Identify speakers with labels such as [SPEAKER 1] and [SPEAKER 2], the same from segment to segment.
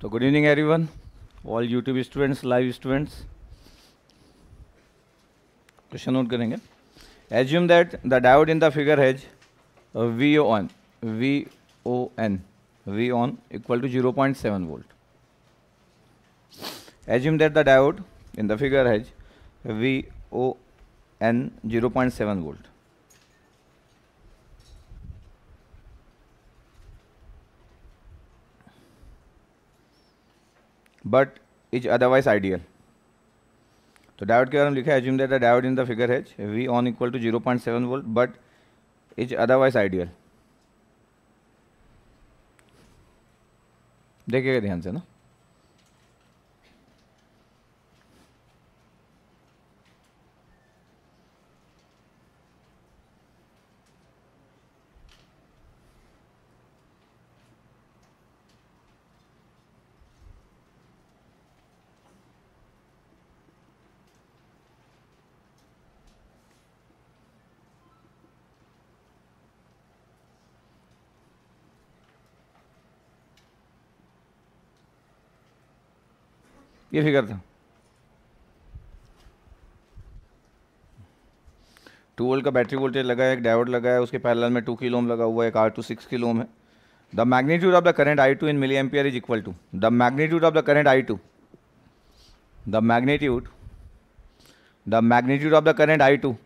[SPEAKER 1] तो good evening everyone all YouTube students live students question नोट करेंगे assume that the diode in the figure has V O N V O N V on equal to zero point seven volt assume that the diode in the figure has V O N zero point seven volt but is otherwise ideal तो diode के बारे में लिखा है assume that the diode in the figure has V on equal to 0.7 volt but is otherwise ideal देखिएगा ध्यान से ना ये फिगर था टू वोल्ट का बैटरी वोल्टेज लगा है एक डायोड लगा है उसके पैरेलल में टू किलो ओम लगा हुआ है एक R two six kilo ohm है the magnitude of the current I two in milliampere is equal to the magnitude of the current I two the magnitude the magnitude of the current I two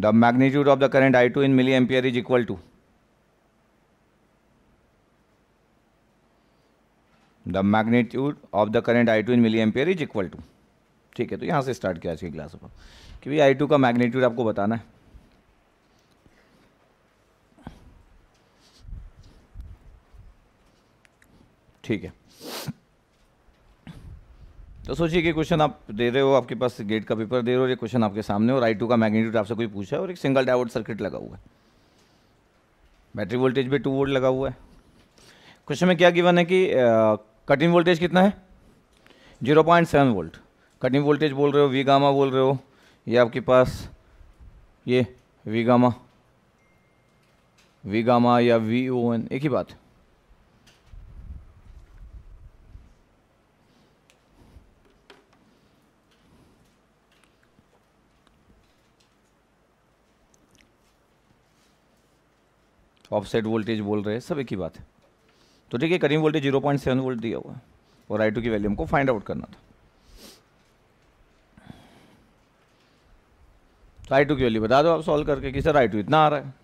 [SPEAKER 1] the of the current I two in milliampere is equal to the magnitude of the current I two in milliampere is equal to ठीक है तो यहाँ से start किया आज की class को कि भाई आई टू का मैग्नीट्यूड आपको बताना है ठीक है तो सोचिए कि क्वेश्चन आप दे रहे हो आपके पास गेट का पेपर दे रहे हो ये क्वेश्चन आपके सामने हो राइट टू का मैग्नीट्यूड आपसे कोई पूछा है और एक सिंगल डायवर्ट सर्किट लगा हुआ है बैटरी वोल्टेज भी टू वोल्ट लगा हुआ है क्वेश्चन में क्या गिवन है कि कटिंग वोल्टेज कितना है zero point seven volt cutting voltage बोल रहे हो वी गामा बोल रहे हो ये आपके पास ये वी गामा वी गामा या वी ओ एन एक ही बात है ऑफसेट तो वोल्टेज बोल रहे हैं सब एक ही बात है तो ठीक है करीम voltage zero point seven volt दिया हुआ है और आई टू की वैल्यू हमको फाइंड आउट करना था तो आई टू की वैल्यू बता दो आप सॉल्व करके कि सर आई टू इतना आ रहा है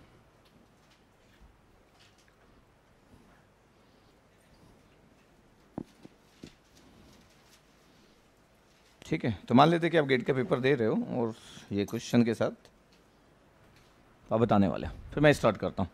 [SPEAKER 1] ठीक है तो मान लेते कि आप गेट का पेपर दे रहे हो और ये क्वेश्चन के साथ आप बताने वाले फिर मैं स्टार्ट करता हूँ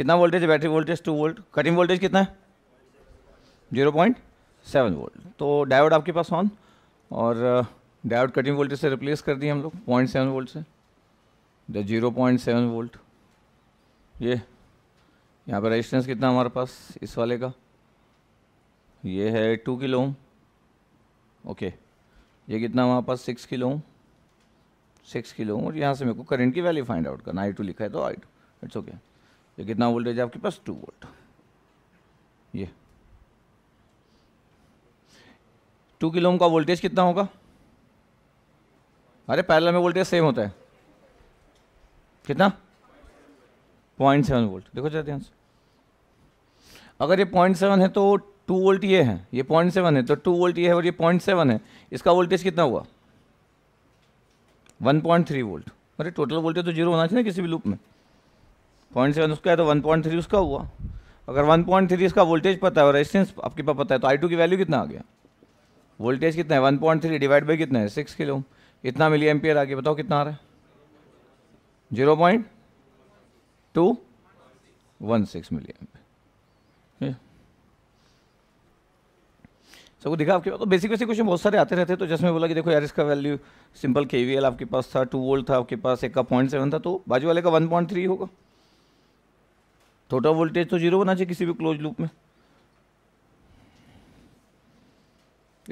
[SPEAKER 1] कितना वोल्टेज है battery voltage two volt cutting voltage कितना है जीरो पॉइंट सेवन वोल्ट तो डायोड आपके पास ऑन और डायोड कटिंग वोल्टेज से रिप्लेस कर दिए हम लोग पॉइंट सेवन वोल्ट से the zero point seven volt ये यहाँ पर रेजिस्टेंस कितना हमारे पास इस वाले का ये है टू किलो ओके ये कितना हमारे पास सिक्स किलो सिक्स किलो और यहाँ से मेरे को करंट की वैल्यू फाइंड आउट करना आई टू लिखा है तो आई टू इट्स ओके ये कितना वोल्टेज है आपके पास टू वोल्ट ये टू किलोम का वोल्टेज कितना होगा अरे पैरल में वोल्टेज सेम होता है कितना पॉइंट सेवन वोल्ट देखो जरा ध्यान से अगर ये पॉइंट सेवन है तो टू वोल्ट ये है ये पॉइंट सेवन है तो टू वोल्ट ये है और ये पॉइंट सेवन है इसका वोल्टेज कितना हुआ वन पॉइंट थ्री वोल्ट अरे टोटल वोल्टेज तो जीरो होना चाहिए ना किसी भी लूप में पॉइंट सेवन उसका है तो वन पॉइंट थ्री उसका हुआ अगर वन पॉइंट थ्री इसका वोल्टेज पता है और रेजिस्टेंस आपके पास पता है तो आई टू की वैल्यू कितना आ गया वोल्टेज कितना है one point three divide by कितना है सिक्स किलो इतना मिली एम्पियर आ गया बताओ कितना आ रहा है zero point two one six मिली एम्पियर सबको दिखा आपके पास तो बेसिक बेसिक क्वेश्चन बहुत सारे आते रहते तो जैसे मैं बोला कि देखो यार इसका वैल्यू सिंपल के आपके पास था टू वोल्ट था आपके पास एक का पॉइंट सेवन था तो बाजू वाले का वन पॉइंट थ्री होगा टोटल वोल्टेज तो जीरो होना चाहिए किसी भी क्लोज लूप में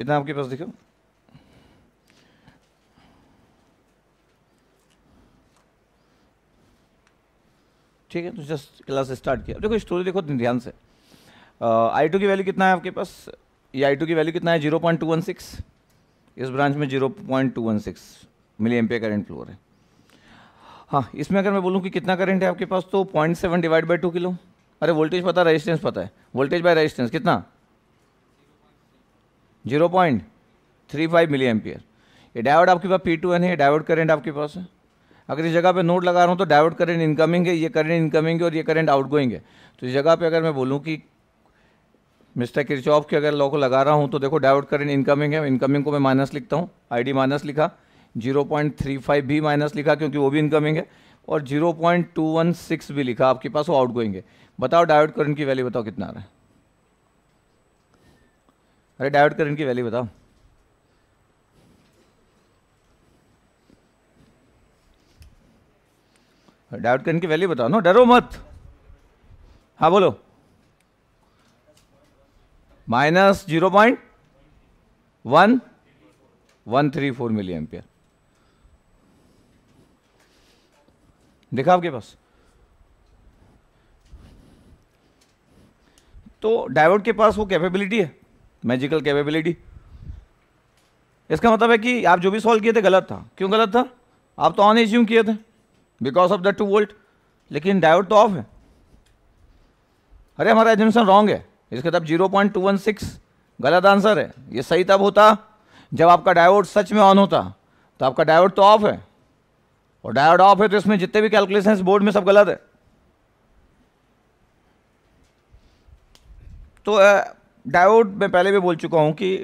[SPEAKER 1] इतना आपके पास देखो ठीक है तो जस्ट क्लास स्टार्ट किया देखो स्टोरी देखो ध्यान से आई टू की वैल्यू कितना है आपके पास ये आई टू की वैल्यू कितना है zero point two one six इस ब्रांच में zero point two one six मिली एम्पियर करेंट फ्लोर है हाँ इसमें अगर मैं बोलूँ कि कितना करंट है आपके पास तो point seven divide by two kilo अरे वोल्टेज पता रेजिस्टेंस पता है वोल्टेज बाय रेजिस्टेंस कितना जीरो पॉइंट थ्री फाइव मिली एम्पियर ये डायवर्ड आपके पास पी टू एन है डायवर्ड करेंट आपके पास है अगर इस जगह पर नोट लगा रहा हूँ तो डायवर्ड करेंट इनकमिंग है ये करेंट इनकमिंग है और ये आउट गोइंग है तो इस जगह पे अगर मैं बोलूँ कि मिस्टर किरचॉफ के अगर लॉ को लगा रहा हूँ तो देखो डायवर्ट करेंट इनकमिंग है इनकमिंग को मैं माइनस लिखता हूँ आईडी माइनस लिखा 0.35 भी माइनस लिखा क्योंकि वो भी इनकमिंग है और 0.216 भी लिखा आपके पास वो आउट गोइंग है बताओ डायोड करंट की वैल्यू बताओ कितना आ रहा है अरे डायोड करंट की वैल्यू बताओ डायोड करंट की वैल्यू बताओ ना डरो मत हाँ बोलो minus zero point one one three four milliampere देखा आपके पास तो डायोड के पास वो कैपेबिलिटी है मैजिकल कैपेबिलिटी इसका मतलब है कि आप जो भी सॉल्व किए थे गलत था क्यों गलत था आप तो ऑन एज्यूम किए थे because of the two volt लेकिन डायोड तो ऑफ है अरे हमारा एजम्पन रॉन्ग है इसका तब मतलब 0.216 गलत आंसर है ये सही तब होता जब आपका डायोड सच में ऑन होता तो आपका डायोड तो ऑफ है और डायोड ऑफ है तो इसमें जितने भी कैलकुलेशन बोर्ड में सब गलत है तो डायोड मैं पहले भी बोल चुका हूँ कि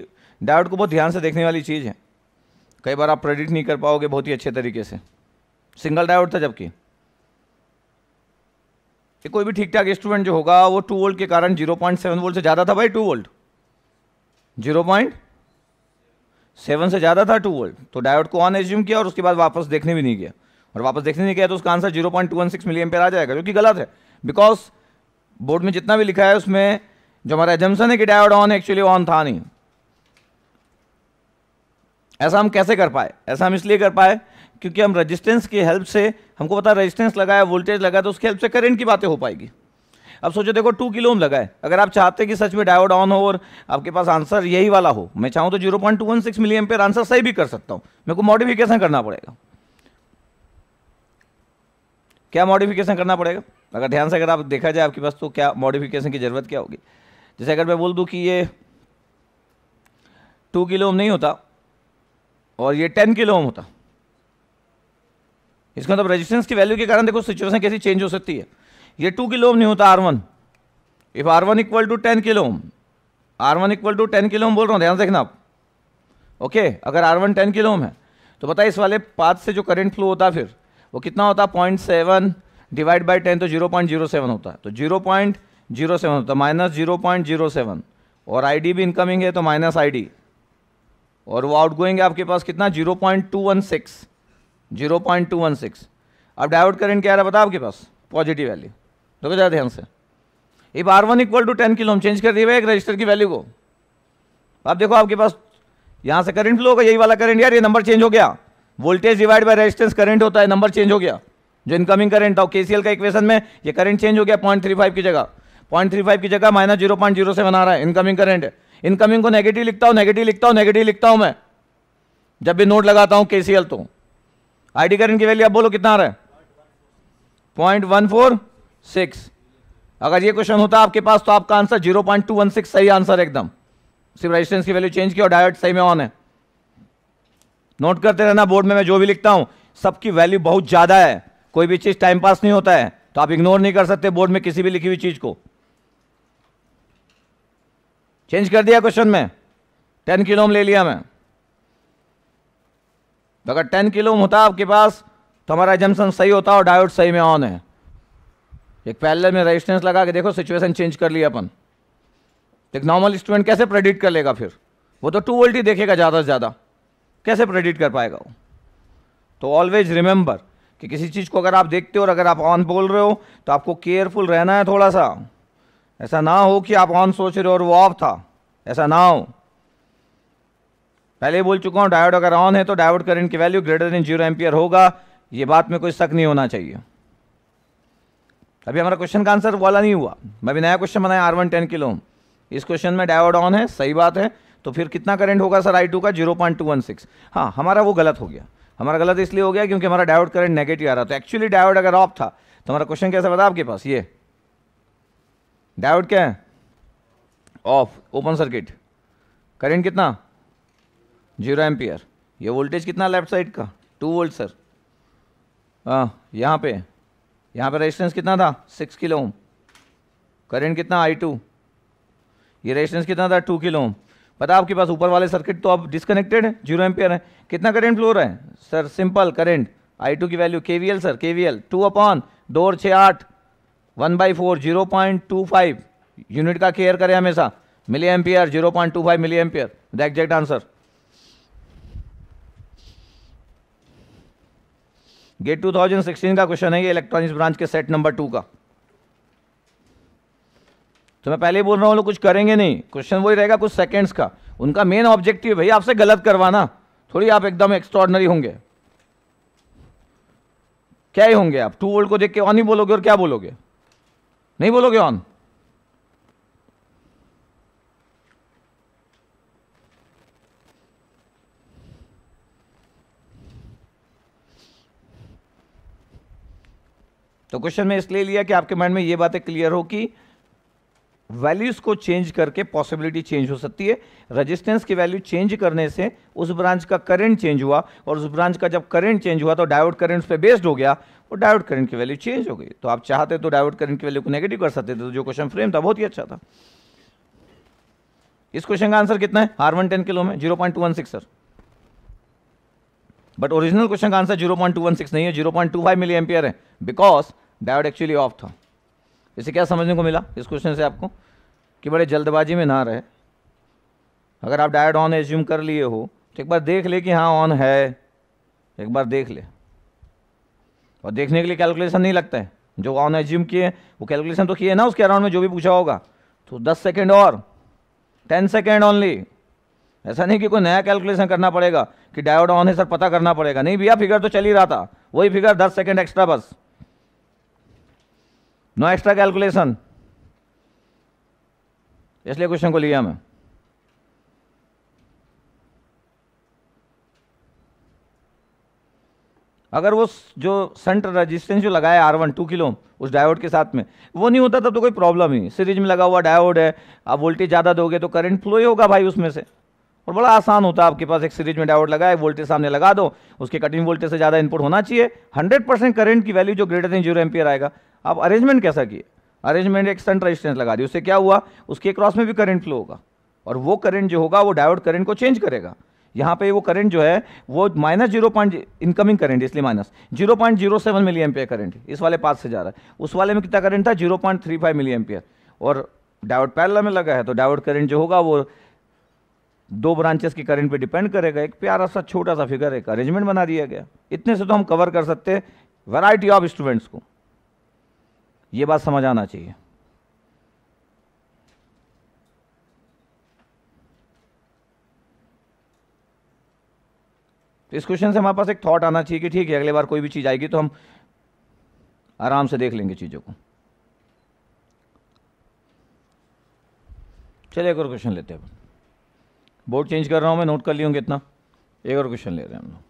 [SPEAKER 1] डायोड को बहुत ध्यान से देखने वाली चीज़ है कई बार आप प्रेडिक्ट नहीं कर पाओगे बहुत ही अच्छे तरीके से सिंगल डायोड था जबकि कि कोई भी ठीक ठाक स्टूडेंट जो होगा वो टू वोल्ट के कारण जीरो पॉइंट सेवन वोल्ट से ज़्यादा था भाई two volt zero point seven से ज़्यादा था टू वोल्ट तो डायोड को ऑन एज्यूम किया और उसके बाद वापस देखने भी नहीं गया और वापस देखने नहीं गया तो उसका answer zero point two one six million पे आ जाएगा जो कि गलत है बिकॉज बोर्ड में जितना भी लिखा है उसमें जो हमारा एजम्सन है कि डायोड ऑन एक्चुअली ऑन था नहीं ऐसा हम कैसे कर पाए ऐसा हम इसलिए कर पाए क्योंकि हम रेजिस्टेंस की हेल्प से हमको पता रेजिस्टेंस लगाया वोल्टेज लगाया तो उसकी हेल्प से करेंट की बातें हो पाएगी अब सोचो देखो टू किलो ओम लगाए अगर आप चाहते हैं कि सच में डायोड ऑन हो और आपके पास आंसर यही वाला हो मैं चाहूँ तो zero point two one six million पर आंसर सही भी कर सकता हूँ मेरे को मॉडिफिकेशन करना पड़ेगा क्या मॉडिफिकेशन करना पड़ेगा अगर ध्यान से अगर आप देखा जाए आपके पास तो क्या मॉडिफिकेशन की ज़रूरत क्या होगी जैसे अगर मैं बोल दूँ कि ये टू किलो ओम नहीं होता और ये टेन किलो ओम होता इसका मतलब रेजिस्टेंस की वैल्यू के कारण देखो सिचुएशन कैसी चेंज हो सकती है ये टू किलो ओम नहीं होता R one if R one equal to ten kilo ohm R one equal to ten kilo ohm बोल रहा हूँ ध्यान देखना आप ओके अगर R one ten kilo ohm है तो बताए इस वाले पाथ से जो करेंट फ्लो होता है फिर वो कितना होता है point seven divide by ten तो जीरो पॉइंट जीरो सेवन होता है तो जीरो पॉइंट जीरो सेवन होता है minus zero point zero seven और आईडी भी इनकमिंग है तो माइनस आईडी और वो आउटगोइंग है आपके पास कितना zero point two one six zero point two one six अब डाइवर्ट करेंट क्या आ रहा है बताओ आपके पास पॉजिटिव वैल्यू देखो ज़्यादा ध्यान से if R one equal to ten kilo हम चेंज कर दिए एक रजिस्टर की वैल्यू को अब देखो आपके पास यहाँ से करंट फ्लो होगा यही वाला करंट यार ये नंबर चेंज हो गया voltage divide by resistance current होता है नंबर चेंज हो गया जो इनकमिंग करंट था केसीएल का इक्वेशन में ये करंट चेंज हो गया पॉइंट थ्री फाइव की जगह पॉइंट थ्री फाइव की जगह minus zero point zero seven आ रहा है इनकमिंग करंट इनकमिंग को नेगेटिव लिखता हूँ नेगेटिव लिखता हूँ नेगेटिव लिखता हूँ मैं जब भी नोट लगाता हूँ केसीएल तो आईडी करंट की वैल्यू आप बोलो कितना आ रहा है पॉइंट वन फोर सिक्स अगर ये क्वेश्चन होता आपके पास तो आपका answer zero point two one six सही आंसर एकदम सिर्फ रेजिस्टेंस की वैल्यू चेंज की और डायरेक्ट सही में ऑन है नोट करते रहना बोर्ड में मैं जो भी लिखता हूँ सबकी वैल्यू बहुत ज़्यादा है कोई भी चीज़ टाइम पास नहीं होता है तो आप इग्नोर नहीं कर सकते बोर्ड में किसी भी लिखी हुई चीज़ को चेंज कर दिया क्वेश्चन में टेन किलोम ले लिया मैं तो अगर टेन किलोम होता आपके पास तो हमारा एजम्सन सही होता और डायोड सही में ऑन है एक पहले में रेजिस्टेंस लगा के देखो सिचुएशन चेंज कर लिया अपन एक नॉर्मल स्टूडेंट कैसे प्रेडिक्ट कर लेगा फिर वो तो टू वोल्ट ही देखेगा ज़्यादा से ज़्यादा कैसे प्रेडिक्ट कर पाएगा वो तो ऑलवेज रिमेंबर कि किसी चीज़ को अगर आप देखते हो और अगर आप ऑन बोल रहे हो तो आपको केयरफुल रहना है थोड़ा सा ऐसा ना हो कि आप ऑन सोच रहे हो और वो ऑफ था ऐसा ना हो पहले बोल चुका हूँ डायोड अगर ऑन है तो डायोड करंट की value greater than zero ampere होगा ये बात में कोई शक नहीं होना चाहिए अभी हमारा क्वेश्चन का आंसर वाला नहीं हुआ मैं भी नया क्वेश्चन बनाया आर वन टेन किलो इस क्वेश्चन में डायोड ऑन है सही बात है तो फिर कितना करंट होगा सर आई टू का zero point two one six हाँ हमारा वो गलत हो गया हमारा गलत इसलिए हो गया क्योंकि हमारा डायोड करंट नेगेटिव आ रहा था एक्चुअली तो डायोड अगर ऑफ था तो हमारा क्वेश्चन कैसा बता आपके पास ये डायोड क्या है ऑफ ओपन सर्किट करंट कितना जीरो एम्पियर ये वोल्टेज कितना लेफ्ट साइड का टू वोल्ट सर हाँ यहाँ पे यहाँ पे रेजिस्टेंस कितना था सिक्स किलो ओम करंट कितना आई टू ये रेजिस्टेंस कितना था टू किलो ओम पता आपके पास ऊपर वाले सर्किट तो अब डिस्कनेक्टेड है जीरो एम्पियर है कितना करंट फ्लो रहा है sir simple current I two की value K V L sir K V L two upon दो और छः आठ one by four zero point two five unit का केयर करें हमेशा milli ampere zero point two five milli ampere the exact answer GATE two thousand sixteen का question है ये इलेक्ट्रॉनिक्स ब्रांच के सेट नंबर टू का तो मैं पहले ही बोल रहा हूँ लोग कुछ करेंगे नहीं क्वेश्चन वही रहेगा कुछ सेकेंड्स का उनका मेन ऑब्जेक्टिव भाई आपसे गलत करवाना थोड़ी आप एकदम एक्स्ट्रॉर्डनरी होंगे क्या ही होंगे आप टू वोल्ट को देख के ऑन ही बोलोगे और क्या बोलोगे नहीं बोलोगे ऑन तो क्वेश्चन में इसलिए लिया कि आपके माइंड में ये बातें क्लियर हो कि वैल्यूज़ को चेंज करके पॉसिबिलिटी चेंज हो सकती है रेजिस्टेंस की वैल्यू चेंज करने से उस ब्रांच का करंट चेंज हुआ और उस ब्रांच का जब करंट चेंज हुआ तो डायोड करंट पे बेस्ड हो गया और डायोड करंट की वैल्यू चेंज हो गई तो आप चाहते तो डायोड करंट की वैल्यू को नेगेटिव कर सकते थे तो जो क्वेश्चन फ्रेम था बहुत ही अच्छा था इस क्वेश्चन का आंसर कितना है आर वन टेन किलो में zero point two one six sir but original question का answer zero point two one six नहीं है जीरो पॉइंट टू फाइव मिली एम्पियर है बिकॉज डायोड एक्चुअली ऑफ था इसे क्या समझने को मिला इस क्वेश्चन से आपको कि बड़े जल्दबाजी में ना रहे अगर आप डायड ऑन एज्यूम कर लिए हो तो एक बार देख ले कि हाँ ऑन है एक बार देख ले और देखने के लिए कैलकुलेशन नहीं लगता है जो ऑन एज्यूम किए वो कैलकुलेशन तो किए ना उसके अराउंड में जो भी पूछा होगा तो दस सेकेंड और टेन सेकेंड ऑनली ऐसा नहीं कि कोई नया कैलकुलेशन करना पड़ेगा कि डायोड ऑन है सर पता करना पड़ेगा नहीं भैया फिगर तो चल ही रहा था वही फिगर दस सेकेंड एक्स्ट्रा बस नो एक्स्ट्रा कैलकुलेशन इसलिए क्वेश्चन को लिया मैं अगर वो जो सेंटर रेजिस्टेंस जो लगाया आर वन टू किलो उस डायोड के साथ में वो नहीं होता तब तो कोई प्रॉब्लम ही सीरीज में लगा हुआ डायोड है आप वोल्टेज ज़्यादा दोगे तो करंट फ्लो ही होगा भाई उसमें से और बड़ा आसान होता है आपके पास एक सीरीज में डायोड लगाए वोल्टेज सामने लगा दो उसके कटिंग वोल्टेज से ज़्यादा इनपुट होना चाहिए हंड्रेड परसेंट करंट की वैल्यू जो ग्रेटर देन जीरो एम्पियर आएगा आप अरेंजमेंट कैसा किए अरेंजमेंट एक सन रजिस्टेंस लगा दी उससे क्या हुआ उसके क्रॉस में भी करंट फ्लो होगा और वो करंट जो होगा वो डायवर्ट करंट को चेंज करेगा यहाँ पे वो करंट जो है वो minus zero point incoming current इसलिए minus zero point zero seven milli ampere current इस वाले पास से जा रहा है उस वाले में कितना करंट था जीरो पॉइंट थ्री फाइव मिली एम्पियर और डायवर्ट पैरल में लगा है तो डायवर्ट करंट जो होगा वो दो ब्रांचेस के करंट पर डिपेंड करेगा एक प्यारा सा छोटा सा फिगर एक अरेंजमेंट बना दिया गया इतने से तो हम कवर कर सकते हैं वैरायटी ऑफ स्टूडेंट्स को ये बात समझ आना चाहिए तो इस क्वेश्चन से हमारे पास एक थॉट आना चाहिए कि ठीक है अगले बार कोई भी चीज़ आएगी तो हम आराम से देख लेंगे चीज़ों को चलिए एक और क्वेश्चन लेते हैं बोर्ड चेंज कर रहा हूं मैं नोट कर लिया हूँ इतना एक और क्वेश्चन ले रहे हैं हम लोग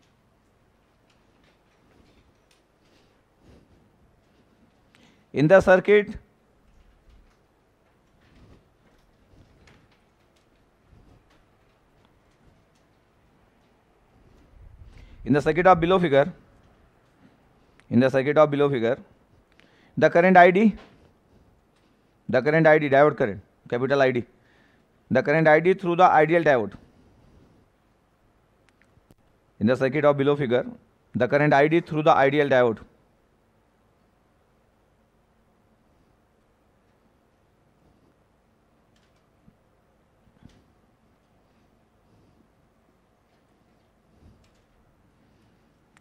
[SPEAKER 1] in the circuit in the circuit of below figure in the circuit of below figure the current id the current id diode current capital id the current id through the ideal diode in the circuit of below figure the current id through the ideal diode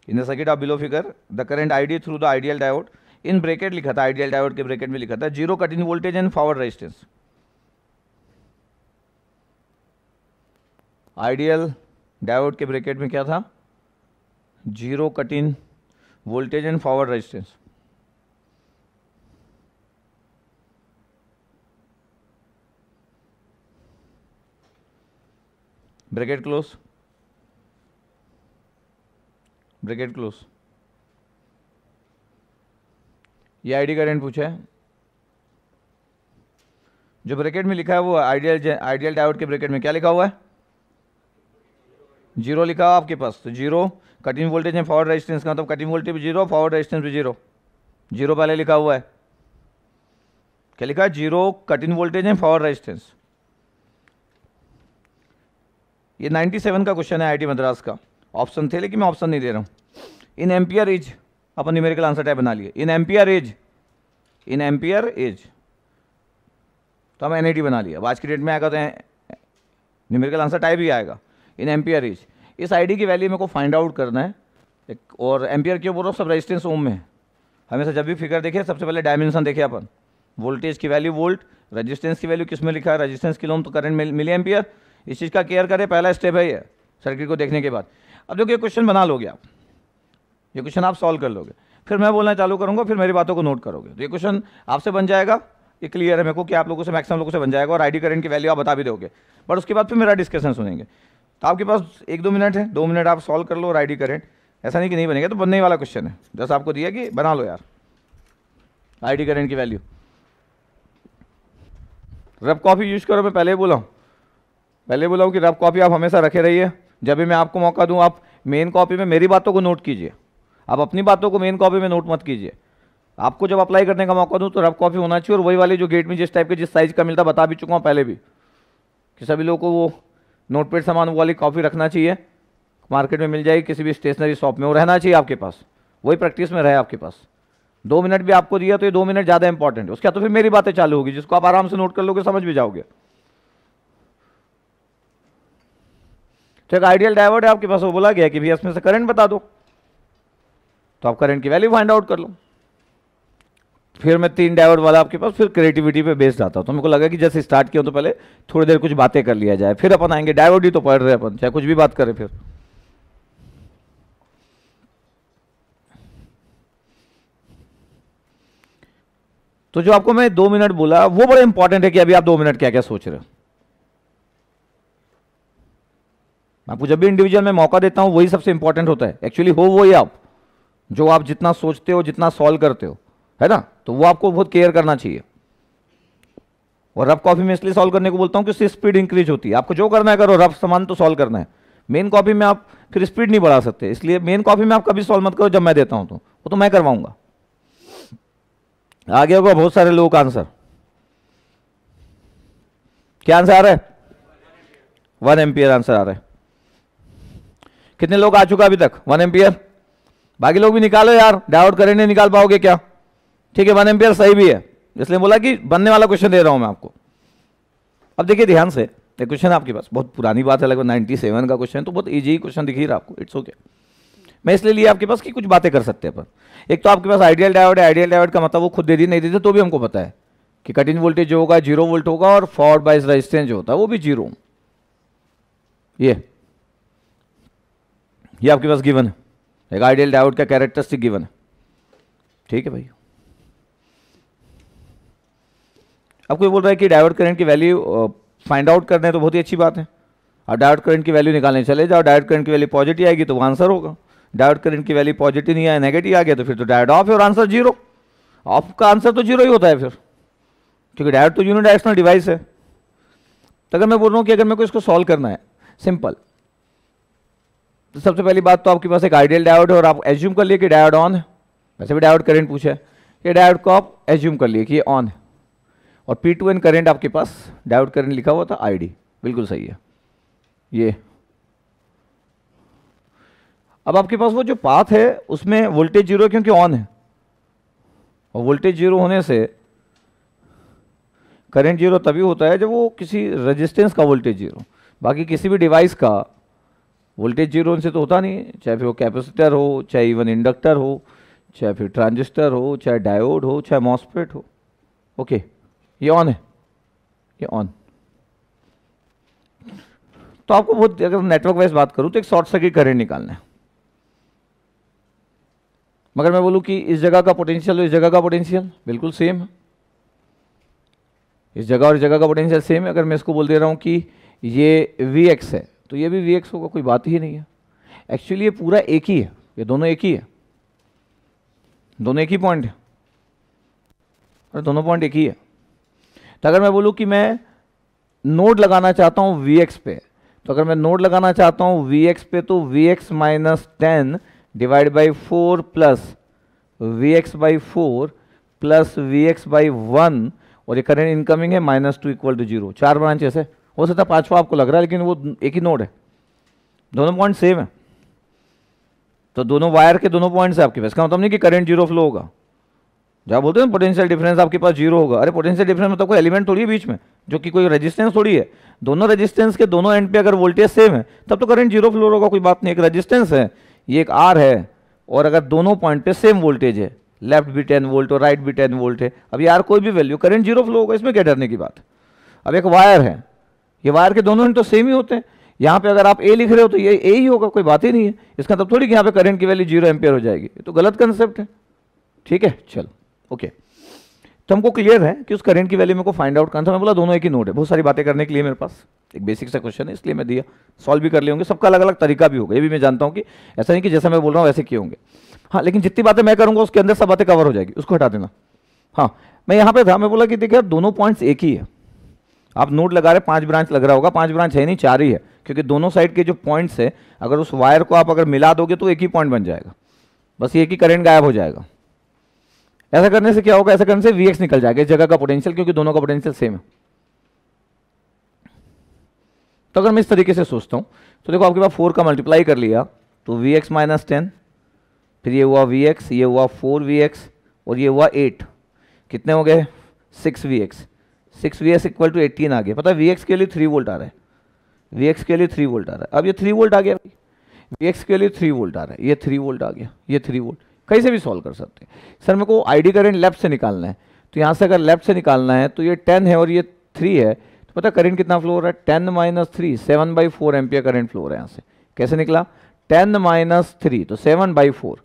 [SPEAKER 1] in the circuit of below figure the current ID through the ideal diode in bracket लिखा था ideal diode के bracket में लिखा था zero cut in voltage and forward resistance ideal diode के bracket में क्या था zero cut in voltage and forward resistance bracket close bracket close ये आईडी करंट पूछा है जो ब्रैकेट में लिखा है वो आइडियल आइडियल डायोड के ब्रैकेट में क्या लिखा हुआ है जीरो लिखा हुआ आपके पास तो जीरो कटिंग वोल्टेज है फॉरवर्ड रेजिस्टेंस का तो कटिंग वोल्टेज भी जीरो फॉरवर्ड रेजिस्टेंस भी जीरो जीरो पहले लिखा हुआ है क्या लिखा है जीरो कटिंग वोल्टेज है फॉरवर्ड रेजिस्टेंस ये सेवन का क्वेश्चन है टी मद्रास का ऑप्शन थे लेकिन मैं ऑप्शन नहीं दे रहा हूँ इन एम्पियर इज अपन न्यूमेरिकल आंसर टाइप बना लिए in ampere is in ampere is तो हम एन बना लिया अब आज की डेट में आएगा तो न्यूमेरिकल आंसर टाइप ही आएगा इन एम्पियर इज इस आईडी की वैल्यू मेरे को फाइंड आउट करना है एक और एम्पियर क्यों बोल रहा हूँ सब रेजिस्टेंस ओम में हमेशा जब भी फिगर देखे सबसे पहले डायमेंशन देखे अपन वोल्टेज की वैल्यू वोल्ट रेजिस्टेंस की वैल्यू किस में लिखा है रेजिस्टेंस किलो तो करंट मिले एम्पियर इस चीज़ का केयर करें पहला स्टेप है ये सर्किट को देखने के बाद अब देखो ये क्वेश्चन बना लोगे आप ये क्वेश्चन आप सॉल्व कर लोगे फिर मैं बोलना चालू करूँगा फिर मेरी बातों को नोट करोगे तो ये क्वेश्चन आपसे बन जाएगा ये क्लियर है मेरे को कि आप लोगों से मैक्सिमम लोगों से बन जाएगा और आईडी करेंट की वैल्यू आप बता भी दोगे बट उसके बाद फिर मेरा डिस्कशन सुनेंगे तो आपके पास एक दो मिनट है दो मिनट आप सॉल्व कर लो और आई करेंट ऐसा नहीं कि नहीं बनेगा तो बनने वाला क्वेश्चन है जैसे आपको दिया कि बना लो यार आई करेंट की वैल्यू रब कॉफ़ी यूज करो मैं पहले ही बोला हूँ पहले बोला हूँ कि रब कॉफ़ी आप हमेशा रखे रहिए जब भी मैं आपको मौका दूँ आप मेन कॉपी में मेरी बातों को नोट कीजिए आप अपनी बातों को मेन कॉपी में नोट मत कीजिए आपको जब अप्लाई करने का मौका दूँ तो रफ कॉपी होना चाहिए और वही वाली जो गेट में जिस टाइप के जिस साइज़ का मिलता बता भी चुका हूँ पहले भी कि सभी लोगों को वो नोट पेड सामान वाली कॉपी रखना चाहिए मार्केट में मिल जाएगी किसी भी स्टेशनरी शॉप में वो रहना चाहिए आपके पास वही प्रैक्टिस में रहे आपके पास दो मिनट भी आपको दिया तो ये दो मिनट ज़्यादा इंपॉर्टेंट है उसके बाद तो फिर मेरी बातें चालू होगी जिसको आप आराम से नोट कर लोगे समझ भी जाओगे तो एक आइडियल डायवर्ट है आपके पास वो बोला गया कि भैया इसमें से करंट बता दो तो आप करंट की वैल्यू फाइंड आउट कर लो फिर मैं तीन डायवर्ट वाला आपके पास फिर क्रिएटिविटी पे बेस्ड आता हूँ तो मेरे को लगा कि जैसे स्टार्ट किया तो पहले थोड़ी देर कुछ बातें कर लिया जाए फिर अपन आएंगे डायवर्ट ही तो पढ़ रहे हैं अपन चाहे कुछ भी बात करें फिर तो जो आपको मैं दो मिनट बोला वो बड़ा इंपॉर्टेंट है कि अभी आप दो मिनट क्या क्या सोच रहे हो मैं आपको जब भी इंडिविजुअल में मौका देता हूँ वही सबसे इंपॉर्टेंट होता है एक्चुअली हो वही आप जो आप जितना सोचते हो जितना सॉल्व करते हो है ना तो वो आपको बहुत केयर करना चाहिए और रफ कॉपी में इसलिए सॉल्व करने को बोलता हूँ कि उससे स्पीड इंक्रीज होती है आपको जो करना है करो रफ सामान तो सॉल्व करना है मेन कॉपी में आप फिर स्पीड नहीं बढ़ा सकते इसलिए मेन कॉपी में आप कभी सॉल्व मत करो जब मैं देता हूँ तो वो तो मैं करवाऊंगा आगे होगा बहुत सारे लोगों का आंसर क्या आंसर आ रहा है वन एम्पियर आंसर आ रहा है कितने लोग आ चुका अभी तक वन एम्पियर बाकी लोग भी निकालो यार डाउट करें नहीं निकाल पाओगे क्या ठीक है वन एम्पियर सही भी है इसलिए बोला कि बनने वाला क्वेश्चन दे रहा हूं मैं आपको अब देखिए ध्यान से एक क्वेश्चन आपके पास बहुत पुरानी बात है लगभग नाइन्टी सेवन का क्वेश्चन तो बहुत ईजी क्वेश्चन दिख ही रहा आपको इट्स ओके मैं इसलिए लिए आपके पास कि कुछ बातें कर सकते हैं पर एक तो आपके पास आइडियल डायोड है आइडियल डायोड का मतलब वो खुद दे दी नहीं देते तो भी हमको पता है कि कट इन वोल्टेज जो होगा जीरो वोल्ट होगा और फॉर बाइज रेजिस्टेंस जो होता है वो भी जीरो ये ये आपके पास गिवन है एक आइडियल डायोड का कैरेक्टरिस्टिक गिवन है ठीक है भाई अब कोई बोल रहा है कि डायोड करंट की वैल्यू फाइंड आउट करने तो बहुत ही अच्छी बात है और डायोड करंट की वैल्यू निकालने चले जाओ डायोड करंट की वैल्यू पॉजिटिव आएगी तो वो आंसर होगा डायोड करंट की वैल्यू पॉजिटिव नहीं आया नेगेटिव आ गया तो फिर तो डायोड ऑफ है और आंसर जीरो ऑफ का आंसर तो जीरो ही होता है फिर क्योंकि डायोड तो यूनिडायरेक्शनल डिवाइस है तो अगर मैं बोल रहा हूँ कि अगर मेरे को इसको सॉल्व करना है सिंपल तो सबसे पहली बात तो आपके पास एक आइडियल डायोड है और आप एज्यूम कर लिए कि डायोड ऑन है वैसे भी डायोड करंट पूछे कि डायोड को आप एज्यूम कर लिए कि ये ऑन है और पी टू एन करेंट आपके पास डायोड करंट लिखा हुआ था आईडी बिल्कुल सही है ये अब आपके पास वो जो पाथ है उसमें वोल्टेज जीरो क्योंकि ऑन है और वोल्टेज जीरो होने से करंट जीरो तभी होता है जब वो किसी रेजिस्टेंस का वोल्टेज जीरो बाकी किसी भी डिवाइस का वोल्टेज जीरो से तो होता नहीं है चाहे फिर वो कैपेसिटर हो चाहे इवन इंडक्टर हो चाहे फिर ट्रांजिस्टर हो चाहे डायोड हो चाहे मॉसपेट हो ओके ये ऑन है ये ऑन तो आपको बहुत अगर नेटवर्क वाइज बात करूं तो एक शॉर्ट सर्किट करंट निकालना है मगर मैं बोलूं कि इस जगह का पोटेंशियल और इस जगह का पोटेंशियल बिल्कुल सेम है इस जगह और इस जगह का पोटेंशियल सेम है अगर मैं इसको बोल दे रहा हूं कि ये वी एक्स है तो ये भी वी एक्स होगा कोई बात ही नहीं है एक्चुअली ये पूरा एक ही है ये दोनों एक ही है दोनों एक ही पॉइंट है और दोनों पॉइंट एक ही है तो अगर मैं बोलूँ कि मैं नोड लगाना चाहता हूँ वी एक्स पे तो अगर मैं नोड लगाना चाहता हूँ वी एक्स पे तो V X minus ten divide by four plus V X by four plus V X by one और ये करेंट इनकमिंग है minus two equal to zero चार ब्रांचेस है हो सकता है पांचवा आपको लग रहा है लेकिन वो एक ही नोड है दोनों पॉइंट सेम है तो दोनों वायर के दोनों पॉइंट्स है आपके पास का मतलब नहीं कि करंट जीरो फ्लो होगा जहाँ बोलते हैं ना पोटेंशियल डिफरेंस आपके पास जीरो होगा अरे पोटेंशियल डिफरेंस मतलब कोई एलिमेंट थोड़ी है बीच में जो कि कोई रेजिस्टेंस थोड़ी है दोनों रेजिस्टेंस के दोनों एंड पे अगर वोल्टेज सेम है तब तो करंट जीरो फ्लो होगा कोई बात नहीं एक रेजिस्टेंस है ये एक आर है और अगर दोनों पॉइंट पे सेम वोल्टेज है लेफ्ट भी टेन वोल्ट और राइट भी टेन वोल्ट है अब यार कोई भी वैल्यू करंट जीरो फ्लो होगा इसमें क्या डरने की बात अब एक वायर है ये वायर के दोनों एंड तो सेम ही होते हैं यहाँ पे अगर आप ए लिख रहे हो तो ये ए ही होगा कोई बात ही नहीं है इसका तब मतलब थोड़ी कि यहाँ पे करंट की वैल्यू जीरो एम्पेयर हो जाएगी तो गलत कंसेप्ट है ठीक है चल ओके तो हमको क्लियर है कि उस करंट की वैल्यू मेरे को फाइंड आउट करना था मैं बोला दोनों एक ही नोट है बहुत सारी बातें करने के लिए मेरे पास एक बेसिक सा क्वेश्चन है इसलिए मैं दिया सॉल्व भी कर ले होंगे सबका अलग अलग तरीका भी होगा ये भी मैं जानता हूँ कि ऐसा नहीं कि जैसा मैं बोल रहा हूँ वैसे किए होंगे हाँ लेकिन जितनी बातें मैं करूँगा उसके अंदर सब बातें कवर हो जाएगी उसको हटा देना हाँ मैं यहाँ पर था मैं बोला कि देखिए दोनों पॉइंट्स एक ही है आप नोट लगा रहे पांच ब्रांच लग रहा होगा पांच ब्रांच है नहीं चार ही है क्योंकि दोनों साइड के जो पॉइंट्स है अगर उस वायर को आप अगर मिला दोगे तो एक ही पॉइंट बन जाएगा बस एक ही करेंट गायब हो जाएगा ऐसा करने से क्या होगा ऐसा करने से वी निकल जाएगा इस जगह का पोटेंशियल क्योंकि दोनों का पोटेंशियल सेम है तो अगर मैं इस तरीके से सोचता हूँ तो देखो आपके पास फोर का मल्टीप्लाई कर लिया तो वी एक्स माइनस टेन फिर ये हुआ वी एक्स ये हुआ फोर वी एक्स और ये हुआ एट कितने हो गए six V X six V X equal to eighteen आ गया पता है वी एक्स के लिए थ्री वोल्ट आ रहा है वी एक्स के लिए थ्री वोल्ट आ रहा है अब ये थ्री वोल्ट आ गया भाई वी एक्स के लिए थ्री वोल्ट आ रहा है ये थ्री वोल्ट आ गया ये थ्री वोल्ट कहीं से भी सॉल्व कर सकते हैं सर मेरे को आईडी करेंट लेफ्ट से निकालना है तो यहाँ से अगर लेफ्ट से निकालना है तो ये टेन है और ये थ्री है तो पता करेंट कितना फ्लो रहा है ten minus three seven by four M current flow रहा है यहाँ से कैसे निकला टेन माइनस थ्री तो सेवन बाई फोर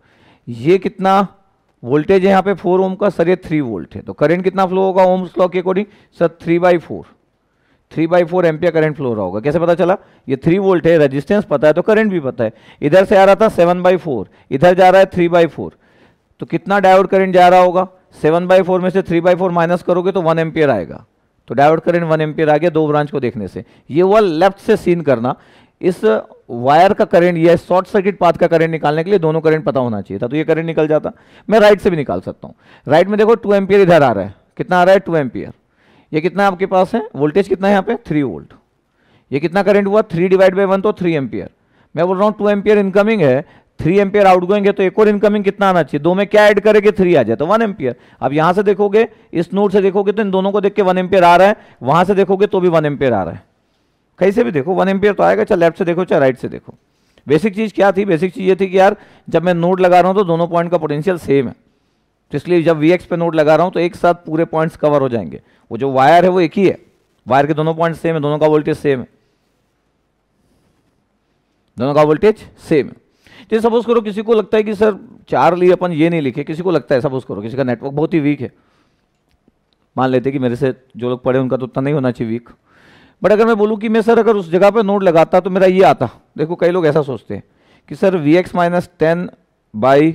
[SPEAKER 1] ये कितना वोल्टेज है यहाँ पे फोर ओम का सर ये थ्री वोल्ट है तो करंट कितना फ्लो होगा ओम लॉ के according sir three by four three by four ampere current flow रहा होगा कैसे पता चला ये थ्री वोल्ट है रेजिस्टेंस पता है तो करंट भी पता है इधर से आ रहा था सेवन बाई फोर इधर जा रहा है थ्री बाई फोर तो कितना डायवर्ट करंट जा रहा होगा सेवन बाई फोर में से थ्री बाई फोर माइनस करोगे तो वन एम्पियर आएगा तो डायवर्ट करेंट वन एम्पियर आ गया दो ब्रांच को देखने से ये हुआ लेफ्ट से सीन करना इस वायर का करंट या शॉर्ट सर्किट पाथ का करंट निकालने के लिए दोनों करंट पता होना चाहिए था तो ये करंट निकल जाता मैं राइट से भी निकाल सकता हूँ राइट में देखो टू एम्पियर इधर आ रहा है कितना आ रहा है टू एम्पियर ये कितना आपके पास है वोल्टेज कितना है यहाँ पे थ्री वोल्ट ये कितना करंट हुआ थ्री डिवाइड बाई वन तो थ्री एम्पियर मैं बोल रहा हूँ टू एम्पियर इनकमिंग है थ्री एम्पियर आउट गोइंग है तो एक और इनकमिंग कितना आना चाहिए दो में क्या ऐड करेंगे थ्री आ जाए तो वन एम्पियर अब यहाँ से देखोगे इस नोट से देखोगे तो इन दोनों को देख के वन एम्पियर आ रहा है वहां से देखोगे तो भी वन एम्पियर आ रहा है कहीं से भी देखो वन एम्पियर तो आएगा चाहे लेफ्ट से देखो चाहे राइट से देखो बेसिक चीज़ क्या थी बेसिक चीज़ ये थी कि यार जब मैं नोड लगा रहा हूँ तो दोनों पॉइंट का पोटेंशियल सेम है तो इसलिए जब वी पे नोड लगा रहा हूँ तो एक साथ पूरे पॉइंट्स कवर हो जाएंगे वो जो वायर है वो एक ही है वायर के दोनों पॉइंट सेम है दोनों का वोल्टेज सेम है दोनों का वोल्टेज सेम है जैसे तो सपोज करो किसी को लगता है कि सर चार लिए अपन ये नहीं लिखे किसी को लगता है सपोज करो किसी का नेटवर्क बहुत ही वीक है मान लेते कि मेरे से जो लोग पढ़े उनका तो उतना नहीं होना चाहिए वीक बट अगर मैं बोलूँ कि मैं सर अगर उस जगह पर नोट लगाता तो मेरा ये आता देखो कई लोग ऐसा सोचते हैं कि sir V X minus ten by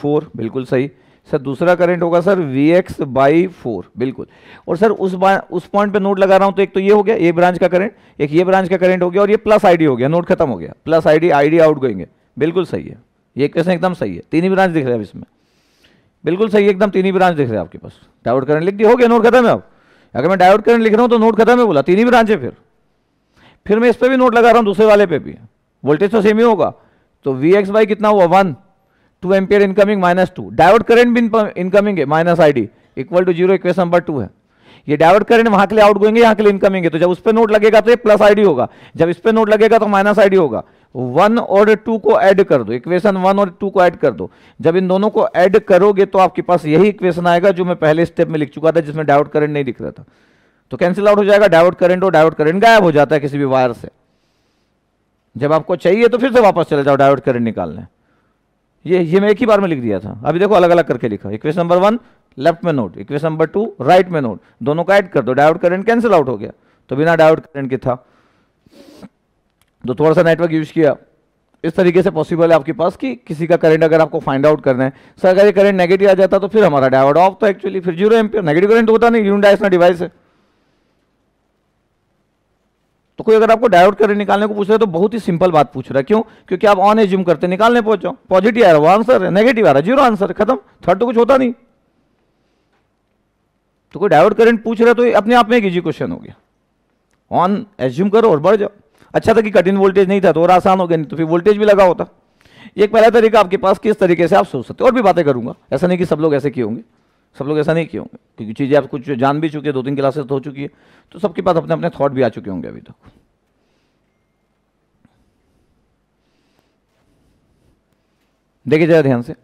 [SPEAKER 1] four बिल्कुल सही सर दूसरा करंट होगा sir V X by four बिल्कुल और सर उस उस पॉइंट पे नोट लगा रहा हूं तो एक तो ये हो गया ए ब्रांच का करंट एक ये ब्रांच का करंट हो गया और ये प्लस आईडी हो गया नोट खत्म हो गया plus ID ID outgoing है बिल्कुल सही है ये क्वेश्चन एकदम सही है तीन ही ब्रांच दिख रहे हैं इसमें बिल्कुल सही एकदम तीन ही ब्रांच दिख रहे हैं आपके पास डाउट करंट लिख दिया हो गया नोट खत्म है आप अगर मैं डायोड करंट लिख रहा हूं तो नोट खत्म है बोला तीन ही ब्रांच है फिर फिर मैं इस पर भी नोट लगा रहा हूँ दूसरे वाले पे भी वोल्टेज तो सेम ही होगा तो वी एक्स बाई कितना हुआ one two ampere incoming minus two डायवर्ट करंट भी इनकमिंग है minus I D equal to zero equation number two है ये डायवर्ट करंट वहां के लिए आउट गोइंग है यहाँ के लिए इनकमिंग है तो जब उस पर नोट लगेगा तो ये प्लस डी होगा जब इस पर नोट लगेगा तो माइनस डी होगा वन और टू को ऐड कर दो इक्वेशन वन और टू को ऐड कर दो जब इन दोनों को ऐड करोगे तो आपके पास यही इक्वेशन आएगा जो मैं पहले स्टेप में लिख चुका था जिसमें डायोड करंट नहीं दिख रहा था तो कैंसिल आउट हो जाएगा डायोड करंट और डायोड करंट गायब हो जाता है किसी भी वायर से जब आपको चाहिए तो फिर से वापस चले जाओ डायवर्ट करेंट निकालने ये ये मैं एक ही बार में लिख दिया था अभी देखो अलग अलग करके लिखा इक्वेशन नंबर वन लेफ्ट में note equation number two right में नोट दोनों का ऐड कर दो डायवर्ट करंट कैंसिल आउट हो गया तो बिना डायवर्ट करंट के था तो थोड़ा सा नेटवर्क यूज किया इस तरीके से पॉसिबल है आपके पास कि किसी का करंट अगर आपको फाइंड आउट करना है सर अगर ये करंट नेगेटिव आ जाता तो फिर हमारा डायवर्ट ऑफ तो एक्चुअली फिर जीरो एम्पियर नेगेटिव करंट होता नहीं डाइस ना डिवाइस है तो कोई अगर आपको डायवर्ट करंट निकालने को पूछ रहा है तो बहुत ही सिंपल बात पूछ रहा है क्यों क्योंकि आप ऑन एज्यूम करते निकालने पहुंचो पॉजिटिव आ रहा वो आंसर है नेगेटिव आ रहा है जीरो आंसर खत्म थर्ड तो कुछ होता नहीं तो कोई डायवर्ट करंट पूछ रहा है तो अपने आप में एक इजी क्वेश्चन हो गया ऑन एज्यूम करो और बढ़ जाओ अच्छा था कि कठिन वोल्टेज नहीं था तो और आसान हो गया नहीं तो फिर वोल्टेज भी लगा होता ये एक पहला तरीका आपके पास किस तरीके से आप सोच सकते हो और भी बातें करूंगा ऐसा नहीं कि सब लोग ऐसे किए होंगे सब लोग ऐसा नहीं किए होंगे क्योंकि चीज़ें आप कुछ जान भी चुके हैं दो तीन क्लासेस तो हो चुकी है तो सबके पास अपने अपने थॉट भी आ चुके होंगे अभी तक देखिए जरा ध्यान से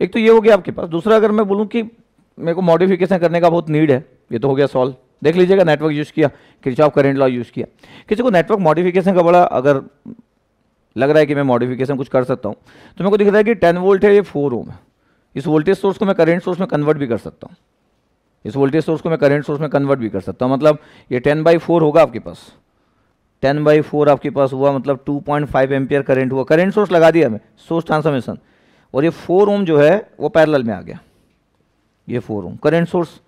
[SPEAKER 1] एक तो ये हो गया आपके पास दूसरा अगर मैं बोलूँ कि मेरे को मॉडिफिकेशन करने का बहुत नीड है ये तो हो गया सॉल्व देख लीजिएगा नेटवर्क यूज़ किया क्रिचॉफ करेंट लॉ यूज़ किया किसी को नेटवर्क मॉडिफिकेशन का बड़ा अगर लग रहा है कि मैं मॉडिफिकेशन कुछ कर सकता हूँ तो मेरे को दिख रहा है कि टेन वोल्ट है ये फोर ओम है इस वोल्टेज सोर्स को मैं करेंट सोर्स में कन्वर्ट भी कर सकता हूँ इस वोल्टेज सोर्स को मैं करेंट सोर्स में कन्वर्ट भी कर सकता हूँ मतलब ये टेन बाई फोर होगा आपके पास टेन बाई फोर आपके पास हुआ मतलब two point five ampere current हुआ करेंट सोर्स लगा दिया हमें सोर्स ट्रांसफॉर्मेशन और ये फोर ओम जो है वो पैरल में आ गया ये four ohm current source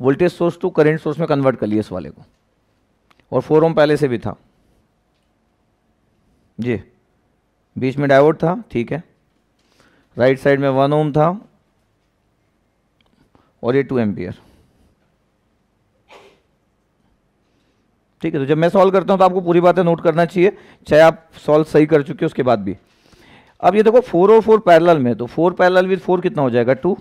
[SPEAKER 1] voltage source to current source में कन्वर्ट कर लिए इस वाले को और फोर ओम पहले से भी था जी बीच में डायवर्ट था ठीक है राइट साइड में वन ओम था और ये टू एम्पियर ठीक है तो जब मैं सॉल्व करता हूँ तो आपको पूरी बातें नोट करना चाहिए चाहे आप सॉल्व सही कर चुके हो उसके बाद भी अब ये देखो फोर और फोर पैरल में तो फोर पैरल विद फोर कितना हो जाएगा टू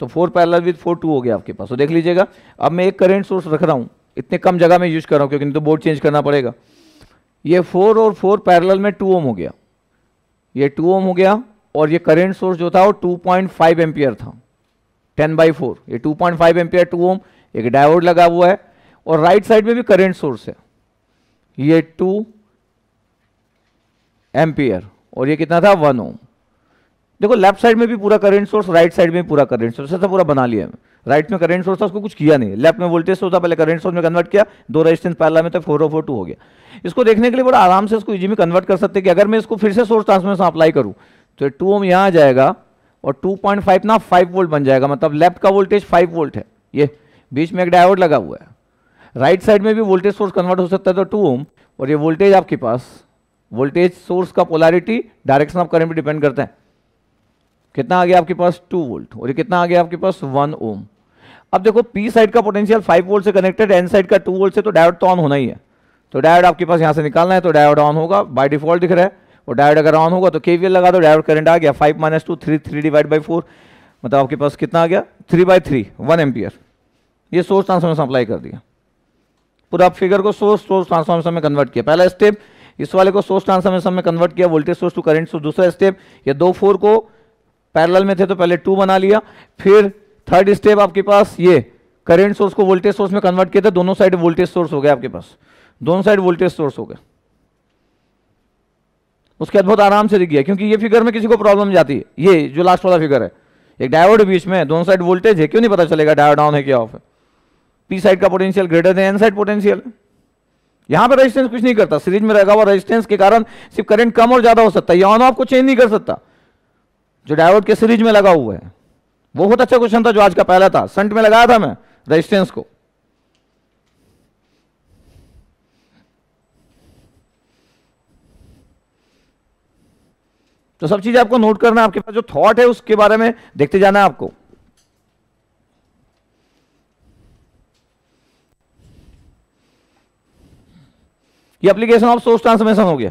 [SPEAKER 1] तो four parallel with four two हो गया आपके पास तो देख लीजिएगा अब मैं एक करेंट सोर्स रख रहा हूँ इतने कम जगह में यूज कर रहा हूँ क्योंकि नहीं तो बोर्ड चेंज करना पड़ेगा ये फोर और फोर पैरल में टू ओम हो गया ये टू ओम हो गया और ये करेंट सोर्स जो था वो टू पॉइंट फाइव एम्पियर था टेन बाई फोर ये two point five ampere two ohm एक डायवर्ड लगा हुआ है और राइट साइड में भी करेंट सोर्स है ये टू एम्पियर और ये कितना था वन ओम देखो लेफ्ट साइड में भी पूरा करंट सोर्स राइट साइड में पूरा करंट सोर्स ऐसा पूरा बना लिया राइट में करंट सोर्स था उसको कुछ किया नहीं लेफ्ट में वोल्टेज सोर्स था पहले करंट सोर्स में कन्वर्ट किया दो रेजिस्टेंस पहला में तो फोर ओ फोर टू हो गया इसको देखने के लिए बड़ा आराम से इसको इजी में कन्वर्ट कर सकते कि अगर मैं इसको फिर से सोर्स ट्रांसफॉर्मेशन अप्लाई करूँ तो टू ओम यहाँ आ जाएगा और फाइव ना फाइव वोल्ट बन जाएगा मतलब लेफ्ट का वोल्टेज फाइव वोल्ट है ये बीच में एक डायोड लगा हुआ है राइट साइड में भी वोल्टेज सोर्स कन्वर्ट हो सकता है तो टू ओम और ये वोल्टेज आपके पास वोल्टेज सोर्स का पोलैरिटी डायरेक्शन ऑफ करंट पर डिपेंड करता है कितना आ गया आपके पास टू वोल्ट और ये कितना आ गया आपके पास वन ओम अब देखो पी साइड का पोटेंशियल फाइव वोल्ट से कनेक्टेड एन साइड का टू वोल्ट से तो डायोड तो ऑन होना ही है तो डायोड आपके पास यहां से निकालना है तो डायोड ऑन होगा बाय डिफॉल्ट दिख रहा है और डायोड अगर ऑन होगा तो केवीएल लगा दो डायोड करंट आ गया five minus two three three divide by four मतलब आपके पास कितना आ गया three by three one ampere ये सोर्स ट्रांसफॉर्मेशन अप्लाई कर दिया पूरा फिगर को सोर्स सोर्स ट्रांसफॉर्मेशन में कन्वर्ट किया पहला स्टेप इस वाले को सोर्स ट्रांसफॉर्मेशन में कन्वर्ट किया voltage source to current source दूसरा स्टेप या दो फोर को पैरेलल में थे तो पहले टू बना लिया फिर थर्ड स्टेप आपके पास ये करंट सोर्स को वोल्टेज सोर्स में कन्वर्ट किया था दोनों साइड वोल्टेज सोर्स हो गया आपके पास दोनों साइड वोल्टेज सोर्स हो गया उसके बाद बहुत आराम से दिख गया क्योंकि ये फिगर में किसी को प्रॉब्लम जाती है ये जो लास्ट वाला फिगर है एक डायोड बीच में दोनों साइड वोल्टेज है क्यों नहीं पता चलेगा डायोड ऑन है क्या ऑफ है पी साइड का potential greater than N side potential यहां पर रेजिस्टेंस कुछ नहीं करता सीरीज में रहेगा हुआ रेजिस्टेंस के कारण सिर्फ करंट कम और ज्यादा हो सकता है ऑन ऑफ को चेंज नहीं कर सकता जो डायोड के सीरीज में लगा हुआ है वो बहुत अच्छा क्वेश्चन था जो आज का पहला था संट में लगाया था मैं रेजिस्टेंस को तो सब चीज आपको नोट करना आपके पास जो थॉट है उसके बारे में देखते जाना आपको ये एप्लीकेशन ऑफ सोर्स ट्रांसफॉर्मेशन हो गया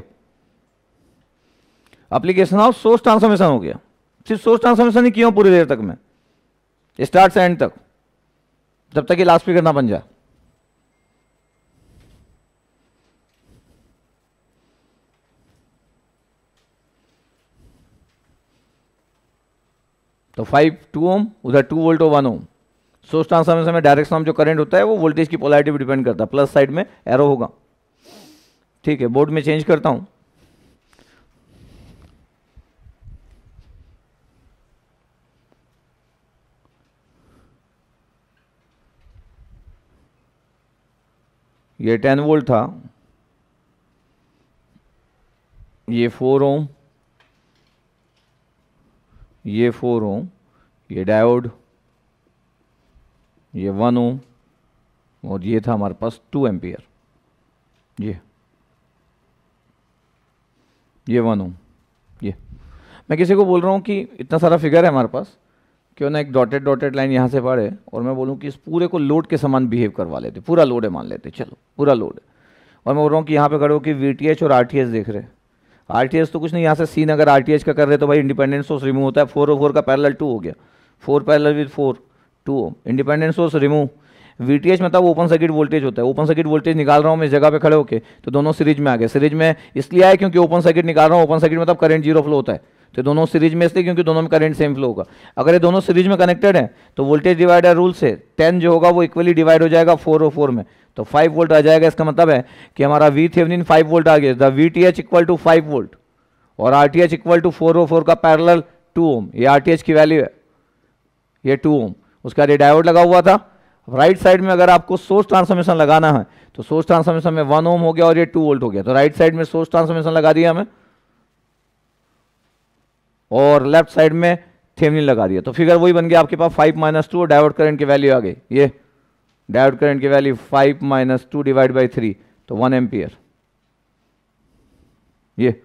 [SPEAKER 1] एप्लीकेशन ऑफ सोर्स ट्रांसफॉर्मेशन हो गया सिर्फ सोर्स ट्रांसफॉर्मेशन ही किया पूरी देर तक में स्टार्ट से एंड तक जब तक ये लास्ट फिगर ना बन जाए तो फाइव टू ओम उधर टू वोल्ट और वन ओम सोर्स ट्रांसफॉर्मेशन में डायरेक्शन जो करंट होता है वो वोल्टेज की पोलैरिटी पर डिपेंड करता है प्लस साइड में एरो होगा ठीक है बोर्ड में चेंज करता हूं ये टेन वोल्ट था ये फोर ओम ये फोर ओम ये डायोड ये वन ओम और ये था हमारे पास टू एम्पियर ये ये वन ओम ये मैं किसी को बोल रहा हूँ कि इतना सारा फिगर है हमारे पास क्यों ना एक डॉटेड डॉटेड लाइन यहाँ से पड़े और मैं बोलूँ कि इस पूरे को लोड के समान बिहेव करवा लेते पूरा लोड है मान लेते चलो पूरा लोड है और मैं बोल रहा हूँ कि यहाँ पे करो कि वी और आर देख रहे हैं आर तो कुछ नहीं यहाँ से सीन अगर आर का कर रहे तो भाई इंडिपेंडेंट सोर्स रिमूव होता है फोर और फोर का पैरल टू हो गया four parallel with four two ohm independent source remove V मतलब ओपन सर्किट वोल्टेज होता है ओपन सर्किट वोल्टेज निकाल रहा हूँ मैं इस जगह पे खड़े होकर तो दोनों सीरीज में आ गए सीरीज में इसलिए आए क्योंकि ओपन सर्किट निकाल रहा हूँ ओपन सर्किट मतलब करंट जीरो फ्लो होता है तो दोनों सीरीज में इसलिए क्योंकि दोनों में करंट सेम फ्लो होगा अगर ये दोनों सीरीज में कनेक्टेड हैं तो वोल्टेज डिवाइडर रूल से टेन जो होगा वो इक्वली डिवाइड हो जाएगा फोर ओ फोर में तो फाइव वोल्ट आ जाएगा इसका मतलब है कि हमारा वी थेवनिन फाइव वोल्ट आ गया the V T H equal to five volt और R T H equal to four ओ फोर का पैरल टू ओम ये आर टी एच की वैल्यू है ये टू ओम उसका ये डायोड लगा हुआ था राइट right साइड में अगर आपको सोर्स ट्रांसफॉर्मेशन लगाना है तो सोर्स ट्रांसफॉर्मेशन में वन ओम हो गया और ये टू वोल्ट हो गया तो राइट right साइड में सोर्स ट्रांसफॉर्मेशन लगा दिया हमें और लेफ्ट साइड में थेवनिन लगा दिया तो फिगर वही बन गया आपके पास फाइव माइनस टू और डायवर्ट करेंट की वैल्यू आ गई ये डायवर्ट करेंट की value five minus two divide by three तो वन एम्पियर ये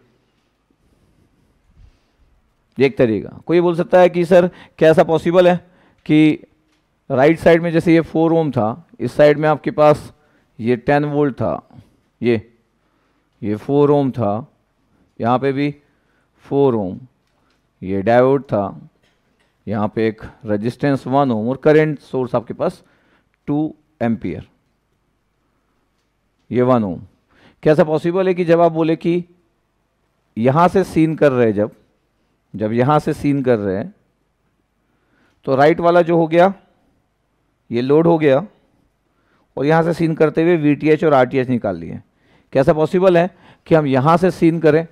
[SPEAKER 1] एक तरीका कोई बोल सकता है कि सर कैसा पॉसिबल है कि राइट साइड में जैसे ये फोर ओम था इस साइड में आपके पास ये टेन वोल्ट था ये ये फोर ओम था यहाँ पे भी फोर ओम ये डायोड था यहाँ पे एक रेजिस्टेंस वन ओम और करेंट सोर्स आपके पास टू एम्पियर ये वन ओम कैसा पॉसिबल है कि जब आप बोले कि यहां से सीन कर रहे जब जब यहां से सीन कर रहे हैं तो राइट वाला जो हो गया ये लोड हो गया और यहां से सीन करते हुए वी और आर निकाल लिए कैसा पॉसिबल है कि हम यहां से सीन करें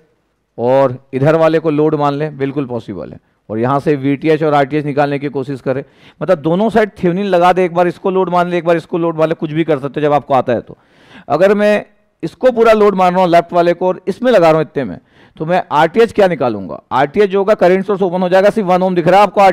[SPEAKER 1] और इधर वाले को लोड मान लें बिल्कुल पॉसिबल है और यहाँ से वी और आर निकालने की कोशिश करें मतलब दोनों साइड थेवनिन लगा दे एक बार इसको लोड मान ले एक बार इसको लोड मान ले कुछ भी कर सकते जब आपको आता है तो अगर मैं इसको पूरा लोड मान रहा हूँ लेफ्ट वाले को और इसमें लगा रहा हूँ इतने में तो मैं आर क्या निकालूंगा आर जो होगा करेंट सोर्स ओपन हो जाएगा सिर्फ वन ओम दिख रहा है आपको आर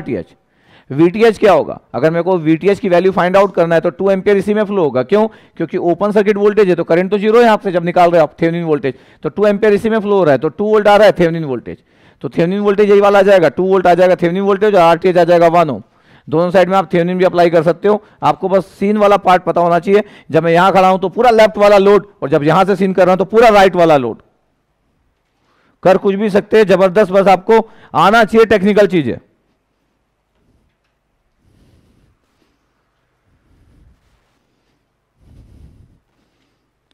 [SPEAKER 1] वीटीएच क्या होगा अगर मेरे को वीटीएच की वैल्यू फाइंड आउट करना है तो टू एम्पियर इसी में फ्लो होगा क्यों क्योंकि ओपन सर्किट वोल्टेज है तो करंट तो जीरो है आपसे जब निकाल रहे हो आप थेवनिन वोल्टेज तो टू एम्पियर इसी में फ्लो हो रहा है तो टू वोल्ट आ रहा है थेवनिन वोल्टेज तो थेवनिन वोल्टेज यही वाला आ जाएगा टू वोल्ट आ जाएगा थेवनिन वोल्टेज और आरटीएच आ जाएगा वन ओम दोनों साइड में आप थेवनिन भी अप्लाई कर सकते हो आपको बस सीन वाला पार्ट पता होना चाहिए जब मैं यहां खड़ा हूं तो पूरा लेफ्ट वाला लोड और जब यहां से सीन कर रहा हूं तो पूरा राइट वाला लोड कर कुछ भी सकते हैं जबरदस्त बस आपको आना चाहिए टेक्निकल चीजें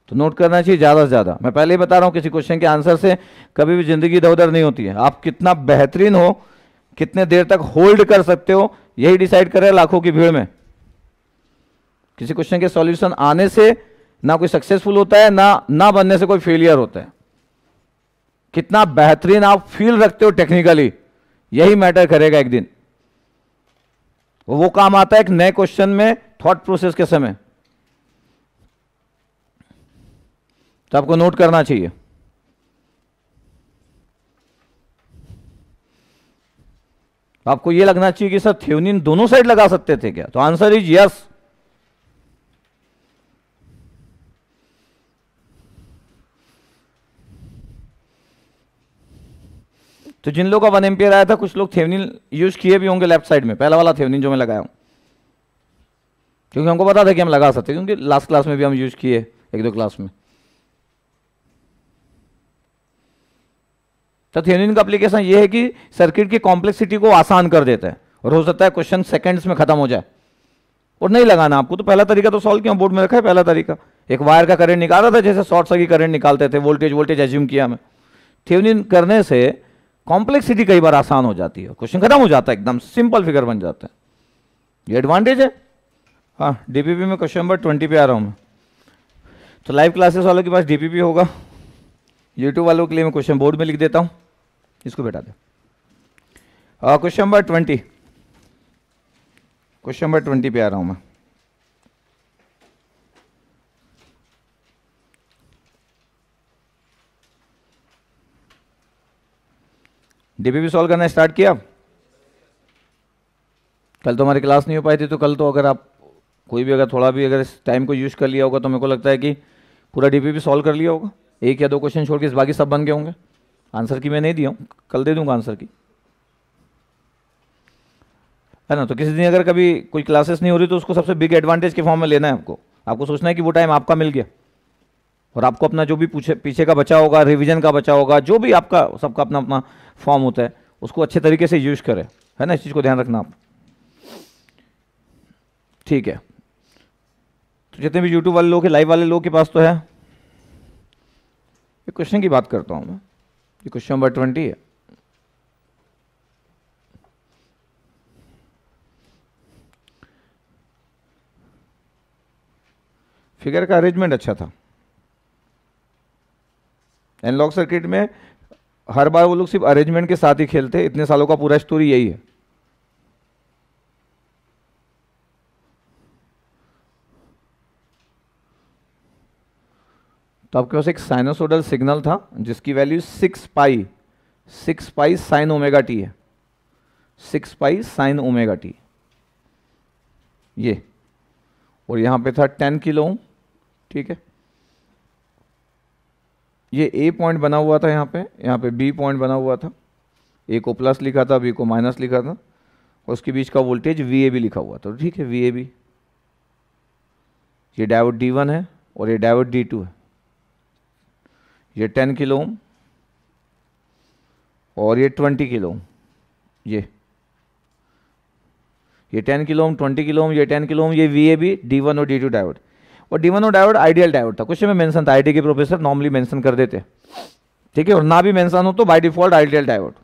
[SPEAKER 1] तो नोट करना चाहिए ज़्यादा से ज़्यादा मैं पहले ही बता रहा हूँ किसी क्वेश्चन के आंसर से कभी भी ज़िंदगी इधर उधर नहीं होती है आप कितना बेहतरीन हो कितने देर तक होल्ड कर सकते हो यही डिसाइड कर लाखों की भीड़ में किसी क्वेश्चन के सॉल्यूशन आने से ना कोई सक्सेसफुल होता है ना ना बनने से कोई फेलियर होता है कितना बेहतरीन आप फील रखते हो टेक्निकली यही मैटर करेगा एक दिन वो काम आता है एक नए क्वेश्चन में थॉट प्रोसेस के समय तो आपको नोट करना चाहिए आपको यह लगना चाहिए कि सर थ्योनिन दोनों साइड लगा सकते थे क्या तो आंसर इज यस तो जिन लोगों का वन एम्पियर आया था कुछ लोग थेवनिन यूज किए भी होंगे लेफ्ट साइड में पहला वाला थेवनिन जो मैं लगाया हूं क्योंकि हमको पता था कि हम लगा सकते क्योंकि लास्ट क्लास में भी हम यूज किए एक दो क्लास में तो थेविनिन का अप्लीकेशन ये है कि सर्किट की कॉम्प्लेक्सिटी को आसान कर देता है और हो सकता है क्वेश्चन सेकेंड्स में खत्म हो जाए और नहीं लगाना आपको तो पहला तरीका तो सॉल्व किया बोर्ड में रखा है पहला तरीका एक वायर का करंट निकाला था जैसे शॉर्ट सर्किट करंट निकालते थे वोल्टेज वोल्टेज एज्यूम किया हमें थेवनिन करने से कॉम्प्लेक्सिटी कई बार आसान हो जाती है क्वेश्चन खत्म हो जाता है एकदम सिंपल फिगर बन जाता है ये एडवांटेज है हाँ डीपीपी में क्वेश्चन नंबर ट्वेंटी पे आ रहा हूँ मैं तो लाइव क्लासेस वालों के पास डीपीपी होगा यूट्यूब वालों के लिए मैं क्वेश्चन बोर्ड में लिख देता हूँ इसको बैठा दे question number twenty question number twenty पे आ रहा हूं मैं डीपीपी सॉल्व करना स्टार्ट किया कल तो हमारी क्लास नहीं हो पाई थी तो कल तो अगर आप कोई भी अगर थोड़ा भी अगर इस टाइम को यूज कर लिया होगा तो मेरे को लगता है कि पूरा डीपीपी सॉल्व कर लिया होगा एक या दो क्वेश्चन छोड़ के बाकी सब बन गए होंगे आंसर की मैं नहीं दिया हूँ कल दे दूंगा आंसर की है ना तो किसी दिन अगर कभी कोई क्लासेस नहीं हो रही तो उसको सबसे बिग एडवांटेज के फॉर्म में लेना है आपको आपको सोचना है कि वो टाइम आपका मिल गया और आपको अपना जो भी पूछे पीछे का बचा होगा रिविजन का बचा होगा जो भी आपका सबका अपना अपना फॉर्म होता है उसको अच्छे तरीके से यूज करें है ना इस चीज़ को ध्यान रखना आप ठीक है तो जितने भी यूट्यूब वाले लोग हैं लाइव वाले लोग के पास तो है एक क्वेश्चन की बात करता हूँ मैं ये क्वेश्चन नंबर ट्वेंटी है फिगर का अरेंजमेंट अच्छा था एनलॉग सर्किट में हर बार वो लोग सिर्फ अरेंजमेंट के साथ ही खेलते इतने सालों का पूरा स्टोरी यही है तो आपके पास एक साइनोसोडल सिग्नल था जिसकी value six pi six pi sine omega T है six pi sine omega T ये और यहां पे था टेन किलो ठीक है ये ए पॉइंट बना हुआ था यहां पे यहां पे बी पॉइंट बना हुआ था ए को प्लस लिखा था बी को माइनस लिखा था और उसके बीच का वोल्टेज वी ए बी लिखा हुआ था ठीक है वी ए बी ये डायवर्ट डी वन है और ये डायवर्ट डी टू है ये टेन किलो ओम और ये ट्वेंटी किलो ओम ये ये ten kilo ohm twenty kilo ohm ये टेन किलो ओम ये V A B D one और डी टू डायोड और डी वन और डायोड आइडियल डायोड था कुछ में मेंशन था आईडी के प्रोफेसर नॉर्मली मेंशन कर देते ठीक है और ना भी मेंशन हो तो बाय डिफॉल्ट आइडियल डायोड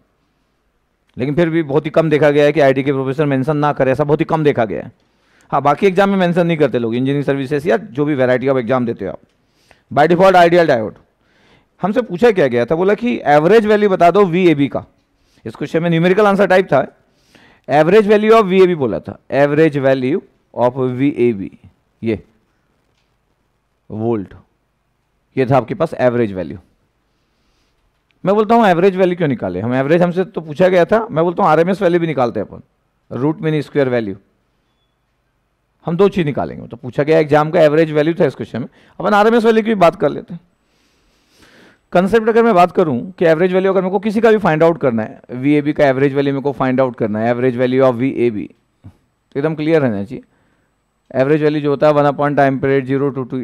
[SPEAKER 1] लेकिन फिर भी बहुत ही कम देखा गया है कि आईडी के प्रोफेसर मेंशन ना करे ऐसा बहुत ही कम देखा गया है हाँ बाकी एग्जाम में मेंशन नहीं करते लोग इंजीनियरिंग सर्विसेज या जो भी वैरायटी ऑफ एग्जाम देते हो आप बाय डिफॉल्ट आइडियल डायोड हमसे पूछा क्या गया था बोला कि एवरेज वैल्यू बता दो वी ए बी का इस क्वेश्चन में न्यूमेरिकल आंसर टाइप था average value of V A B बोला था average value of V A B ये वोल्ट ये था आपके पास एवरेज वैल्यू मैं बोलता हूँ एवरेज वैल्यू क्यों निकाले हम एवरेज हमसे तो पूछा गया था मैं बोलता हूं आरएमएस वैल्यू भी निकालते हैं अपन रूट मीन स्क्वेयर वैल्यू हम दो चीज़ निकालेंगे तो पूछा गया एग्जाम का एवरेज वैल्यू था इस क्वेश्चन में अपन आरएमएस वैल्यू की बात कर लेते हैं कंसेप्ट अगर मैं बात करूं कि एवरेज वैल्यू अगर मेरे को किसी का भी फाइंड आउट करना है वी का एवरेज वैल्यू मेरे को फाइंड आउट करना है average value of V A B एकदम क्लियर रहना चाहिए एवरेज वैल्यू जो होता है one upon time period zero to two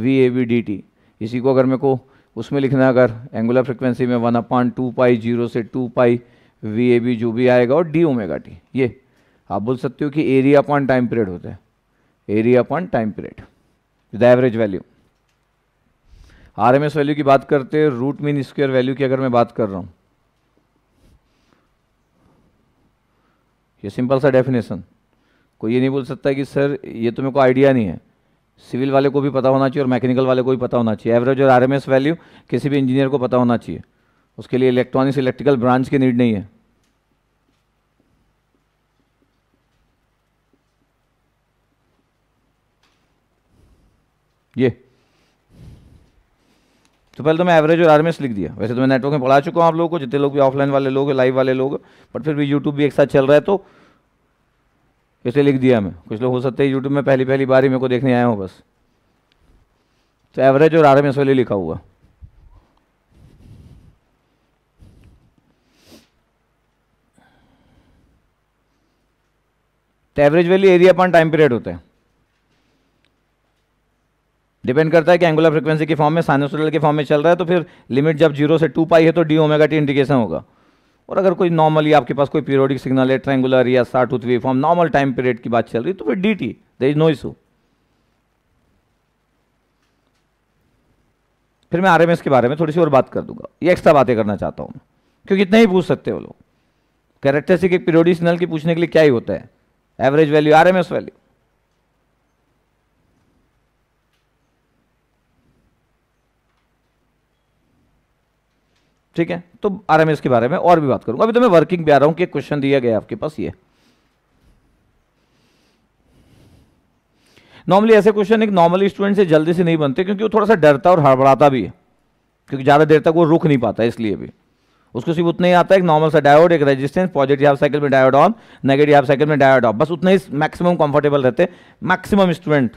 [SPEAKER 1] V A B D T इसी को अगर मेरे को उसमें लिखना अगर एंगुलर फ्रिक्वेंसी में one upon two pi zero से two pi V A B जो भी आएगा और डी ओमेगा टी ये आप बोल सकते हो कि एरिया अपॉन टाइम पीरियड होता है area upon time period the average value R M S value की बात करते हैं रूट मीन स्क्वेयर वैल्यू की अगर मैं बात कर रहा हूँ ये सिंपल सा डेफिनेशन कोई ये नहीं बोल सकता कि सर ये तो मेरे को आइडिया नहीं है सिविल वाले को भी पता होना चाहिए और मैकेनिकल वाले को भी पता होना चाहिए एवरेज और आर वैल्यू किसी भी इंजीनियर को पता होना चाहिए उसके लिए इलेक्ट्रॉनिक्स इलेक्ट्रिकल ब्रांच की नीड नहीं है ये तो पहले तो मैं एवरेज और आरएमएस लिख दिया वैसे तो मैं नेटवर्क में पढ़ा चुका हूँ आप लोगों को जितने लोग भी ऑफलाइन वाले लोग लाइव वाले लोग बट फिर भी यूट्यूब भी एक साथ चल रहा है तो इसलिए लिख दिया मैं कुछ लोग हो सकते हैं यूट्यूब में पहली पहली बार ही मेरे को देखने आया हूँ बस तो एवरेज और आरएमएस वाले लिखा हुआ तो एवरेज वैल्यू एरिया पर टाइम पीरियड होता है डिपेंड करता है कि एंगुलर फ्रीक्वेंसी के फॉर्म में साइनोसोडल के फॉर्म में चल रहा है तो फिर लिमिट जब जीरो से टू पाई है तो डी ओमेगा टी इंडिकेशन होगा और अगर कोई नॉर्मली आपके पास कोई पीरियोडिक सिग्नल है ट्रेंगुलर या two three form normal time period की बात चल रही है तो फिर D T there is no issue फिर मैं आरएमएस के बारे में थोड़ी सी और बात कर दूंगा ये एक्स्ट्रा बातें करना चाहता हूँ क्योंकि इतना ही पूछ सकते हो लोग कैरेक्टरिस्टिक एक पीरियोडिक सिग्नल की पूछने के लिए क्या ही होता है एवरेज वैल्यू आरएमएस वैल्यू ठीक है तो आर के बारे में और भी बात करूंगा अभी तो मैं वर्किंग भी आ रहा हूं कि क्वेश्चन दिया गया आपके पास ये नॉर्मली ऐसे क्वेश्चन एक नॉर्मली स्टूडेंट से जल्दी से नहीं बनते क्योंकि वो थोड़ा सा डरता और हड़बड़ाता भी है क्योंकि ज़्यादा देर तक वो रुक नहीं पाता इसलिए भी उसको सिर्फ उतना ही आता है एक नॉर्मल सा डायोड एक रेजिस्टेंस पॉजिटिव हाफ साइकिल में diode on negative half cycle में डायोड ऑफ बस उतना ही मैक्सिमम कंफर्टेबल रहते मैक्सिमम स्टूडेंट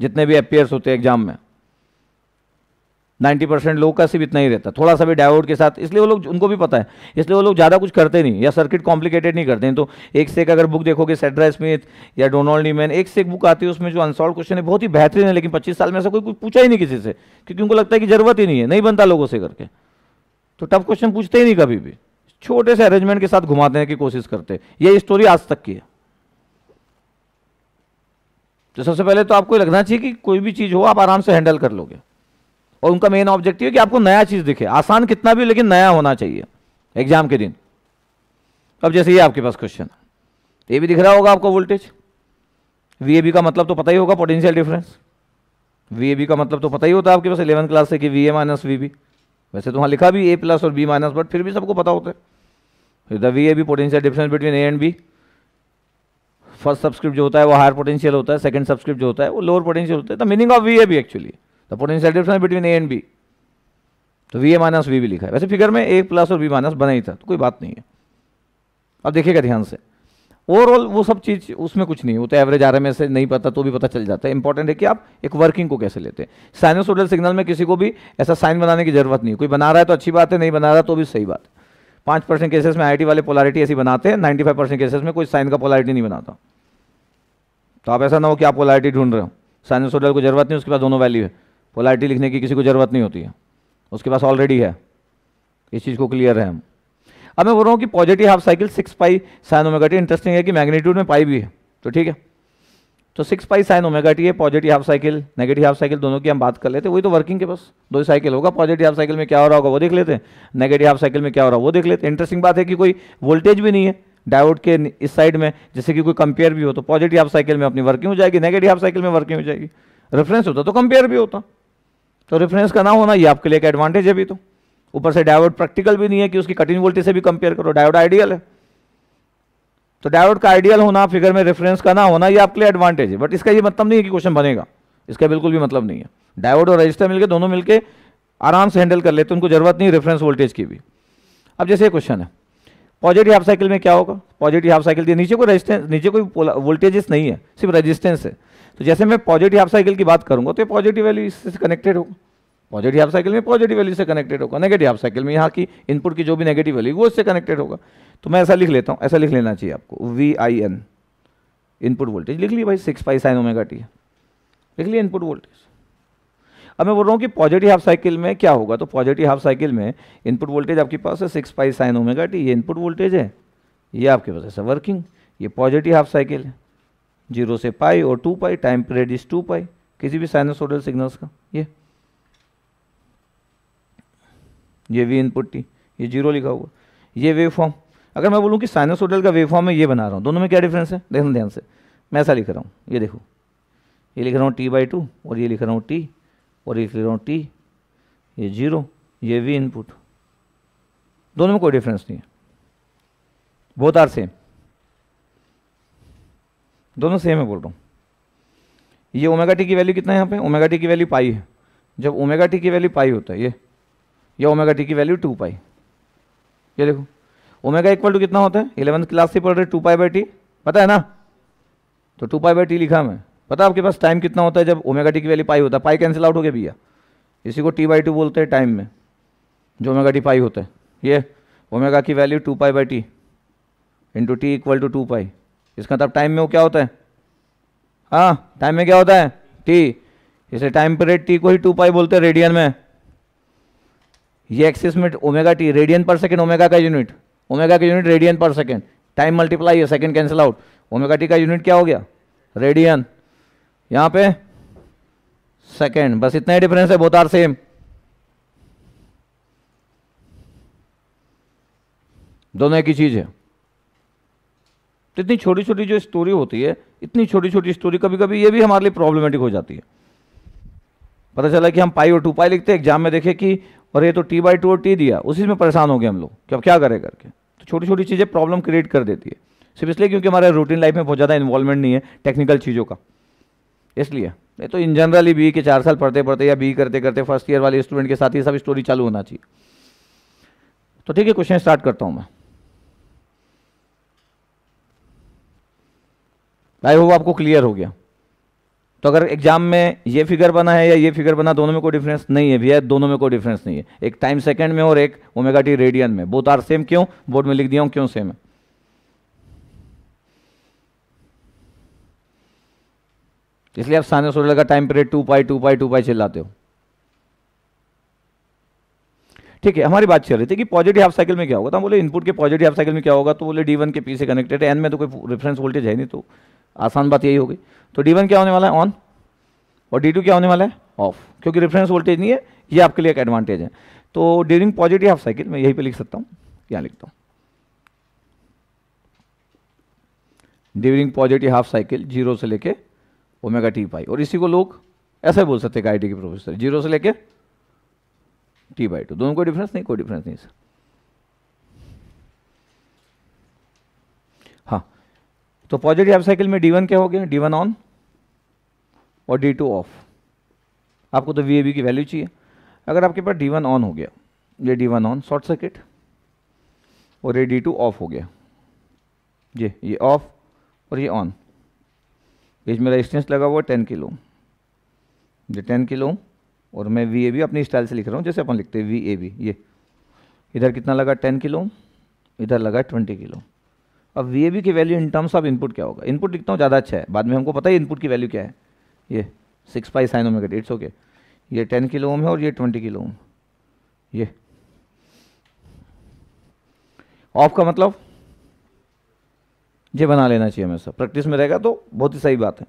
[SPEAKER 1] जितने भी अपेयर्स होते हैं एग्जाम में नाइन्टी परसेंट लोगों का सिर्फ इतना ही रहता थोड़ा सा भी डायोड के साथ इसलिए वो लोग उनको भी पता है इसलिए वो लोग ज़्यादा कुछ करते नहीं या सर्किट कॉम्प्लिकेटेड नहीं करते हैं तो एक से एक अगर बुक देखोगे सेड्रा स्मिथ या डोनाल्ड नीमैन एक से एक बुक आती है उसमें जो अनसॉल्व क्वेश्चन है बहुत ही बेहतरीन है लेकिन पच्चीस साल में ऐसा कोई कुछ पूछा ही नहीं किसी से क्योंकि उनको लगता है कि ज़रूरत ही नहीं है नहीं बनता लोगों से करके तो टफ क्वेश्चन पूछते ही नहीं कभी भी छोटे से अरेंजमेंट के साथ घुमाने की कोशिश करते ये स्टोरी आज तक की है तो सबसे पहले तो आपको लगना चाहिए कि कोई भी चीज़ हो आप आराम से हैंडल कर लोगे और उनका मेन ऑब्जेक्टिव है कि आपको नया चीज दिखे आसान कितना भी लेकिन नया होना चाहिए एग्जाम के दिन अब जैसे ये आपके पास क्वेश्चन ये भी दिख रहा होगा आपको वोल्टेज वी का मतलब तो पता ही होगा पोटेंशियल डिफरेंस वी का मतलब तो पता ही होता है आपके पास इलेवन क्लास से कि V A minus V B वैसे तो वहाँ लिखा भी ए प्लस और बी माइनस बट फिर भी सबको पता होता है the V A B potential difference between A and B first subscript जो होता है वो हायर पोटेंशियल होता है सेकंड सब्सक्रिप्ट जो होता है वो लोअर पोटेंशियल होता है the meaning of V A B actually the potential difference between A and B तो वी ए माइनस वी भी लिखा है वैसे फिगर में ए प्लस और बी माइनस बना ही था तो कोई बात नहीं है अब देखिएगा ध्यान से ओवरऑल वो सब चीज़ उसमें कुछ नहीं वो तो एवरेज रहे में से नहीं पता तो भी पता चल जाता है इंपॉर्टेंट है कि आप एक वर्किंग को कैसे लेते हैं साइनोसोडल सिग्नल में किसी को भी ऐसा साइन बनाने की जरूरत नहीं कोई बना रहा है तो अच्छी बात है नहीं बना रहा तो भी सही बात है पाँच परसेंट केसेस में आई वाले पोलारिटी ऐसी बनाते हैं नाइन्टी फाइव परसेंट केसेस में कोई साइन का पोलारिटी नहीं बनाता तो आप ऐसा ना हो कि आप पोलारिटी ढूंढ रहे हो साइनोसोडल को जरूरत नहीं उसके पास दोनों वैल्यू है पोलारिटी लिखने की किसी को ज़रूरत नहीं होती है उसके पास ऑलरेडी है इस चीज़ को क्लियर है हम अब मैं बोल रहा हूँ कि positive half cycle six pi sine omega T interesting है कि मैग्नीट्यूड में पाई भी है तो ठीक है तो six pi sine omega T है positive half cycle negative half cycle दोनों की हम बात कर लेते वही तो वर्किंग के पास दो साइकिल होगा पॉजिटिव हाफ साइकिल में क्या हो रहा होगा वो देख लेते हैं नेगेटिव हाफ साइकिल में क्या हो रहा है वो देख लेते हैं इंटरेस्टिंग बात है कि कोई वोल्टेज भी नहीं है डायोड के इस साइड में जैसे कि कोई कंपेयर भी हो तो पॉजिटिव हाफ साइकिल में अपनी वर्किंग हो जाएगी नेगेटिव हाफ साइकिल में वर्किंग हो जाएगी रेफरेंस होता तो कंपेयर भी होता तो रेफरेंस का ना होना ये आपके लिए एक एडवांटेज है भी तो ऊपर से डायोड प्रैक्टिकल भी नहीं है कि उसकी कटिंग वोल्टेज से भी कंपेयर करो डायोड आइडियल है तो डायोड का आइडियल होना फिगर में रेफरेंस का ना होना ये आपके लिए एडवांटेज है बट इसका ये मतलब नहीं है कि क्वेश्चन बनेगा इसका बिल्कुल भी मतलब नहीं है डायोड और रजिस्टर मिलकर दोनों मिलकर आराम से हैंडल कर लेते उनको जरूरत नहीं रेफरेंस वोल्टेज की भी अब जैसे क्वेश्चन है पॉजिटिव हाफ साइकिल में क्या होगा पॉजिटिव हाफ साइकिल नीचे कोई रजिस्टेंस नीचे कोई वोल्टेजेस नहीं है सिर्फ रजिस्टेंस है तो जैसे मैं पॉजिटिव हाफ साइकिल की बात करूंगा तो ये पॉजिटिव वैल्यू इससे कनेक्टेड होगा पॉजिटिव हाफ साइकिल में पॉजिटिव वैल्यू से कनेक्टेड होगा नेगेटिव हाफ साइकिल में यहाँ की इनपुट की जो भी नेगेटिव वैल्यू वो इससे कनेक्टेड होगा तो मैं ऐसा लिख लेता हूँ ऐसा लिख लेना चाहिए आपको V I N input voltage लिख ली भाई six pi sine omega T लिख लिया इनपुट वोल्टेज अब मैं बोल रहा हूँ कि पॉजिटिव हाफ साइकिल में क्या होगा तो पॉजिटिव हाफ साइकिल में इनपुट वोल्टेज आपके पास है six pi sine omega T ये इनपुट वोल्टेज है ये आपके पास है वर्किंग ये पॉजिटिव हाफ साइकिल है जीरो से पाई और two pi time period is two pi किसी भी साइनसोडल सिग्नल्स का ये ये वी इनपुट टी ये जीरो लिखा हुआ ये वेव फॉर्म अगर मैं बोलूँ कि साइनसोडल का वेव फॉर्म मैं ये बना रहा हूँ दोनों में क्या डिफरेंस है देखना ध्यान से मैं ऐसा लिख रहा हूँ ये देखो ये लिख रहा हूँ टी बाई टू और ये लिख रहा हूँ टी और ये लिख रहा हूँ टी ये जीरो ये वी इनपुट दोनों में कोई डिफरेंस नहीं है बहुत आर सेम दोनों सेम है बोल रहा हूँ ये ओमेगा टी की वैल्यू कितना है यहाँ पे ओमेगा टी की वैल्यू पाई है जब ओमेगा टी की वैल्यू पाई होता है ये या ओमेगा टी की वैल्यू टू पाई ये देखो ओमेगा इक्वल टू कितना होता है इलेवंथ क्लास से पढ़ रहे टू पाई बाई टी पता है ना तो टू पाई बाई टी लिखा मैं पता आपके पास टाइम कितना होता है जब ओमेगा टी की वैल्यू पाई होता है पाई कैंसिल आउट हो गया भैया इसी को टी बाई टू बोलते हैं टाइम में जो ओमेगा टी पाई होता है ये ओमेगा की value two pi by T into T equal to two pi इसका मतलब टाइम में वो क्या होता है हाँ टाइम में क्या होता है टी इसे टाइम पीरियड टी को ही टू पाई बोलते हैं रेडियन में ये एक्सिस में omega T radian per second omega का यूनिट ओमेगा का unit radian per second time multiply है second cancel out omega T का यूनिट क्या हो गया रेडियन यहाँ पे सेकेंड बस इतना ही डिफरेंस है बहुत आर सेम दोनों एक ही चीज़ है तो इतनी छोटी छोटी जो स्टोरी होती है इतनी छोटी छोटी स्टोरी कभी कभी ये भी हमारे लिए प्रॉब्लमेटिक हो जाती है पता चला कि हम पाई और टू पाई लिखते हैं एग्जाम में देखे कि और ये तो टी बाई टू और टी दिया उसी में परेशान हो गए हम लोग कि अब क्या करें करके तो छोटी छोटी चीज़ें प्रॉब्लम क्रिएट कर देती है सिर्फ इसलिए क्योंकि हमारे रूटीन लाइफ में बहुत ज़्यादा इन्वॉल्वमेंट नहीं है टेक्निकल चीज़ों का इसलिए नहीं तो इन जनरली बी के चार साल पढ़ते पढ़ते या बी करते करते फर्स्ट ईयर वाले स्टूडेंट के साथ ये सब स्टोरी चालू होना चाहिए तो ठीक है क्वेश्चन स्टार्ट करता हूँ मैं आई होप आपको क्लियर हो गया तो अगर एग्जाम में ये फिगर बना है या ये फिगर बना दोनों में कोई डिफरेंस नहीं है भैया दोनों में कोई डिफरेंस नहीं है एक टाइम सेकंड में और एक ओमेगा टी रेडियन में बोथ आर सेम क्यों बोर्ड में लिख दिया हूं क्यों सेम है इसलिए आप साने सोलह का time period two pi two pi two pi चिल्लाते हो ठीक है हमारी बात चल रही थी कि पॉजिटिव हाफ साइकिल में क्या होगा तो हम बोले इनपुट के पॉजिटिव हाफ साइकिल में क्या होगा तो बोले डी वन के पी से कनेक्टेड है एन में तो कोई रेफरेंस वोल्टेज है नहीं तो आसान बात यही होगी तो डी वन क्या होने वाला है ऑन और डी टू क्या होने वाला है ऑफ क्योंकि रेफरेंस वोल्टेज नहीं है ये आपके लिए एक एडवांटेज है तो ड्यूरिंग पॉजिटिव हाफ साइकिल मैं यहीं पर लिख सकता हूँ यहाँ लिखता हूँ during positive half cycle zero से लेके ओमेगा टी पाई और इसी को लोग ऐसा बोल सकते हैं आई टी के प्रोफेसर जीरो से लेके टी बाई टू दोनों कोई डिफरेंस नहीं कोई डिफरेंस नहीं सर हाँ तो पॉजिटिव हाफ साइकिल में डी वन क्या हो गया डी वन ऑन और डी टू ऑफ आपको तो वी की वैल्यू चाहिए अगर आपके पास डी वन ऑन हो गया ये D one on short circuit और ये डी टू ऑफ हो गया जी ये ऑफ और ये ऑन मेरा डिस्टेंस लगा हुआ टेन किलो ये टेन किलो और मैं वी ए बी अपनी स्टाइल से लिख रहा हूँ जैसे अपन लिखते हैं वी ए बी ये इधर कितना लगा टेन किलो इधर लगा ट्वेंटी किलो अब वी ए बी की value in terms of input क्या होगा इनपुट लिखता हूँ ज़्यादा अच्छा है बाद में हमको पता है इनपुट की वैल्यू क्या है ये six pi sine omega it's okay ये टेन किलो ओम है और ये ट्वेंटी किलो ओम ये ऑफ का मतलब ये बना लेना चाहिए हमेशा प्रैक्टिस में रहेगा तो बहुत ही सही बात है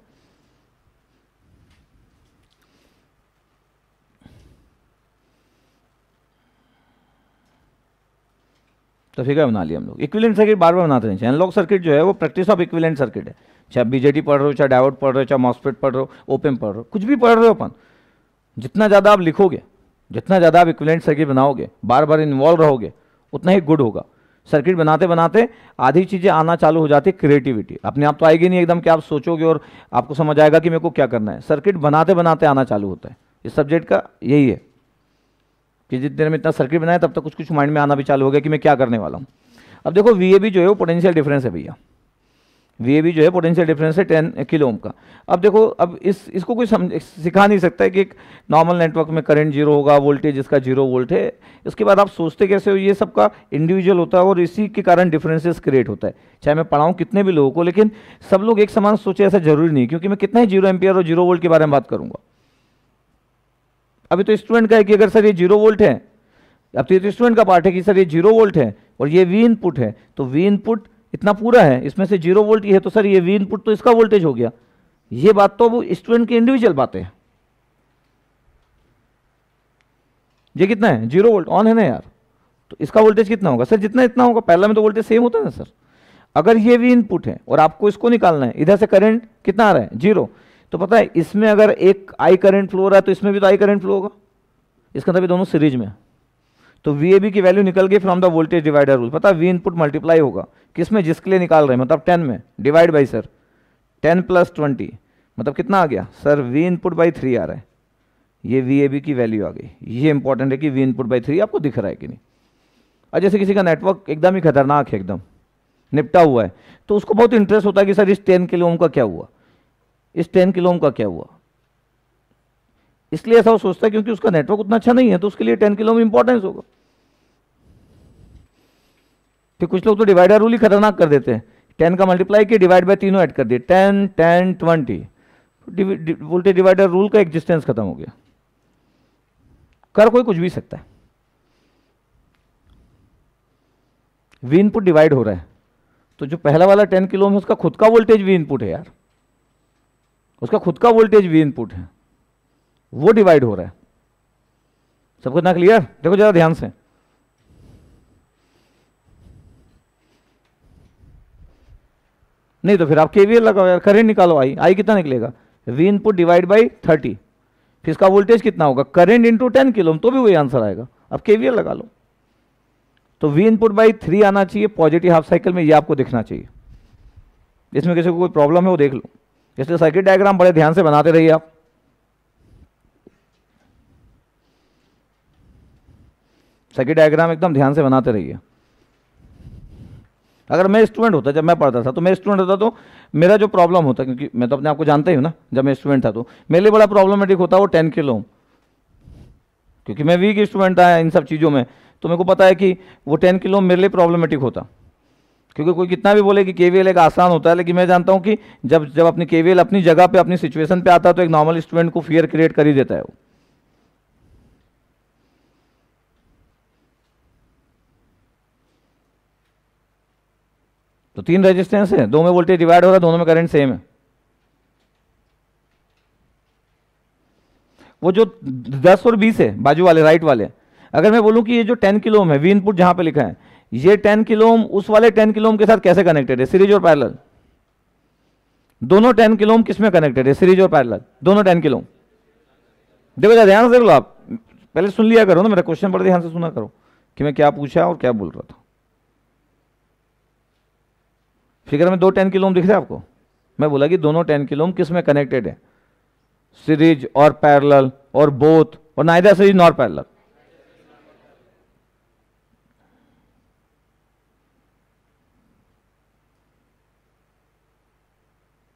[SPEAKER 1] तो फिगर बना लिया हम लोग इक्विलेंट सर्किट बार बार बनाते रहें एनलॉग सर्किट जो है वो प्रैक्टिस ऑफ इक्विलेंट सर्किट है चाहे बीजेडी पढ़ रहे हो चाहे डायोड पढ़ रहे हो चाहे मॉस्फेट पढ़ रहे हो ओपन पढ़ रहे हो कुछ भी पढ़ रहे हो अपन जितना ज़्यादा आप लिखोगे जितना ज़्यादा आप इक्विलेंट सर्किट बनाओगे बार बार इन्वॉल्व रहोगे उतना ही गुड होगा सर्किट बनाते बनाते आधी चीज़ें आना चालू हो जाती है क्रिएटिविटी अपने आप तो आएगी नहीं एकदम कि आप सोचोगे और आपको समझ आएगा कि मेरे को क्या करना है सर्किट बनाते बनाते आना चालू होता है इस सब्जेक्ट का यही है कि जितनी देर में इतना सर्किट बनाया तब तक तो कुछ कुछ माइंड में आना भी चालू हो गया कि मैं क्या करने वाला हूँ अब देखो वी ए जो है वो पोटेंशियल डिफरेंस है भैया वी जो है पोटेंशियल डिफरेंस है टेन किलो ओम का अब देखो अब इस इसको कोई समझ सिखा नहीं सकता है कि एक नॉर्मल नेटवर्क में करंट जीरो होगा वोल्टेज इसका जीरो वोल्ट है इसके बाद आप सोचते कैसे हो ये सबका इंडिविजुअल होता है और इसी के कारण डिफरेंसेस क्रिएट होता है चाहे मैं पढ़ाऊँ कितने भी लोगों को लेकिन सब लोग एक समान सोचे ऐसा जरूरी नहीं क्योंकि मैं कितना ही जीरो एम्पियर और जीरो वोल्ट के बारे में बात करूँगा अभी तो स्टूडेंट का है कि अगर सर ये जीरो वोल्ट है अब तो ये तो स्टूडेंट का पार्ट है कि सर ये जीरो वोल्ट है और ये वी इनपुट है तो वी इनपुट इतना पूरा है इसमें से जीरो वोल्ट ये है तो सर ये वी इनपुट तो इसका वोल्टेज हो गया ये बात तो वो स्टूडेंट की इंडिविजुअल बातें हैं ये कितना है जीरो वोल्ट ऑन है ना यार तो इसका वोल्टेज कितना होगा सर जितना इतना होगा पहला में तो वोल्टेज सेम होता है ना सर अगर ये वी इनपुट है और आपको इसको निकालना है इधर से करंट कितना आ रहा है जीरो तो पता है इसमें अगर एक आई करंट फ्लो हो रहा है तो इसमें भी तो आई करंट फ्लो होगा इसका मतलब दोनों सीरीज में तो वी ए बी की वैल्यू निकल गई from the voltage divider rule पता है वी इनपुट मल्टीप्लाई होगा किस में जिसके लिए निकाल रहे हैं मतलब टेन में divide by sir ten plus twenty मतलब कितना आ गया sir V input by three आ रहा है ये वी ए बी की वैल्यू आ गई ये इंपॉर्टेंट है कि वी इनपुट बाई थ्री आपको दिख रहा है कि नहीं और जैसे किसी का नेटवर्क एकदम ही खतरनाक है एकदम निपटा हुआ है तो उसको बहुत इंटरेस्ट होता है कि सर इस टेन किलो ओम का क्या हुआ इस टेन किलो का क्या हुआ इसलिए ऐसा वो सोचता है क्योंकि उसका नेटवर्क उतना अच्छा नहीं है तो उसके लिए टेन किलो इंपॉर्टेंस होगा तो कुछ लोग तो डिवाइडर रूल ही खतरनाक कर देते हैं टेन का मल्टीप्लाई किया डिवाइड बाय तीनों ऐड कर दिए ten ten twenty voltage divider rule का एग्जिस्टेंस खत्म हो गया कर कोई कुछ भी सकता है वी इनपुट डिवाइड हो रहा है तो जो पहला वाला टेन किलो है उसका खुद का वोल्टेज वी इनपुट है यार उसका खुद का वोल्टेज वी इनपुट है वो डिवाइड हो रहा है सबको इतना क्लियर देखो जरा ध्यान से नहीं तो फिर आप केवीएल लगाओ यार करंट निकालो आई आई कितना निकलेगा V input divide by thirty फिर इसका वोल्टेज कितना होगा करंट इंटू टेन किलोम तो भी वही आंसर आएगा अब केवीएल लगा लो तो वी इनपुट बाई थ्री आना चाहिए पॉजिटिव हाफ साइकिल में ये आपको दिखना चाहिए इसमें किसी को कोई प्रॉब्लम है वो देख लो इसलिए सर्किट डायग्राम बड़े ध्यान से बनाते रहिए आप सर्किट डायग्राम एकदम ध्यान से बनाते रहिए अगर मैं स्टूडेंट होता जब मैं पढ़ता था तो मैं स्टूडेंट होता तो मेरा जो प्रॉब्लम होता क्योंकि मैं तो अपने आप को जानता ही ना जब मैं स्टूडेंट था तो मेरे लिए बड़ा प्रॉब्लमेटिक होता वो टेन किलो क्योंकि मैं वीक स्टूडेंट था इन सब चीज़ों में तो मेरे को पता है कि वो टेन किलो मेरे लिए प्रॉब्लमेटिक होता क्योंकि कोई कितना भी बोले कि केवीएल एक आसान होता है लेकिन मैं जानता हूं कि जब जब अपनी केवीएल अपनी जगह पे अपनी सिचुएशन पे आता है तो एक नॉर्मल स्टूडेंट को फियर क्रिएट कर ही देता है वो तो तीन रेजिस्टेंस है दो में वोल्टेज डिवाइड हो रहा है दोनों में करंट सेम है वो जो दस और बीस है बाजू वाले राइट वाले अगर मैं बोलूं कि ये जो टेन किलो में वी इनपुट जहां पर लिखा है ये टेन किलो उस वाले टेन किलो के साथ कैसे कनेक्टेड है सीरीज और पैरल दोनों टेन किलो किसमें कनेक्टेड है सीरीज और पैरेलल दोनों टेन किलो देखो ध्यान से देख लो आप पहले सुन लिया करो ना मेरा क्वेश्चन बड़े ध्यान से सुना करो कि मैं क्या पूछा और क्या बोल रहा था फिगर में दो टेन किलोम दिख रहे आपको मैं बोला कि दोनों टेन किलोम किस में कनेक्टेड है सीरीज और पैरेलल और बोथ और neither series nor parallel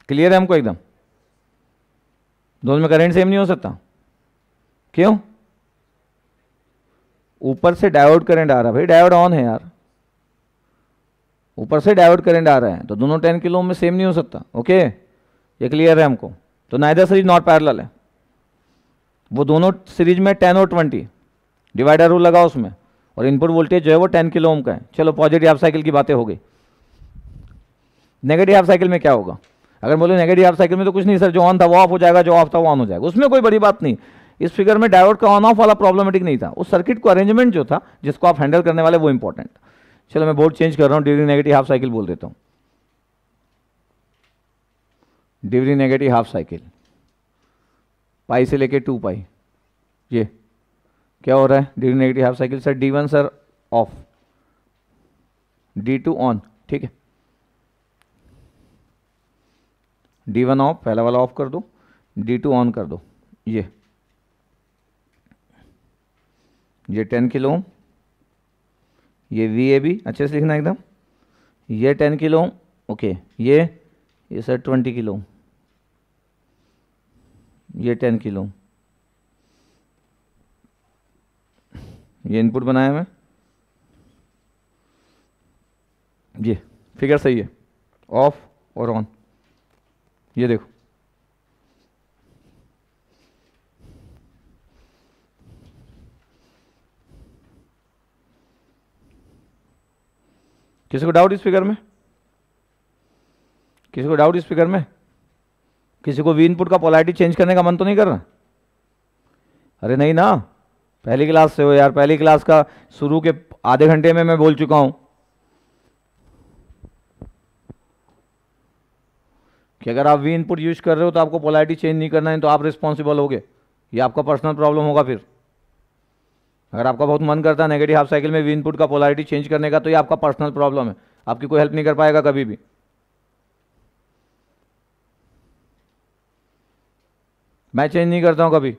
[SPEAKER 1] clear है हमको एकदम दोनों में करंट सेम नहीं हो सकता क्यों ऊपर से डायोड करंट आ रहा है भाई डायोड ऑन है यार ऊपर से डायोड करंट आ रहा है तो दोनों टेन किलो में सेम नहीं हो सकता ओके ये क्लियर है हमको तो नाइदर सीरीज नॉट पैरल है वो दोनों सीरीज में टेन और ट्वेंटी डिवाइडर रूल लगा उसमें और इनपुट वोल्टेज जो है वो टेन किलो ओम का है चलो पॉजिटिव हाफ साइकिल की बातें हो गई नेगेटिव हाफ साइकिल में क्या होगा अगर बोले नेगेटिव हाफ साइकिल में तो कुछ नहीं सर जो ऑन था वो ऑफ हो जाएगा जो ऑफ था वो ऑन हो जाएगा उसमें कोई बड़ी बात नहीं इस फिगर में डायोड का ऑन ऑफ वाला प्रॉब्लमेटिक नहीं था उस सर्किट को अरेंजमेंट जो था जिसको आप हैंडल करने वाले वो इंपॉर्टेंट चलो मैं बोर्ड चेंज कर रहा हूँ डिग्री नेगेटिव हाफ साइकिल बोल देता हूँ degree negative half cycle pi से लेके टू पाई ये क्या हो रहा है degree negative half cycle sir D one sir off D two on ठीक है डी वन ऑफ पहला वाला ऑफ कर दो डी टू ऑन कर दो ये ये टेन किलो ओम ये वी ए बी अच्छे से लिखना एकदम ये टेन किलो ओम ओके ये ये सर ट्वेंटी किलो ओम ये टेन किलो ओम ये इनपुट बनाया मैं ये फिगर सही है ऑफ और ऑन ये देखो किसी को डाउट इस फिगर में किसी को डाउट इस फिगर में किसी को वी इनपुट का पोलैरिटी चेंज करने का मन तो नहीं कर रहा अरे नहीं ना पहली क्लास से हो यार पहली क्लास का शुरू के आधे घंटे में मैं बोल चुका हूँ कि अगर आप वी इनपुट यूज कर रहे हो तो आपको पोलैरिटी चेंज नहीं करना है तो आप रिस्पॉन्सिबल गए ये आपका पर्सनल प्रॉब्लम होगा फिर अगर आपका बहुत मन करता है नेगेटिव हाफ साइकिल में वी इनपुट का पोलैरिटी चेंज करने का तो ये आपका पर्सनल प्रॉब्लम है आपकी कोई हेल्प नहीं कर पाएगा कभी भी मैं चेंज नहीं करता हूँ कभी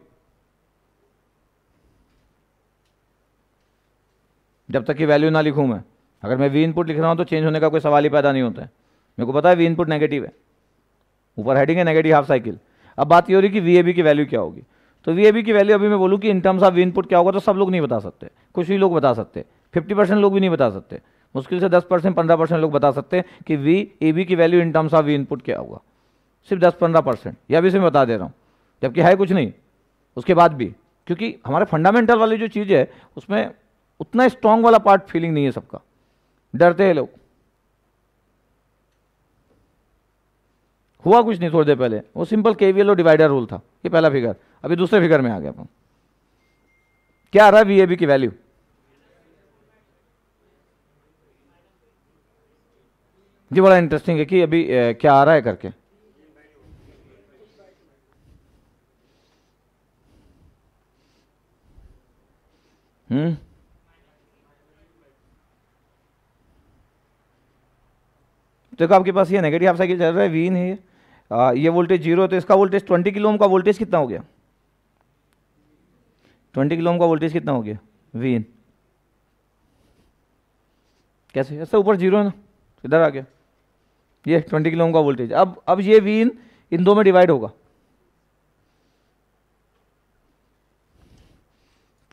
[SPEAKER 1] जब तक कि वैल्यू ना लिखूँ मैं अगर मैं वी इनपुट लिख रहा हूँ तो चेंज होने का कोई सवाल ही पैदा नहीं होता है मेरे को पता है वी इनपुट नेगेटिव है ऊपर हेडिंग है नेगेटिव हाफ साइकिल अब बात ये हो रही कि वी की वैल्यू क्या होगी तो वी की वैल्यू अभी मैं बोलूँ कि इन टर्म्स ऑफ इनपुट क्या होगा तो सब लोग नहीं बता सकते कुछ ही लोग बता सकते फिफ्टी परसेंट लोग भी नहीं बता सकते मुश्किल से दस परसेंट पंद्रह परसेंट लोग बता सकते हैं कि वी ए बी की value in terms of V input क्या होगा सिर्फ दस पंद्रह परसेंट यह भी मैं बता दे रहा हूँ जबकि है कुछ नहीं उसके बाद भी क्योंकि हमारे फंडामेंटल वाली जो चीज़ है उसमें उतना स्ट्रांग वाला पार्ट फीलिंग नहीं है सबका डरते हैं लोग हुआ कुछ नहीं थोड़ी देर पहले वो सिंपल के और डिवाइडर रूल था ये पहला फिगर अभी दूसरे फिगर में आ गया अपन क्या आ रहा है वीएबी की वैल्यू जी बड़ा इंटरेस्टिंग है कि अभी ए, क्या आ रहा है करके हम्म देखो आपके पास ये नेगेटिव हाफ साइकिल चल रहा है वीन है आ, ये वोल्टेज जीरो है तो इसका वोल्टेज ट्वेंटी किलोम का वोल्टेज कितना हो गया ट्वेंटी किलोम का वोल्टेज कितना हो गया वी इन कैसे ऐसा ऊपर जीरो है ना इधर आ गया ये ट्वेंटी किलोम का वोल्टेज अब अब ये वी इन इन दो में डिवाइड होगा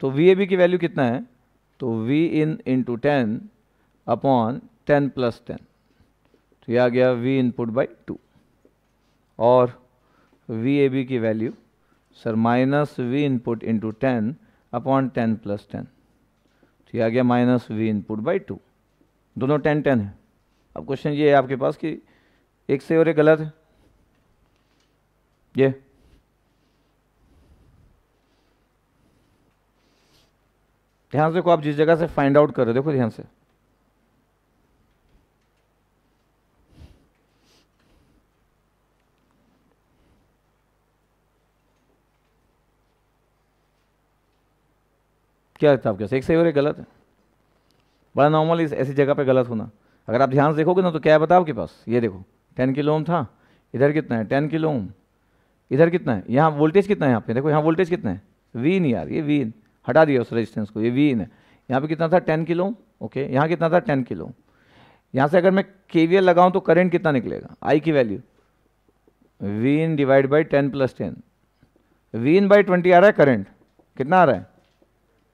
[SPEAKER 1] तो वी ए बी की वैल्यू कितना है तो V in into ten upon ten plus ten तो ये आ गया वी इनपुट बाई टू और वी ए बी की value sir minus V input into ten upon ten plus ten तो ये आ गया minus V input by two दोनों टेन टेन है अब क्वेश्चन ये है आपके पास कि एक से और एक गलत है ये ध्यान से देखो आप जिस जगह से फाइंड आउट कर रहे हो देखो ध्यान से क्या हिसाब आपके एक सही हो रहा गलत है बड़ा नॉर्मल इस ऐसी जगह पे गलत होना अगर आप ध्यान से देखोगे ना तो क्या है बताओ आपके पास ये देखो टेन किलो ओम था इधर कितना है टेन किलो ओम इधर कितना है यहाँ वोल्टेज कितना है यहाँ पे देखो यहाँ वोल्टेज कितना है वीन यार ये वीन हटा दिया उस रजिस्टेंस को ये वीन है यहाँ पर कितना था टेन किलो ओके यहाँ कितना था टेन किलो यहाँ से अगर मैं के लगाऊँ तो करेंट कितना निकलेगा आई की value V in divide by ten plus ten V in by twenty आ रहा है करेंट कितना आ रहा है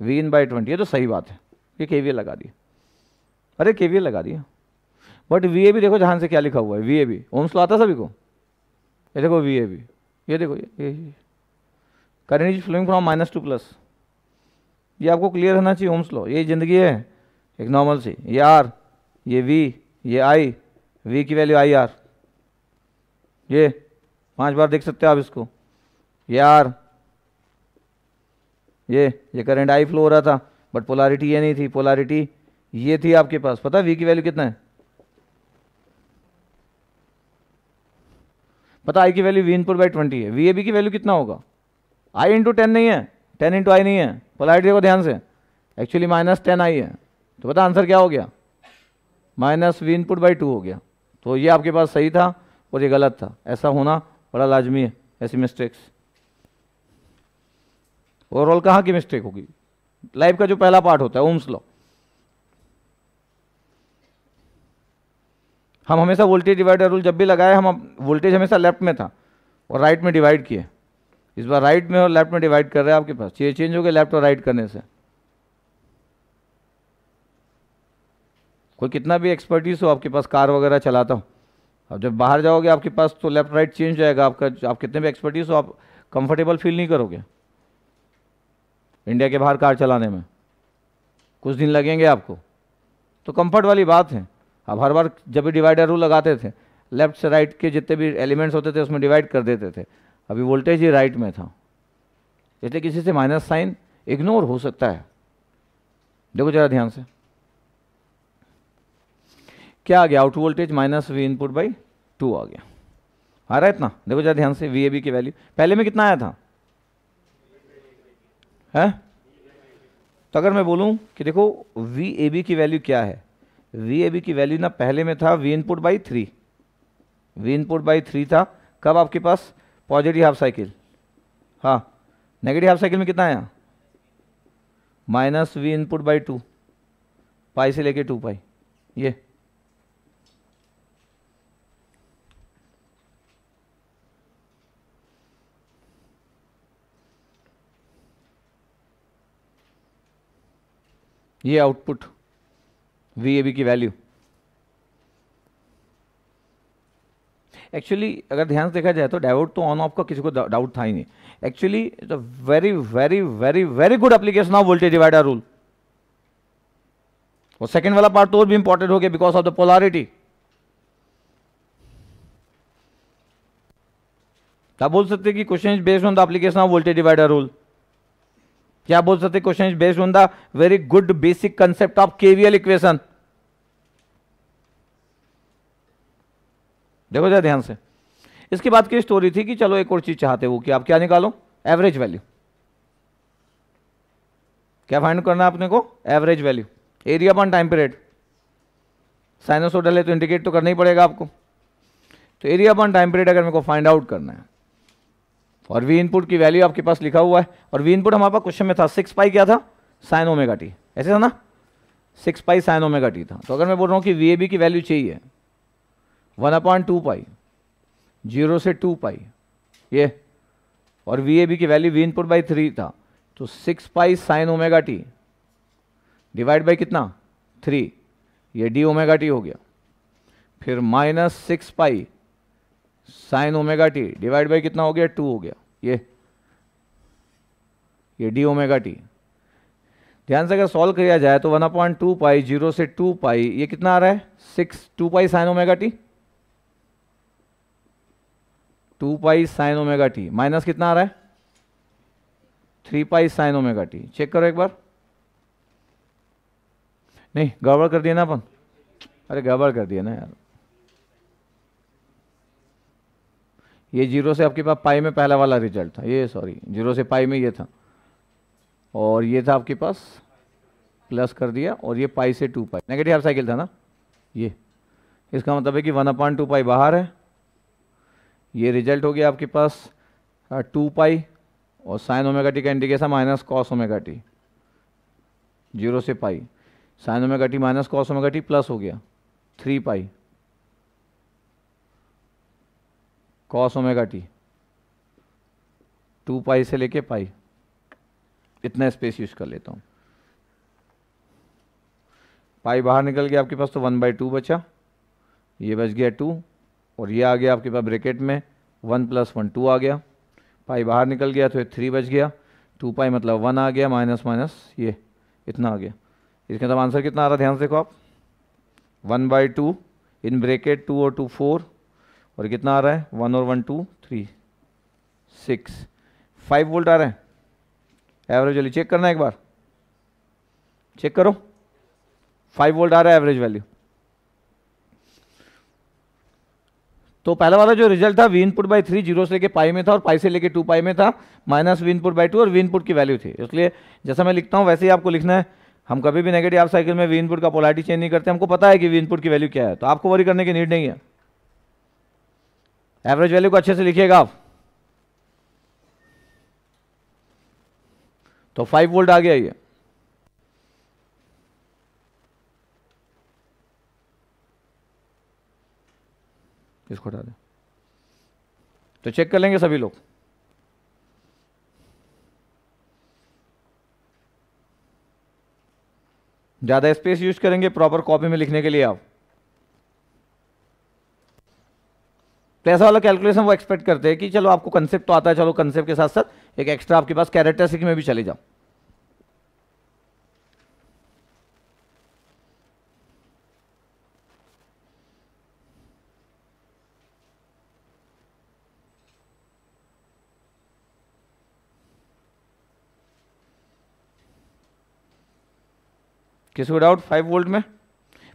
[SPEAKER 1] वी इन बाई ट्वेंटी ये तो सही बात है ये के वी लगा दिए अरे के वी लगा दिए बट वी ए भी देखो जहाँ से क्या लिखा हुआ है V A B ohm's law आता सभी को ये देखो वी ए बी ये देखो ये ये current is flowing from minus to plus ये आपको क्लियर रहना चाहिए ओम्स लो ये ज़िंदगी है एक नॉर्मल सी ये आर ये वी ये आई वी की वैल्यू आई आर ये पांच बार देख सकते हो आप इसको ये आर ये ये करंट आई फ्लो हो रहा था बट पोलारिटी ये नहीं थी पोलारिटी ये थी आपके पास पता वी की वैल्यू कितना है पता आई की value V input by twenty है वी ए बी की वैल्यू कितना होगा आई इंटू टेन नहीं है टेन इंटू आई नहीं है पोलारिटी को ध्यान से एक्चुअली माइनस टेन आई है तो पता आंसर क्या हो गया minus V input by two हो गया तो ये आपके पास सही था और ये गलत था ऐसा होना बड़ा लाजमी है ऐसी मिस्टेक्स ओवरऑल कहाँ की मिस्टेक होगी लाइफ का जो पहला पार्ट होता है ओम्स लॉ हम हमेशा वोल्टेज डिवाइडर रूल जब भी लगाए हम वोल्टेज हमेशा लेफ्ट में था और राइट में डिवाइड किए इस बार राइट में और लेफ्ट में डिवाइड कर रहे हैं आपके पास ये चेंज हो गया लेफ्ट और राइट करने से कोई कितना भी एक्सपर्टीज हो आपके पास कार वगैरह चलाता हो अब जब बाहर जाओगे आपके पास तो लेफ्ट राइट चेंज जाएगा आपका आप कितने भी एक्सपर्टीज हो आप कंफर्टेबल फील नहीं करोगे इंडिया के बाहर कार चलाने में कुछ दिन लगेंगे आपको तो कंफर्ट वाली बात है अब हर बार जब भी डिवाइडर रूल लगाते थे लेफ्ट से राइट के जितने भी एलिमेंट्स होते थे उसमें डिवाइड कर देते थे अभी वोल्टेज ही राइट में था इसलिए किसी से माइनस साइन इग्नोर हो सकता है देखो जरा ध्यान से क्या आ गया out voltage minus V input by two आ गया आ रहा है इतना देखो जरा ध्यान से वी ए बी की वैल्यू पहले में कितना आया था है तो अगर मैं बोलूं कि देखो वी ए बी की वैल्यू क्या है वी ए बी की वैल्यू ना पहले में था V input by three V input by three था कब आपके पास पॉजिटिव हाफ साइकिल हाँ नेगेटिव हाफ साइकिल में कितना आया minus V input by two pi से लेके टू पाई ये ये आउटपुट वी ए बी की वैल्यू एक्चुअली अगर ध्यान से देखा जाए तो डायोड तो ऑन ऑफ का किसी को डाउट था ही नहीं actually it's very very very very good application of voltage divider rule और सेकेंड वाला पार्ट तो और भी इंपॉर्टेंट हो गया बिकॉज ऑफ द पोलारिटी आप बोल सकते कि question is based on the application of voltage divider rule क्या बोल सकते question is based on the very good basic concept of KVL equation देखो जरा ध्यान से इसके बाद की स्टोरी थी कि चलो एक और चीज चाहते हो कि आप क्या निकालो एवरेज वैल्यू क्या फाइंड करना है आपने को average value area upon time period sinusoidal है तो इंडिकेट तो करना ही पड़ेगा आपको तो एरिया अपन टाइम पीरियड अगर मेरे को फाइंड आउट करना है और वी इनपुट की वैल्यू आपके पास लिखा हुआ है और वी इनपुट हमारे पास क्वेश्चन में था सिक्स पाई क्या था साइन ओमेगा टी ऐसे था ना six pi sine omega T था तो अगर मैं बोल रहा हूँ कि वी की वैल्यू चाहिए one upon two pi zero से टू पाई ये और वी की value V input by three था तो six pi sine omega T divide by कितना थ्री ये डी ओमेगा टी हो गया फिर minus six pi sine omega T divide by कितना हो गया टू हो गया ये ये डी ओमेगा टी ध्यान से अगर सॉल्व किया जाए तो one upon two pi zero से टू पाई ये कितना आ रहा है six two pi sine omega T two pi sine omega T minus कितना आ रहा है three pi sine omega T check करो एक बार नहीं गड़बड़ कर दिया ना अपन अरे गड़बड़ कर दिया ना यार ये जीरो से आपके पास पाई में पहला वाला रिजल्ट था ये सॉरी जीरो से पाई में ये था और ये था आपके पास प्लस कर दिया और ये पाई से two pi negative half cycle था ना ये इसका मतलब है कि वन अपॉइंट टू पाई बाहर है ये रिजल्ट हो गया आपके पास टू पाई और साइन ओमेगा टी का indication minus cos omega T zero से pi sine omega T minus cos omega T plus हो गया three pi cos omega T two pi से लेके पाई इतना स्पेस यूज कर लेता हूँ पाई बाहर निकल गया आपके पास तो वन बाई टू बचा ये बच गया टू और ये आ गया आपके पास ब्रैकेट में वन प्लस वन टू आ गया पाई बाहर निकल गया तो ये थ्री बच गया टू पाई मतलब वन आ गया माइनस माइनस ये इतना आ गया इसका मतलब आंसर कितना आ रहा है ध्यान से देखो आप one by two in bracket two और टू फोर और कितना आ रहा है वन और one two three six five volt आ रहा है एवरेज वैल्यू चेक करना एक बार चेक करो फाइव वोल्ट आ रहा है एवरेज वैल्यू तो पहला वाला जो रिजल्ट था V input by three zero से लेके पाई में था और पाई से लेके टू पाई में था minus V input by two और वी इनपुट की वैल्यू थी इसलिए जैसा मैं लिखता हूँ वैसे ही आपको लिखना है हम कभी भी नेगेटिव आप साइकिल में वी इनपुट का पोलारिटी चेंज नहीं करते हमको पता है कि वी इनपुट की वैल्यू क्या है तो आपको वरी करने की नीड नहीं है एवरेज वैल्यू को अच्छे से लिखिएगा आप तो फाइव वोल्ट आ गया ये इसको हटा दें तो चेक कर लेंगे सभी लोग ज़्यादा स्पेस यूज करेंगे प्रॉपर कॉपी में लिखने के लिए आप तो वाला कैलकुलेशन वो एक्सपेक्ट करते हैं कि चलो आपको कंसेप्ट तो आता है चलो कंसेप्ट के साथ साथ एक एक्स्ट्रा आपके पास कैरेक्टर में भी चले जाओ किसी को डाउट फाइव वोल्ट में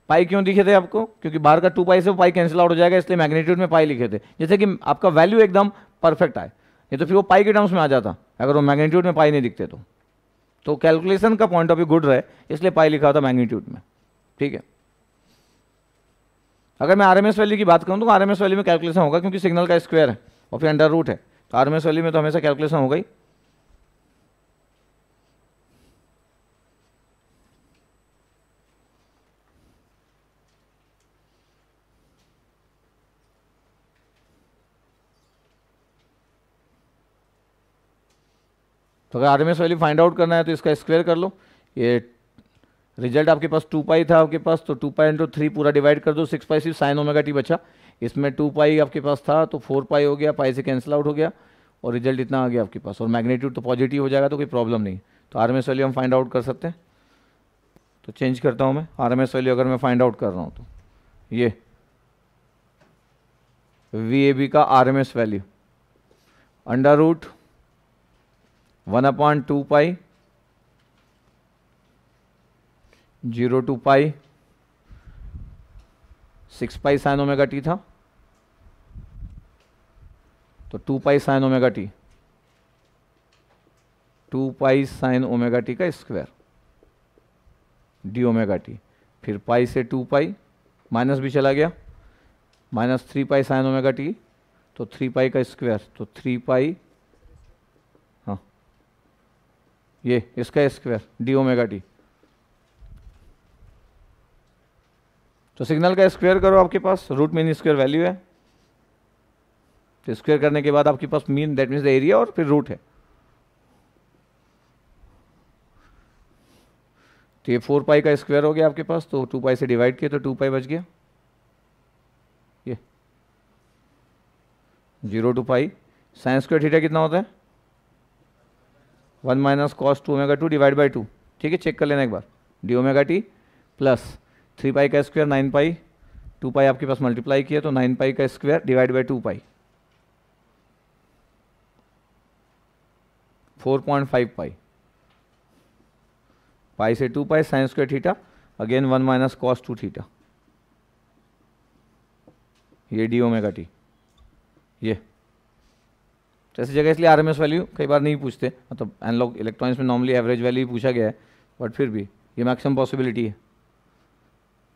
[SPEAKER 1] पाई क्यों दिखे थे आपको क्योंकि बाहर का टू पाई से पाई कैंसिल आउट हो जाएगा इसलिए मैग्नीट्यूड में पाई लिखे थे जैसे कि आपका वैल्यू एकदम परफेक्ट आए नहीं तो फिर वो पाई के टर्म्स में आ जाता अगर वो मैग्नीट्यूड में पाई नहीं दिखते तो तो कैलकुलेशन का पॉइंट ऑफ व्यू गुड रहे इसलिए पाई लिखा होता मैग्नीट्यूड में ठीक है अगर मैं आर एम एस वैल्यू की बात करूँ तो आर एम एस वैल्यू में कैलकुलेशन होगा क्योंकि सिग्नल का स्क्वायर है और फिर अंडर रूट है तो आर एम एस वैल्यू में तो हमेशा कैलकुलेशन होगा ही तो अगर R M S value find out करना है तो इसका स्क्वेयर कर लो ये रिजल्ट आपके पास टू पाई था आपके पास तो टू पाई इंटू थ्री पूरा डिवाइड कर दो सिक्स पाई सिर्फ साइन ओमेगा टी बचा इसमें टू पाई आपके पास था तो फोर पाई हो गया पाई से कैंसिल आउट हो गया और रिजल्ट इतना आ गया आपके पास और मैग्नीट्यूड तो पॉजिटिव हो जाएगा तो कोई प्रॉब्लम नहीं तो आर एम एस वैल्यू हम फाइंड आउट कर सकते हैं तो चेंज करता हूँ मैं आर एम एस वैल्यू अगर मैं फाइंड आउट कर रहा हूँ तो ये वी ए बी का R M S value under root one upon two pi zero two pi six pi sine omega T था तो two pi sine omega T two pi sine omega T का square D omega T फिर pi से two pi minus भी चला गया minus three pi sine omega T तो three pi का स्क्वायर तो थ्री पाई ये इसका स्क्वायर डी ओमेगा टी तो सिग्नल का स्क्वायर करो आपके पास रूट मीन स्क्वायर वैल्यू है तो स्क्वायर करने के बाद आपके पास mean that means the area और फिर रूट है तो ये फोर पाई का स्क्वायर हो गया आपके पास तो टू पाई से डिवाइड किया तो टू पाई बच गया ये zero two pi sine square theta कितना होता है one minus cos two omega two divide by two ठीक है चेक कर लेना एक बार D omega T plus three pi का square nine pi two pi आपके पास मल्टीप्लाई किया तो नाइन पाई का square divide by two pi four point five pi pi से two pi sine square theta again one minus cos to theta ये D omega T ये तो ऐसी जगह इसलिए आर वैल्यू कई बार नहीं पूछते मतलब एनलॉग इलेक्ट्रॉनिक्स में नॉर्मली एवरेज वैल्यू पूछा गया है बट फिर भी ये मैक्सिमम पॉसिबिलिटी है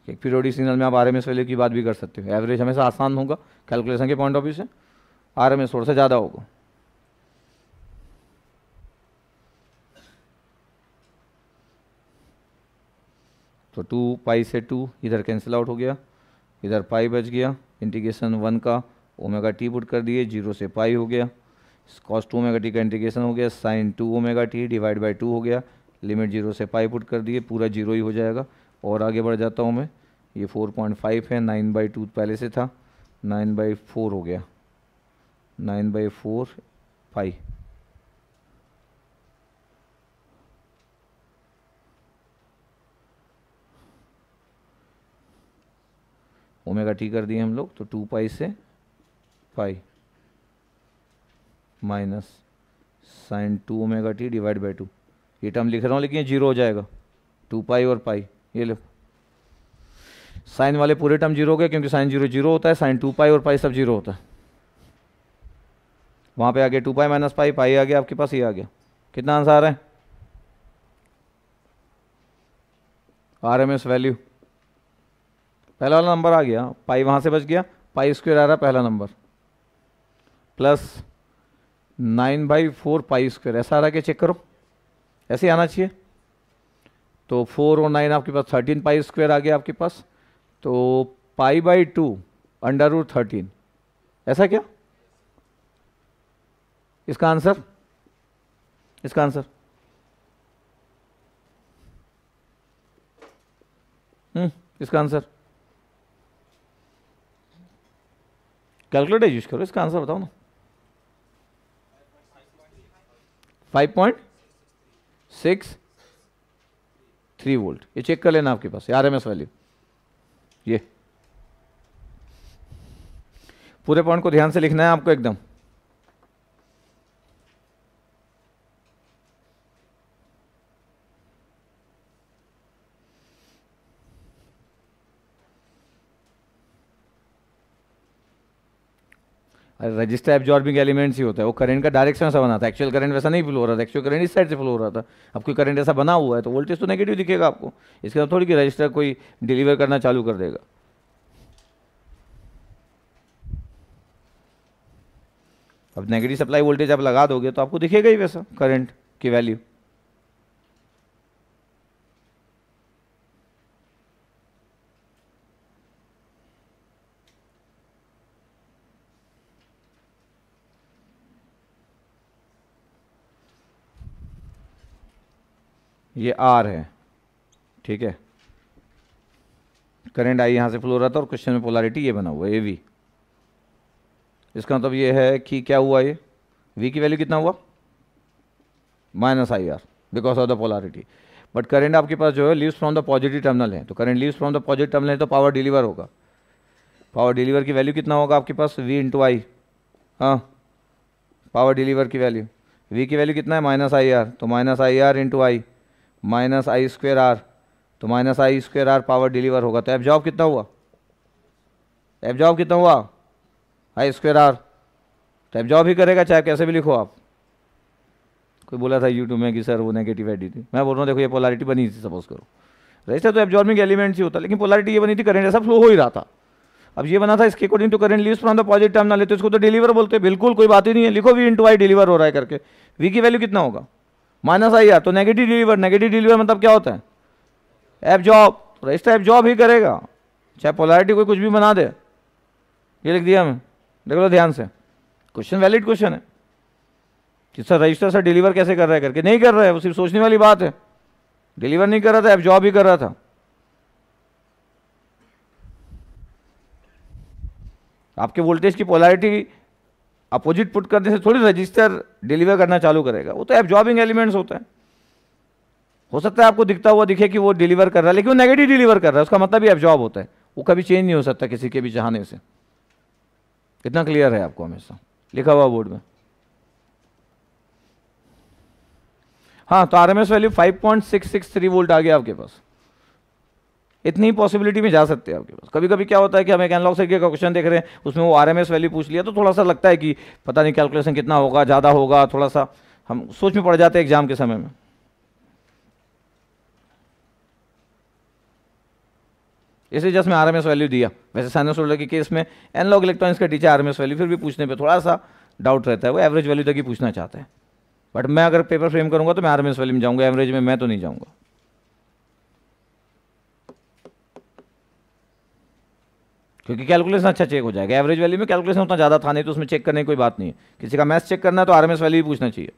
[SPEAKER 1] एक पीरियोडिक सिग्नल में आप आर वैल्यू की बात भी कर सकते हो एवरेज हमेशा आसान होगा कैलकुलेशन के पॉइंट ऑफ व्यू से आर एम थोड़ा सा ज़्यादा होगा तो टू पाई से टू इधर कैंसिल आउट हो गया इधर पाई बच गया इंटीग्रेशन वन का ओमेगा टी पुट कर दिए जीरो से पाई हो गया कॉस टू ओमेगा टी का इंटीग्रेशन हो गया sine two omega T divide by two हो गया लिमिट जीरो से पाई पुट कर दिए पूरा जीरो ही हो जाएगा और आगे बढ़ जाता हूँ मैं ये फोर पॉइंट फाइव है नाइन बाई टू पहले से था नाइन बाई फोर हो गया nine by four pi omega T कर दिए हम लोग तो टू पाई से pi minus sine two omega T divide by two ये टर्म लिख रहा हूँ लेकिन ये जीरो हो जाएगा टू पाई और पाई ये लिख साइन वाले पूरे टर्म जीरो हो गए क्योंकि साइन जीरो जीरो होता है साइन टू पाई और पाई सब जीरो होता है वहाँ पे आ गया टू पाई माइनस पाई पाई आ गया आपके पास ये आ गया कितना आंसर आ रहा है आर एम एस वैल्यू पहला वाला नंबर आ गया पाई वहाँ से बच गया पाई स्क्वेयर आ रहा पहला number plus nine by four pi square ऐसा आ रहा है क्या चेक करो ऐसे आना चाहिए तो फोर और नाइन आपके पास थर्टीन पाई स्क्वायर आ गया आपके पास तो pi by two under root thirteen ऐसा क्या इसका आंसर इसका आंसर हम्म इसका आंसर कैलकुलेटर यूज करो इसका आंसर बताओ ना five point six three volt ये चेक कर लेना आपके पास आर एम एस वैल्यू ये पूरे पॉइंट को ध्यान से लिखना है आपको एकदम रजिस्टर एब्जॉर्बिंग एलिमेंट्स ही होता है वो करंट का डायरेक्शन ऐसा बना था एक्चुअल करंट वैसा नहीं फ्लो हो रहा था एक्चुअल करंट इस साइड से फ्लो हो रहा था अब कोई करंट ऐसा बना हुआ है तो वोल्टेज तो नेगेटिव दिखेगा आपको इसके अंदर थोड़ी कि रजिस्टर कोई डिलीवर करना चालू कर देगा अब नेगेटिव सप्लाई वोल्टेज आप लगा दोगे तो आपको दिखेगा ही वैसा करंट की वैल्यू ये आर है ठीक है करंट आई यहाँ से फ्लो रहा था और क्वेश्चन में पोलारिटी ये बना हुआ ए वी इसका मतलब ये है कि क्या हुआ ये वी की वैल्यू कितना हुआ minus I R because of the polarity but current आपके पास जो है leaves from the positive terminal है तो current leaves from the positive terminal है तो पावर डिलीवर होगा पावर डिलीवर की वैल्यू कितना होगा आपके पास वी इंटू आई हाँ पावर डिलीवर की वैल्यू वी की वैल्यू कितना है माइनस आई आर तो minus I R into I minus I square R तो minus I square R power deliver होगा तो एब्जॉर्ब कितना हुआ एब्जॉर्ब कितना हुआ आई स्क्वेयर आर तो एब्जॉर्ब ही करेगा चाहे कैसे भी लिखो आप कोई बोला था यूट्यूब में कि सर वो नेगेटिव एडी थी मैं बोल रहा हूँ देखो ये पोलारिटी बनी थी सपोज करो रजिस्टर तो एब्जॉर्बिंग एलिमेंट ही होता लेकिन पोलारिटी ये बनी थी करेंट ऐसा फ्लो हो ही रहा था अब ये बना था इसके according to current leaves from the positive term ना लेते इसको तो डिलीवर बोलते बिल्कुल कोई बात ही नहीं है लिखो वी इंटू आई डिलीवर हो रहा है करके वी की वैल्यू कितना होगा माइनस आर तो नेगेटिव डिलीवर नेगेटिव डिलीवर मतलब क्या होता है F job register F job ही करेगा चाहे पोलैरिटी कोई कुछ भी बना दे ये लिख दिया हमें देख लो ध्यान से क्वेश्चन वैलिड क्वेश्चन है कि सर रजिस्टर सर डिलीवर कैसे कर रहा है करके नहीं कर रहा है वो सिर्फ सोचने वाली बात है डिलीवर नहीं कर रहा था जॉब ही कर रहा था आपके वोल्टेज की पोलैरिटी अपोजिट पुट करने से थोड़ी रजिस्टर डिलीवर करना चालू करेगा वो तो एब्जॉर्बिंग एलिमेंट्स होते हैं हो सकता है आपको दिखता हुआ दिखे कि वो डिलीवर कर रहा है लेकिन वो नेगेटिव डिलीवर कर रहा है उसका मतलब भी एब्जॉर्ब होता है वो कभी चेंज नहीं हो सकता किसी के भी चाहने से इतना क्लियर है आपको हमेशा लिखा हुआ बोर्ड में हाँ तो R M S value five point six six three volt आ गया आपके पास इतनी पॉसिबिलिटी में जा सकते हैं आपके पास कभी कभी क्या होता है कि हम एक एनलॉग सर्किट का क्वेश्चन देख रहे हैं उसमें वो आर वैल्यू पूछ लिया तो थोड़ा सा लगता है कि पता नहीं कैलकुलेशन कितना होगा ज़्यादा होगा थोड़ा सा हम सोच में पड़ जाते हैं एग्जाम के समय में इसे जस्ट मैं आर वैल्यू दिया वैसे साइनसोलर के केस में एनलॉग इलेक्ट्रॉनिक्स का टीचर आर वैल्यू फिर भी पूछने पर थोड़ा सा डाउट रहता है वो एवरेज वैल्यू तक ही पूछना चाहते हैं बट मैं अगर पेपर फ्रेम करूँगा तो मैं आर वैल्यू में जाऊंगा एवरेज में मैं तो नहीं जाऊँगा क्योंकि कैलकुलेशन अच्छा चेक हो जाएगा एवरेज वैल्यू में कैलकुलेशन उतना ज़्यादा था नहीं तो उसमें चेक करने की कोई बात नहीं है किसी का मैथ चेक करना है तो आर वैल्यू भी पूछना चाहिए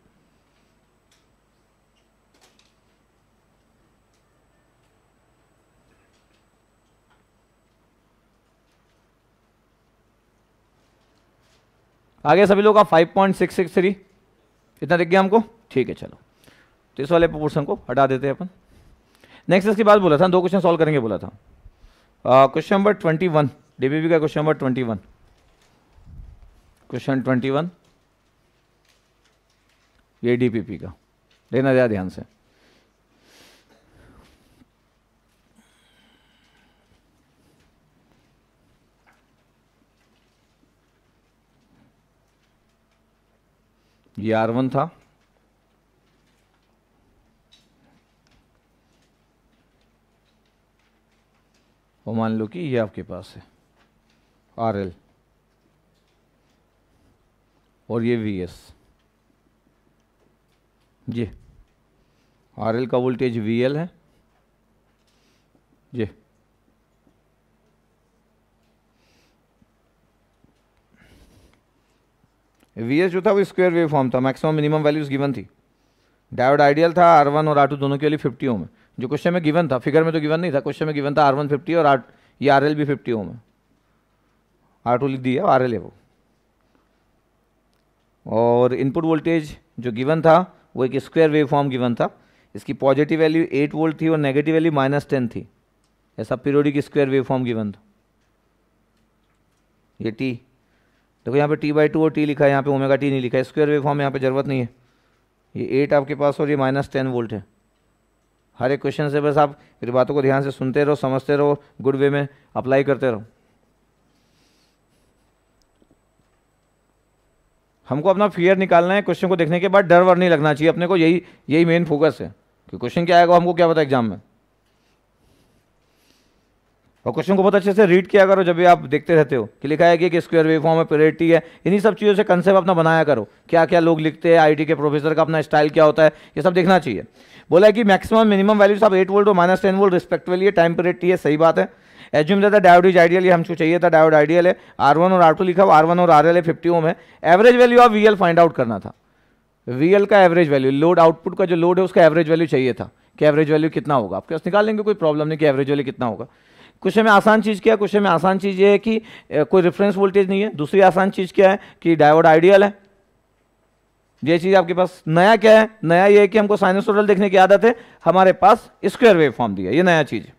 [SPEAKER 1] आगे सभी लोग आप 5.663 इतना दिख गया हमको ठीक है चलो तो इस वाले पोर्सन को हटा देते हैं अपन नेक्स्ट इसके बाद बोला था दो क्वेश्चन सॉल्व करेंगे बोला था question number twenty one DBB का question number twenty one question twenty one ये डीपीपी का लेना ज़्यादा ध्यान से आर वन था वो मान लो कि ये आपके पास है आर एल और ये वी एस जी आर एल का वोल्टेज वी एल है जी वी एस जो था वो स्क्वायर वेव फॉर्म था मैक्सिमम मिनिमम वैल्यूज गिवन थी डायोड आइडियल था आर वन और आर टू दोनों के लिए फिफ्टी ओम है जो क्वेश्चन में गिवन था फिगर में तो गिवन नहीं था क्वेश्चन में गिवन था आर वन फिफ्टी और आर ये आर एल भी फिफ्टी ओम है आर टू लिख दिया आर एल है वो और इनपुट वोल्टेज जो गिवन था वो एक स्क्वायर वेव फॉर्म गिवन था इसकी पॉजिटिव वैल्यू एट वोल्ट थी और नेगेटिव वैल्यू माइनस टेन थी ऐसा periodic square wave form given था ये टी देखो यहाँ पे टी बाई टू और टी लिखा है यहाँ पे ओमेगा टी नहीं लिखा है स्क्वायर वेव फॉर्म यहाँ पर ज़रूरत नहीं है ये एट आपके पास और ये माइनस टेन वोल्ट है हर एक क्वेश्चन से बस आप मेरी बातों को ध्यान से सुनते रहो समझते रहो गुड वे में अप्लाई करते रहो हमको अपना फियर निकालना है क्वेश्चन को देखने के बाद डर वर नहीं लगना चाहिए अपने को यही यही मेन फोकस है कि क्वेश्चन क्या आएगा हमको क्या पता एग्जाम में और क्वेश्चन को बहुत अच्छे से रीड किया करो जब भी आप देखते रहते हो कि लिखा है कि, स्क्वायर फॉर्म है प्योरिटी है इन्हीं सब चीज़ों से कंसेप्ट अपना बनाया करो क्या क्या लोग लिखते हैं आईटी के प्रोफेसर का अपना स्टाइल क्या होता है ये सब देखना चाहिए बोला है कि मैक्सिमम मिनिमम वैल्यूज आप एट वोल्ट और minus ten volt respectively time period T है सही बात है एज्यूम था डायोड आइडियल ये हमको चाहिए था डायोड आइडियल है आर वन और आर टू लिखा आर वन और आर एल है फिफ्टी ओम है average value of V L find out करना था वी एल का एवरेज वैल्यू लोड आउटपुट का जो लोड है उसका एवरेज वैल्यू चाहिए था कि एवरेज वैल्यू कितना होगा आपके पास निकाल लेंगे कोई प्रॉब्लम नहीं कि एवरेज वैल्यू कितना होगा क्वेश्चन में आसान चीज़ क्या है क्वेश्चन में आसान चीज़ ये है कि कोई रेफरेंस वोल्टेज नहीं है दूसरी आसान चीज़ क्या है कि डायोड आइडियल है ये चीज़ आपके पास नया क्या है नया ये है कि हमको साइनसोडल देखने की आदत है हमारे पास स्क्वायर वेव फॉर्म दिया ये नया चीज़ है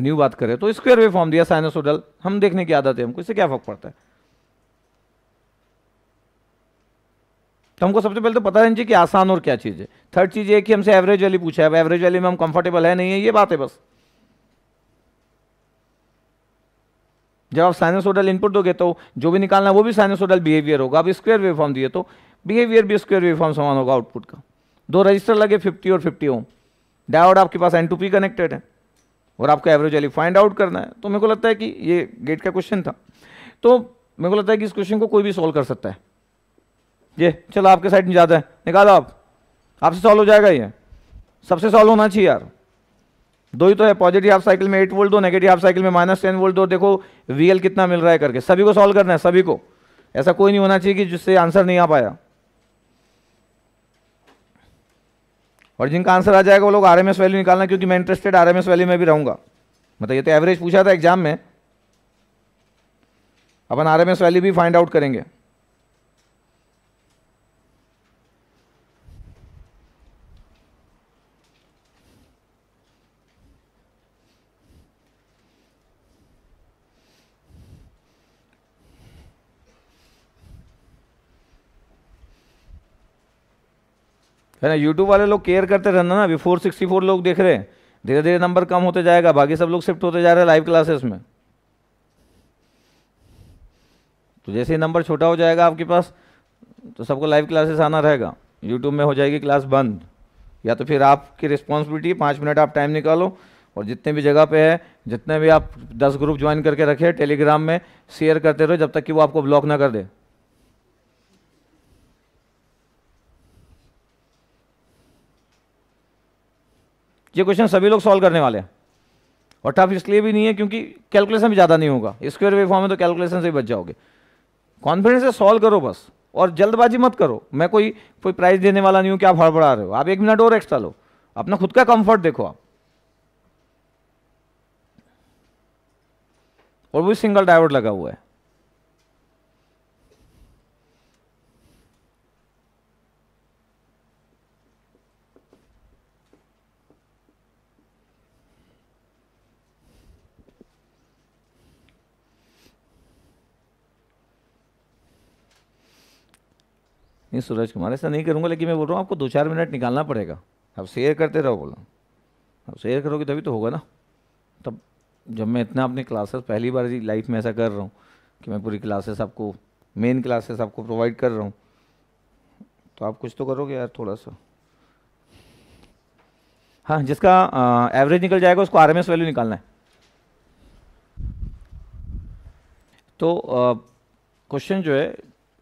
[SPEAKER 1] न्यू बात करें तो स्क्वेयर वे फॉर्म दिया साइनसोडल हम देखने की आदत है हमको इससे क्या फर्क पड़ता है तो हमको सबसे पहले तो पता रहना चाहिए कि आसान और क्या चीज़ है थर्ड चीज़ ये कि हमसे एवरेज वाली पूछा है एवरेज वाली में हम कंफर्टेबल है नहीं है ये बात है बस जब आप साइनसोडल इनपुट दोगे तो जो भी निकालना है वो भी साइनसोडल बिहेवियर होगा अब स्क्वेयर वे फॉर्म दिए तो बिहेवियर भी स्क्वेयर वे फॉर्म समान होगा आउटपुट का दो रजिस्टर लगे फिफ्टी और फिफ्टी ओम डायोड आपके पास एन टू पी कनेक्टेड है और आपका एवरेज वैल्यू फाइंड आउट करना है तो मेरे को लगता है कि ये गेट का क्वेश्चन था तो मेरे को लगता है कि इस क्वेश्चन को कोई भी सॉल्व कर सकता है ये चलो आपके साइड में ज़्यादा है निकालो आप आपसे सॉल्व हो जाएगा ये सबसे सॉल्व होना चाहिए यार दो ही तो है पॉजिटिव हाफ साइकिल में एट वोल्ट दो नेगेटिव हाफ साइकिल में माइनस टेन वोल्ट दो देखो वीएल कितना मिल रहा है करके सभी को सॉल्व करना है सभी को ऐसा कोई नहीं होना चाहिए कि जिससे आंसर नहीं आ पाया और जिनका आंसर आ जाएगा वो लोग आर एम वैल्यू निकालना क्योंकि मैं इंटरेस्टेड आर एम वैल्यू में भी रहूँगा मतलब ये तो एवरेज पूछा था एग्जाम में अपन आर एम वैल्यू भी फाइंड आउट करेंगे है ना यूट्यूब वाले लोग केयर करते रहना ना अभी फोर सिक्सटी फोर लोग देख रहे हैं धीरे धीरे नंबर कम होते जाएगा बाकी सब लोग शिफ्ट होते जा रहे हैं लाइव क्लासेस में तो जैसे ही नंबर छोटा हो जाएगा आपके पास तो सबको लाइव क्लासेस आना रहेगा यूट्यूब में हो जाएगी क्लास बंद या तो फिर आपकी रिस्पॉन्सिबिलिटी पाँच मिनट आप टाइम निकालो और जितने भी जगह पे है जितने भी आप दस ग्रुप ज्वाइन करके रखे टेलीग्राम में शेयर करते रहो जब तक कि वो आपको ब्लॉक ना कर दे ये क्वेश्चन सभी लोग सॉल्व करने वाले हैं और टफ इसलिए भी नहीं है क्योंकि कैलकुलेशन भी ज़्यादा नहीं होगा स्क्वेयर वे फॉर्म है तो कैलकुलेशन से ही बच जाओगे कॉन्फिडेंस से सॉल्व करो बस और जल्दबाजी मत करो मैं कोई कोई प्राइज देने वाला नहीं हूँ कि आप हड़बड़ा रहे हो आप एक मिनट और एक्स्ट्रा लो अपना खुद का कंफर्ट देखो आप और वो सिंगल डायवर्ट लगा हुआ है नहीं सूरज कुमार ऐसा नहीं करूँगा लेकिन मैं बोल रहा हूँ आपको दो चार मिनट निकालना पड़ेगा आप शेयर करते रहो बोला आप शेयर करोगे तभी तो होगा ना तब जब मैं इतना अपने क्लासेस पहली बार लाइफ में ऐसा कर रहा हूँ कि मैं पूरी क्लासेस आपको मेन क्लासेस आपको प्रोवाइड कर रहा हूँ तो आप कुछ तो करोगे यार थोड़ा सा हाँ जिसका एवरेज निकल जाएगा उसको आरएमएस वैल्यू निकालना है तो क्वेश्चन जो है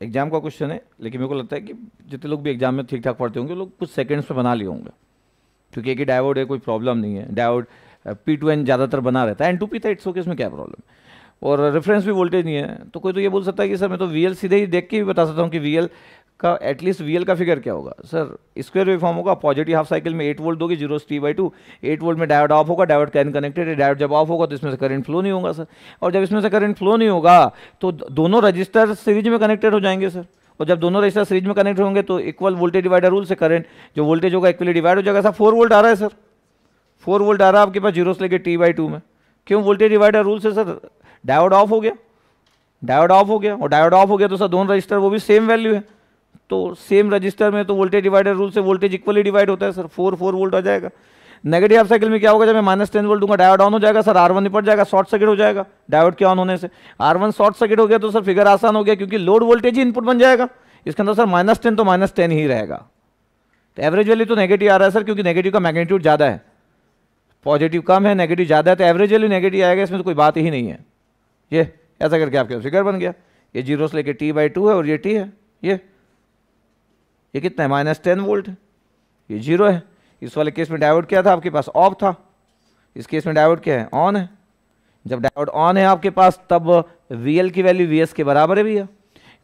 [SPEAKER 1] एग्जाम का क्वेश्चन है लेकिन मेरे को लगता है कि जितने लोग भी एग्जाम में ठीक ठाक पढ़ते होंगे लोग कुछ सेकेंड्स में बना लिए होंगे क्योंकि एक ही डायवर्ड है कोई प्रॉब्लम नहीं है डायवर्ड पी टू एन ज़्यादातर बना रहता है एन टू पी था इट्स ओके इसमें क्या प्रॉब्लम और रेफरेंस भी वोल्टेज नहीं है तो कोई तो ये बोल सकता है कि सर मैं तो वी सीधे ही देख के भी बता सकता हूँ कि वी का एटलीस्ट वीएल का फिगर क्या होगा सर स्क्वायर वेव फॉर्म होगा पॉजिटिव हाफ साइकिल में एट वोल्ट होगी zero T by two eight volt में डायोड ऑफ होगा डायोड कैन कनेक्टेड है डायोड जब ऑफ होगा तो इसमें से करंट फ्लो नहीं होगा सर और जब इसमें से करंट फ्लो नहीं होगा तो दोनों रजिस्टर सीरीज में कनेक्टेड हो जाएंगे सर और जब दोनों रजिस्टर सीरीज में कनेक्ट होंगे तो इक्वल वोल्टेज डिवाइडर रूल से करंट जो वोल्टेज होगा इक्वली डिवाइड हो जाएगा सर फोर वोल्ट आ रहा है सर फोर वोल्ट आ रहा है आपके पास जीरो से लेकर टी बाई टू में क्यों वोल्टेज डिवाइडर रूल से सर डायोड ऑफ हो गया डायोड ऑफ हो गया और डायोड ऑफ हो गया तो सर दोनों रजिस्टर वो भी सेम वैल्यू है तो सेम रजिस्टर में तो वोल्टेज डिवाइडर रूल से वोल्टेज इक्वली डिवाइड होता है सर फोर फोर वोल्ट आ जाएगा नेगेटिव हाफ साइकिल में क्या होगा जब मैं माइनस टेन वोल्ट दूंगा डायोड ऑन हो जाएगा सर आर वन निपट जाएगा शॉर्ट सर्किट हो जाएगा डायोड के ऑन होने से आर वन शॉर्ट सर्किट हो गया तो सर फिगर आसान हो गया क्योंकि लोड वोल्टेज ही इनपुट बन जाएगा इसके अंदर सर माइनस टेन तो माइनस टेन ही रहेगा तो एवरेज वैल्यू तो नेगेटिव आ रहा है सर क्योंकि नेगेटिव का मैग्नीट्यूड ज़्यादा है पॉजिटिव कम है नेगेटिव ज़्यादा है तो एवरेज वैल्यू नेगेटिव आएगा इसमें तो कोई बात ही नहीं है ये ऐसा करके आपके फिगर बन गया ये जीरो से लेकर टी बाई टू है और ये टी है ये ये कितना है माइनस टेन वोल्ट है ये जीरो है इस वाले केस में डायोड क्या था आपके पास ऑफ था इस केस में डायोड क्या है ऑन है जब डायोड ऑन है आपके पास तब वी की वैल्यू वी के बराबर है भैया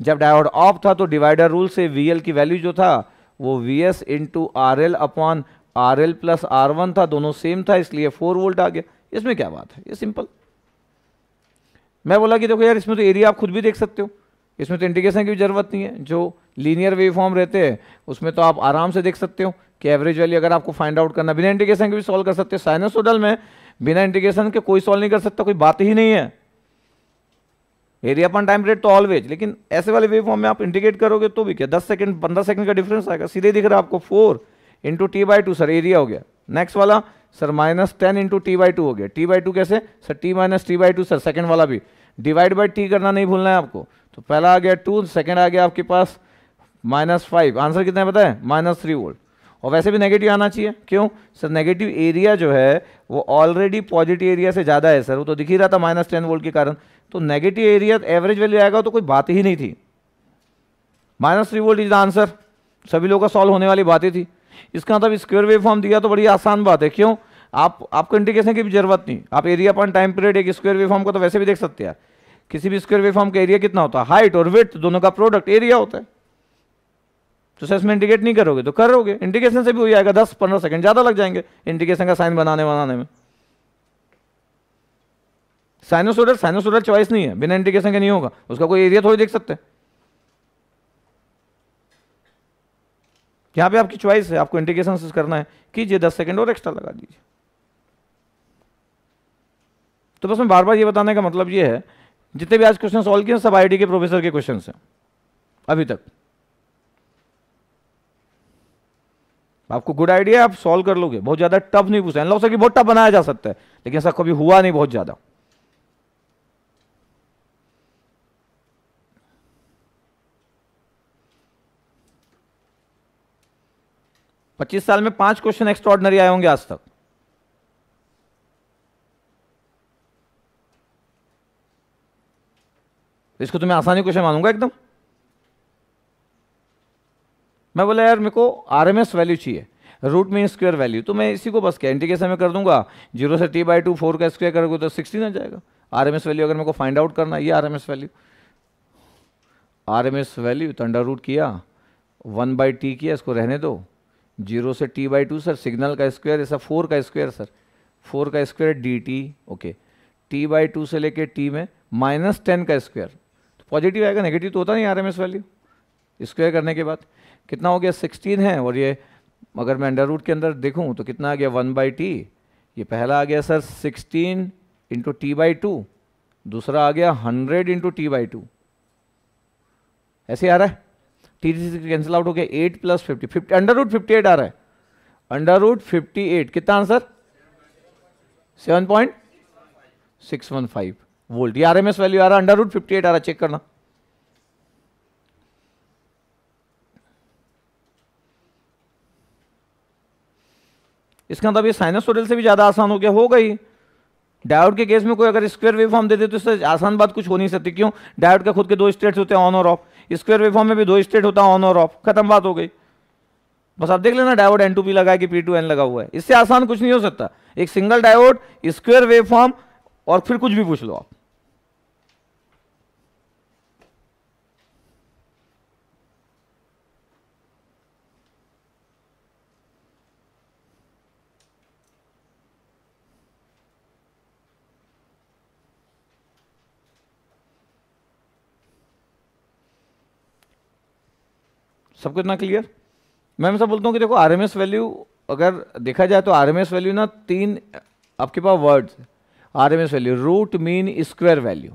[SPEAKER 1] जब डायोड ऑफ था तो डिवाइडर रूल से वी की वैल्यू जो था वो V S into R L upon R L plus R one था दोनों सेम था इसलिए फोर वोल्ट आ गया इसमें क्या बात है ये सिंपल मैं बोला कि देखो यार इसमें तो एरिया आप खुद भी देख सकते हो इसमें तो इंडिकेशन की भी ज़रूरत नहीं है जो लीनियर वेव फॉर्म रहते हैं उसमें तो आप आराम से देख सकते हो कि एवरेज वैल्यू अगर आपको फाइंड आउट करना बिना इंडिकेशन के भी सॉल्व कर सकते हो साइनसोडल में बिना इंटीग्रेशन के कोई सॉल्व नहीं कर सकता कोई बात ही नहीं है एरिया अपन टाइम रेट तो ऑलवेज लेकिन ऐसे वाले वेव फॉर्म में आप इंडिकेट करोगे तो भी क्या दस सेकंड पंद्रह सेकंड का डिफरेंस आएगा सीधे दिख रहा है आपको four into T by two sir area हो गया नेक्स्ट वाला sir minus ten into T by two हो गया टी बाई टू कैसे sir T minus T by two sir second वाला भी डिवाइड बाई टी करना नहीं भूलना है आपको तो पहला आ गया टू सेकेंड आ गया आपके पास माइनस फाइव आंसर कितना है पता है माइनस थ्री वोल्ट और वैसे भी नेगेटिव आना चाहिए क्यों सर नेगेटिव एरिया जो है वो ऑलरेडी पॉजिटिव एरिया से ज़्यादा है सर वो तो दिख ही रहा था माइनस टेन वोल्ट के कारण तो नेगेटिव एरिया एवरेज वैल्यू आएगा तो कोई बात ही नहीं थी minus three volt is the answer सभी लोगों का सॉल्व होने वाली बात ही थी इसका मतलब स्क्वेयर वेव फॉर्म दिया तो बड़ी आसान बात है क्यों आप आपको इंडिकेशन की भी जरूरत नहीं आप एरिया पॉइंट टाइम पीरियड एक स्क्वेयर वेव फॉर्म को तो वैसे भी देख सकते हैं किसी भी स्क्वायर वेवफॉर्म का एरिया कितना होता है हाइट और विथ दोनों का प्रोडक्ट एरिया होता है तो सर इसमें इंडिकेट नहीं करोगे तो करोगे इंडिकेशन से भी हो जाएगा दस पंद्रह सेकंड ज़्यादा लग जाएंगे इंडिकेशन का साइन बनाने बनाने में साइनोसोडल साइनोसोडल चॉइस नहीं है बिना इंडिकेशन के नहीं होगा उसका कोई एरिया थोड़ी देख सकते हैं यहाँ पे आपकी चॉइस है आपको इंडिकेशन से करना है कीजिए दस सेकंड और एक्स्ट्रा लगा दीजिए तो बस मैं बार बार ये बताने का मतलब ये है जितने भी आज क्वेश्चन सॉल्व किए सब आई के प्रोफेसर के क्वेश्चन हैं अभी तक आपको गुड आइडिया आप सॉल्व कर लोगे बहुत ज्यादा टफ नहीं पूछा लोग बहुत टफ बनाया जा सकता है लेकिन ऐसा कभी हुआ नहीं बहुत ज्यादा पच्चीस साल में पांच क्वेश्चन एक्स्ट्रॉर्डनरी आए होंगे आज तक तो इसको तो मैं आसानी क्वेश्चन मानूंगा एकदम मैं बोला यार मेरे को आर एम एस वैल्यू चाहिए रूट में स्क्वायर वैल्यू तो मैं इसी को बस क्या इंटीग्रेशन में कर दूंगा जीरो से टी बाई टू फोर का स्क्वायर करोगे तो सिक्सटीन आ जाएगा आर एम एस वैल्यू अगर मेरे को फाइंड आउट करना ये R M S value R M S value तो अंडर रूट किया वन बाई टी किया इसको रहने दो जीरो से T by two sir signal का स्क्वायर ऐसा फोर का स्क्वायर सर फोर का square D T okay T by two से लेके टी में माइनस टेन का स्क्वायर पॉजिटिव आएगा नेगेटिव तो होता नहीं R M S value square करने के बाद कितना हो गया सिक्सटीन है और ये अगर मैं अंडर रूट के अंदर देखूँ तो कितना आ गया वन बाई टी ये पहला आ गया sir sixteen into T by two दूसरा आ गया hundred into T by two ऐसे आ रहा है टी टी कैंसिल आउट हो गया eight plus fifty fifty under root fifty eight आ रहा है अंडर रूट फिफ्टी एट कितना answer seven point six one five volt ये आरएमएस वैल्यू आ रहा अंडर रूट फिफ्टी आ रहा चेक करना इसका मतलब ये साइनसोडल से भी ज़्यादा आसान हो गया हो गई डायोड के केस में कोई अगर स्क्वायर वेव फॉर्म दे दे तो इससे आसान बात कुछ हो नहीं सकती क्यों डायोड का खुद के दो स्टेट्स होते हैं ऑन और ऑफ स्क्वायर वेव फॉर्म में भी दो स्टेट होता है ऑन और ऑफ खत्म बात हो गई बस आप देख लेना डायोड एन टू पी लगा कि पी टू एन लगा हुआ है इससे आसान कुछ नहीं हो सकता एक single diode square wave form और फिर कुछ भी पूछ लो आप सब कुछ ना क्लियर मैं हमेशा बोलता हूँ कि देखो आर वैल्यू अगर देखा जाए तो आर वैल्यू ना तीन आपके पास words R value root mean square value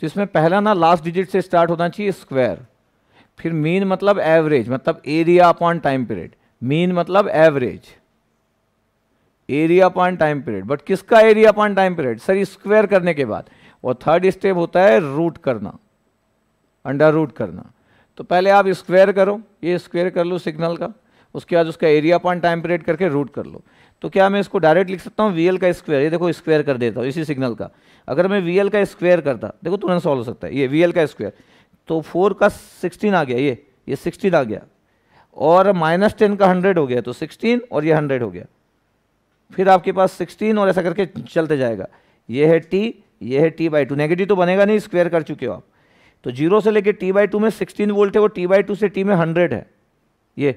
[SPEAKER 1] तो इसमें पहला ना लास्ट डिजिट से स्टार्ट होना चाहिए स्क्वायर फिर मीन मतलब एवरेज मतलब area upon time period mean मतलब average area upon time period but किसका area upon time period sir square करने के बाद और थर्ड स्टेप होता है रूट करना अंडर रूट करना तो पहले आप स्क्वायर करो ये स्क्वायर कर लो सिग्नल का उसके बाद उसका एरिया पॉइंट टाइम पीरियड करके रूट कर लो तो क्या मैं इसको डायरेक्ट लिख सकता हूँ वी का स्क्वायर ये देखो स्क्वायर कर देता हूँ इसी सिग्नल का अगर मैं वी का स्क्वायर करता देखो तुरंत सॉल्व हो सकता है ये वी का स्क्वायर तो फोर का सिक्सटीन आ गया ये ये सिक्सटीन आ गया और माइनस टेन का हंड्रेड हो गया तो सिक्सटीन और ये हंड्रेड हो गया फिर आपके पास सिक्सटीन और ऐसा करके चलते जाएगा ये है टी ये है टी बाई टू नेगेटिव तो बनेगा नहीं स्क्वायर कर चुके हो आप तो जीरो से लेके टी बाई टू में सिक्सटीन वोल्ट है वो टी बाई टू से टी में हंड्रेड है ये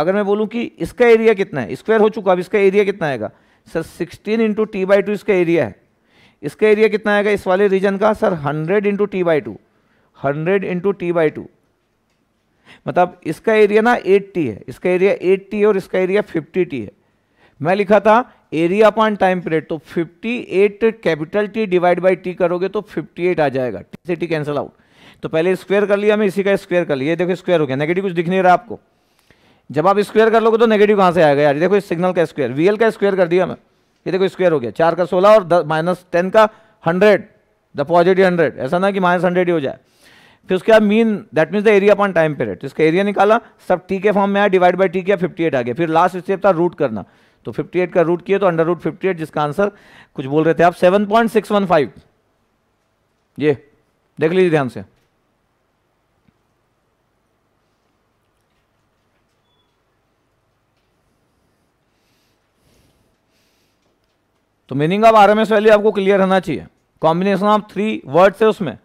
[SPEAKER 1] अगर मैं बोलूँ कि इसका एरिया कितना है स्क्वायर हो चुका अब इसका एरिया कितना आएगा sir sixteen into T by two इसका एरिया है इसका एरिया कितना आएगा इस वाले रीजन का sir hundred into T by two hundred into T by two मतलब इसका एरिया ना एट्टी है इसका एरिया एट्टी है और इसका एरिया फिफ्टी टी है मैं लिखा था एरिया अपॉन टाइम पीरियड तो 58 capital T divide by T करोगे तो 58 आ जाएगा टी से टी कैंसिल आउट तो पहले स्क्वेयर कर लिया हमें इसी का स्क्वेयर कर लिया देखो स्क्वेयर हो गया नेगेटिव कुछ दिख नहीं रहा आपको जब आप स्क्वेयर कर लोगे तो नेगेटिव कहाँ से आएगा यार देखो इस सिग्नल का स्क्वेयर वीएल का स्क्वेयर कर दिया हमें ये देखो स्क्वेयर हो गया चार का सोलह और माइनस टेन का हंड्रेड द पॉजिटिव हंड्रेड ऐसा ना कि माइनस हंड्रेड ही हो जाए फिर उसके बाद mean that means the area upon time period इसका एरिया निकाला सब टी के फॉर्म में आया डिवाइड बाई टी किया एट आ गया फिर लास्ट स्टेप था रूट करना तो 58 का रूट किया तो अंडर रूट फिफ्टी जिसका आंसर कुछ बोल रहे थे आप 7.615 ये देख लीजिए ध्यान से तो meaning of R M S value आपको क्लियर होना चाहिए कॉम्बिनेशन ऑफ थ्री वर्ड्स है उसमें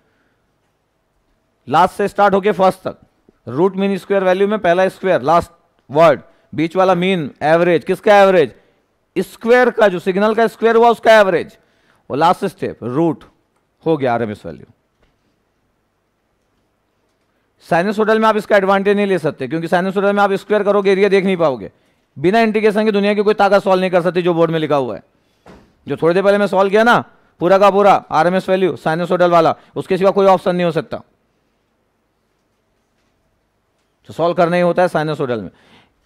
[SPEAKER 1] लास्ट से स्टार्ट होके फर्स्ट तक रूट मीन स्क्वायर वैल्यू में पहला स्क्वायर लास्ट वर्ड बीच वाला मीन एवरेज किसका एवरेज स्क्वायर का जो सिग्नल का स्क्वायर हुआ उसका एवरेज और लास्ट स्टेप रूट हो गया आर वैल्यू साइनस होटल में आप इसका एडवांटेज नहीं ले सकते क्योंकि साइनस होटल में आप स्क्वायर करोगे एरिया देख नहीं पाओगे बिना इंटीग्रेशन के दुनिया की कोई ताकत सॉल्व नहीं कर सकती जो बोर्ड में लिखा हुआ है जो थोड़ी देर पहले मैं सॉल्व किया ना पूरा का पूरा आरएमएस वैल्यू साइनोसोडल वाला उसके सिवा कोई ऑप्शन नहीं हो सकता तो सॉल्व करना ही होता है साइनोसोडल में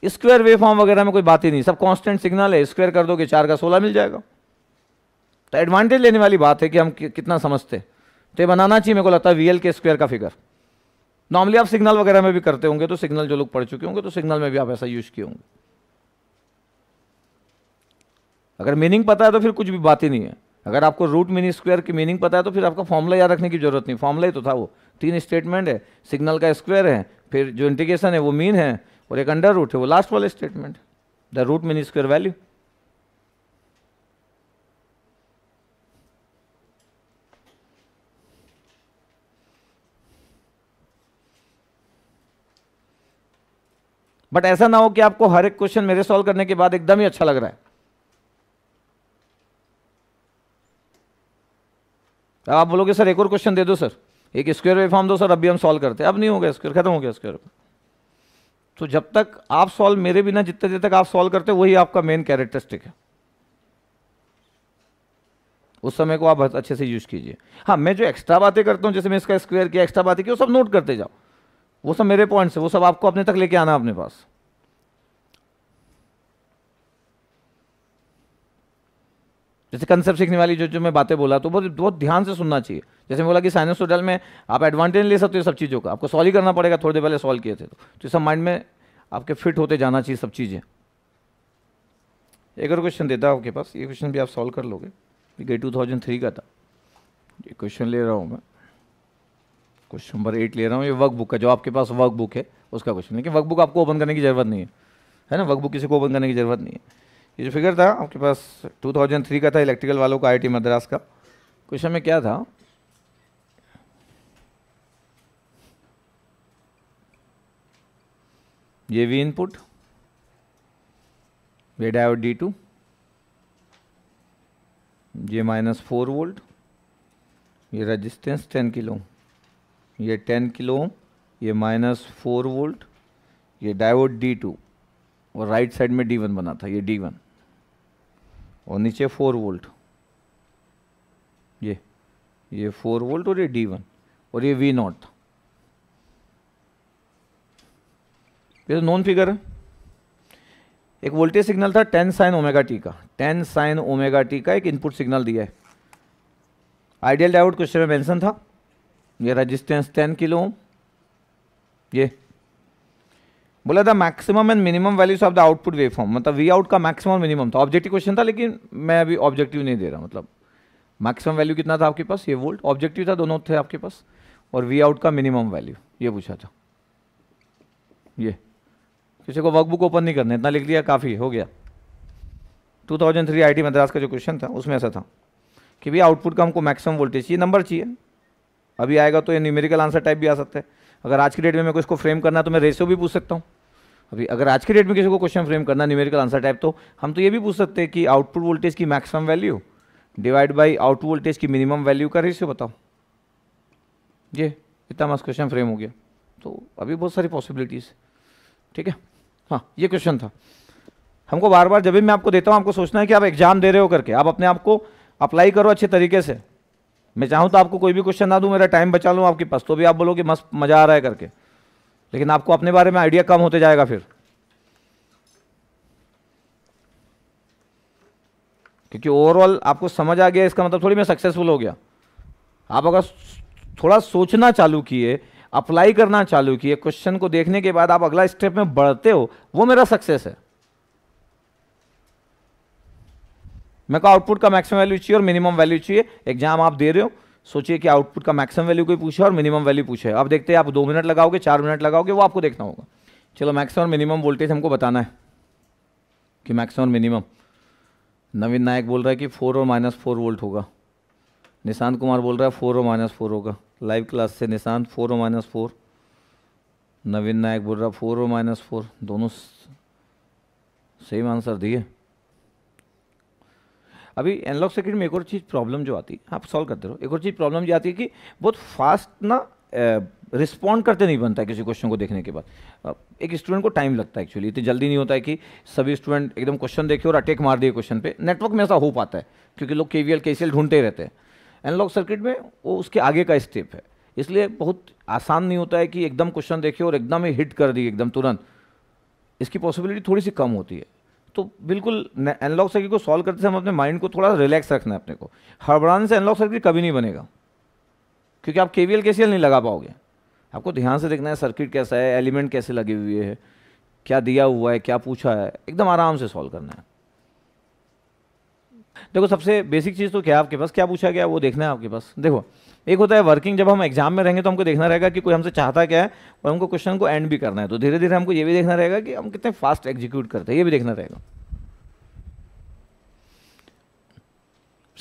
[SPEAKER 1] स्क्वेयर वे फॉर्म वगैरह में कोई बात ही नहीं सब कॉन्स्टेंट सिग्नल है स्क्वायर कर कि चार का सोलह मिल जाएगा तो एडवांटेज लेने वाली बात है कि हम कितना समझते तो ये बनाना चाहिए मेरे को लगता है वीएल के स्क्वेयर का फिगर नॉर्मली आप सिग्नल वगैरह में भी करते होंगे तो सिग्नल जो लोग पढ़ चुके होंगे तो सिग्नल में भी आप ऐसा यूज किए होंगे अगर मीनिंग पता है तो फिर कुछ भी बात ही नहीं है अगर आपको रूट मीनिंग स्क्वायर की मीनिंग पता है तो फिर आपका फॉर्मूला याद रखने की जरूरत नहीं फॉर्मूला ही तो था वो तीन स्टेटमेंट है सिग्नल का स्क्वायर है फिर जो इंटीग्रेशन है वो मीन है और एक अंडर रूट है वो लास्ट वाला statement the root meaning square value but ऐसा ना हो कि आपको हर एक क्वेश्चन मेरे सॉल्व करने के बाद एकदम ही अच्छा लग रहा है आप बोलोगे सर एक और क्वेश्चन दे दो सर एक स्क्वायर वेव फॉर्म दो सर अभी हम सॉल्व करते हैं अब नहीं होगा स्क्वायर खत्म हो गया स्क्वायर तो जब तक आप सॉल्व मेरे बिना जितने देर तक आप सॉल्व करते हो वही आपका मेन कैरेक्टरिस्टिक है उस समय को आप बहुत अच्छे से यूज कीजिए हाँ मैं जो एक्स्ट्रा बातें करता हूँ जैसे मैं इसका स्क्वायर किया एक्स्ट्रा बातें की वो सब नोट करते जाओ वो सब मेरे पॉइंट्स है वो सब आपको अपने तक लेके आना अपने पास जैसे कंसेप्ट सीखने वाली जो जो मैं बातें बोला तो बहुत बहुत ध्यान से सुनना चाहिए जैसे मैं बोला कि साइनसोडल में आप एडवांटेज ले सकते हो सब चीज़ों का आपको सॉल्व ही करना पड़ेगा थोड़ी देर पहले सॉल्व किए थे तो, तो सब माइंड में आपके फिट होते जाना चाहिए सब चीज़ें एक और क्वेश्चन देता हूँ आपके पास ये क्वेश्चन भी आप सॉल्व कर लोगे ये टू थाउजेंड थ्री का था ये क्वेश्चन ले रहा हूँ मैं क्वेश्चन नंबर एट ले रहा हूँ ये वर्क बुक का जो आपके पास वर्क बुक है उसका क्वेश्चन लेकिन वर्क बुक आपको ओपन करने की जरूरत नहीं है है ना वर्क बुक किसी को ओपन करने की जरूरत नहीं है ये जो फिगर था आपके पास 2003 का था इलेक्ट्रिकल वालों का आईटी मद्रास का क्वेश्चन में क्या था ये वी इनपुट ये डायोड डी टू ये माइनस फोर वोल्ट ये रेजिस्टेंस टेन किलो ये टेन किलो ये माइनस फोर वोल्ट ये डायोड डी टू और राइट साइड में डी वन बना था ये डी वन और नीचे फोर वोल्ट ये ये फोर वोल्ट और ये डी वन और ये वी नॉट तो था ये तो नॉन फिगर है एक वोल्टेज सिग्नल था टेन साइन ओमेगा टी का टेन साइन ओमेगा टी का एक इनपुट सिग्नल दिया है आइडियल डायोड क्वेश्चन में मेंशन था ये रजिस्टेंस टेन किलो ये बोला था maximum and minimum values of the output wave form मतलब वी आउट का मैक्सिमम मिनिमम था ऑब्जेक्टिव क्वेश्चन था लेकिन मैं अभी ऑब्जेक्टिव नहीं दे रहा मतलब मैक्सिमम वैल्यू कितना था आपके पास ये वोल्ट ऑब्जेक्टिव था दोनों थे आपके पास और वी आउट का मिनिमम वैल्यू ये पूछा था ये किसी को वर्कबुक ओपन नहीं करना इतना लिख लिया काफ़ी हो गया 2003 टी मद्रास का जो क्वेश्चन था उसमें ऐसा था कि भैया आउटपुट का हमको मैक्सिमम वोल्टेज चाहिए नंबर चाहिए अभी आएगा तो ये न्यूमेरिकल आंसर टाइप भी आ सकता है अगर आज की डेट में मेरे को इसको फ्रेम करना है तो मैं रेशियो भी पूछ सकता हूँ अभी अगर आज के डेट में किसी को क्वेश्चन फ्रेम करना न्यूमेरिकल आंसर टाइप तो हम तो ये भी पूछ सकते हैं कि आउटपुट वोल्टेज की maximum value divide by output voltage की मिनिमम वैल्यू का रेशियो बताओ ये इतना मस्त क्वेश्चन फ्रेम हो गया तो अभी बहुत सारी पॉसिबिलिटीज़ ठीक है हाँ ये क्वेश्चन था हमको बार बार जब भी मैं आपको देता हूँ आपको सोचना है कि आप एग्जाम दे रहे हो करके आप अपने आप को अप्लाई करो अच्छे तरीके से मैं चाहूँ तो आपको कोई भी क्वेश्चन ना दूँ मेरा टाइम बचा लूँ आपके पास तो भी आप बोलो कि मस्त मज़ा आ रहा है करके लेकिन आपको अपने बारे में आइडिया कम होते जाएगा फिर क्योंकि ओवरऑल आपको समझ आ गया इसका मतलब थोड़ी मैं सक्सेसफुल हो गया आप अगर थोड़ा सोचना चालू किए अप्लाई करना चालू किए क्वेश्चन को देखने के बाद आप अगला स्टेप में बढ़ते हो वो मेरा सक्सेस है मैं को आउटपुट का मैक्सिमम वैल्यू चाहिए और मिनिमम वैल्यू चाहिए एग्जाम आप दे रहे हो सोचिए कि आउटपुट का मैक्सिमम वैल्यू कोई पूछे और मिनिमम वैल्यू पूछे अब देखते हैं आप दो मिनट लगाओगे चार मिनट लगाओगे वो आपको देखना होगा चलो मैक्सिमम और मिनिमम वोल्टेज हमको बताना है कि मैक्सिमम और मिनिमम नवीन नायक बोल रहा है कि फोर और माइनस फोर वोल्ट होगा निशांत कुमार बोल रहा है फोर और माइनस फोर होगा लाइव क्लास से निशांत फोर और माइनस फोर नवीन नायक बोल रहा है फोर और माइनस फोर दोनों सेम आंसर दिए अभी एनलॉग सर्किट में एक और चीज़ प्रॉब्लम जो आती है आप सॉल्व करते रहो एक और चीज़ प्रॉब्लम जो आती है कि बहुत फास्ट ना रिस्पॉन्ड करते नहीं बनता है किसी क्वेश्चन को देखने के बाद एक स्टूडेंट को टाइम लगता है एक्चुअली इतनी जल्दी नहीं होता है कि सभी स्टूडेंट एकदम क्वेश्चन देखे और अटैक मार दिए क्वेश्चन पे नेटवर्क में ऐसा हो पाता है क्योंकि लोग के वी एल ढूंढते रहते हैं एनलॉग सर्किट में वो उसके आगे का स्टेप है इसलिए बहुत आसान नहीं होता है कि एकदम क्वेश्चन देखे और एकदम ही हिट कर दिए एकदम तुरंत इसकी पॉसिबिलिटी थोड़ी सी कम होती है तो बिल्कुल एनलॉग सर्किट को सॉल्व करते समय अपने माइंड को थोड़ा रिलैक्स रखना है अपने को हड़बड़ाने से एनलॉग सर्किट कभी नहीं बनेगा क्योंकि आप के वी नहीं लगा पाओगे आपको ध्यान से देखना है सर्किट कैसा है एलिमेंट कैसे लगे हुए हैं क्या दिया हुआ है क्या पूछा है एकदम आराम से सॉल्व करना है देखो सबसे बेसिक चीज़ तो क्या आपके पास क्या पूछा गया वो देखना है आपके पास देखो एक होता है वर्किंग जब हम एग्जाम में रहेंगे तो हमको देखना रहेगा कि कोई हमसे चाहता क्या है और हमको क्वेश्चन को एंड भी करना है तो धीरे धीरे हमको ये भी देखना रहेगा कि हम कितने फास्ट एग्जीक्यूट करते हैं ये भी देखना रहेगा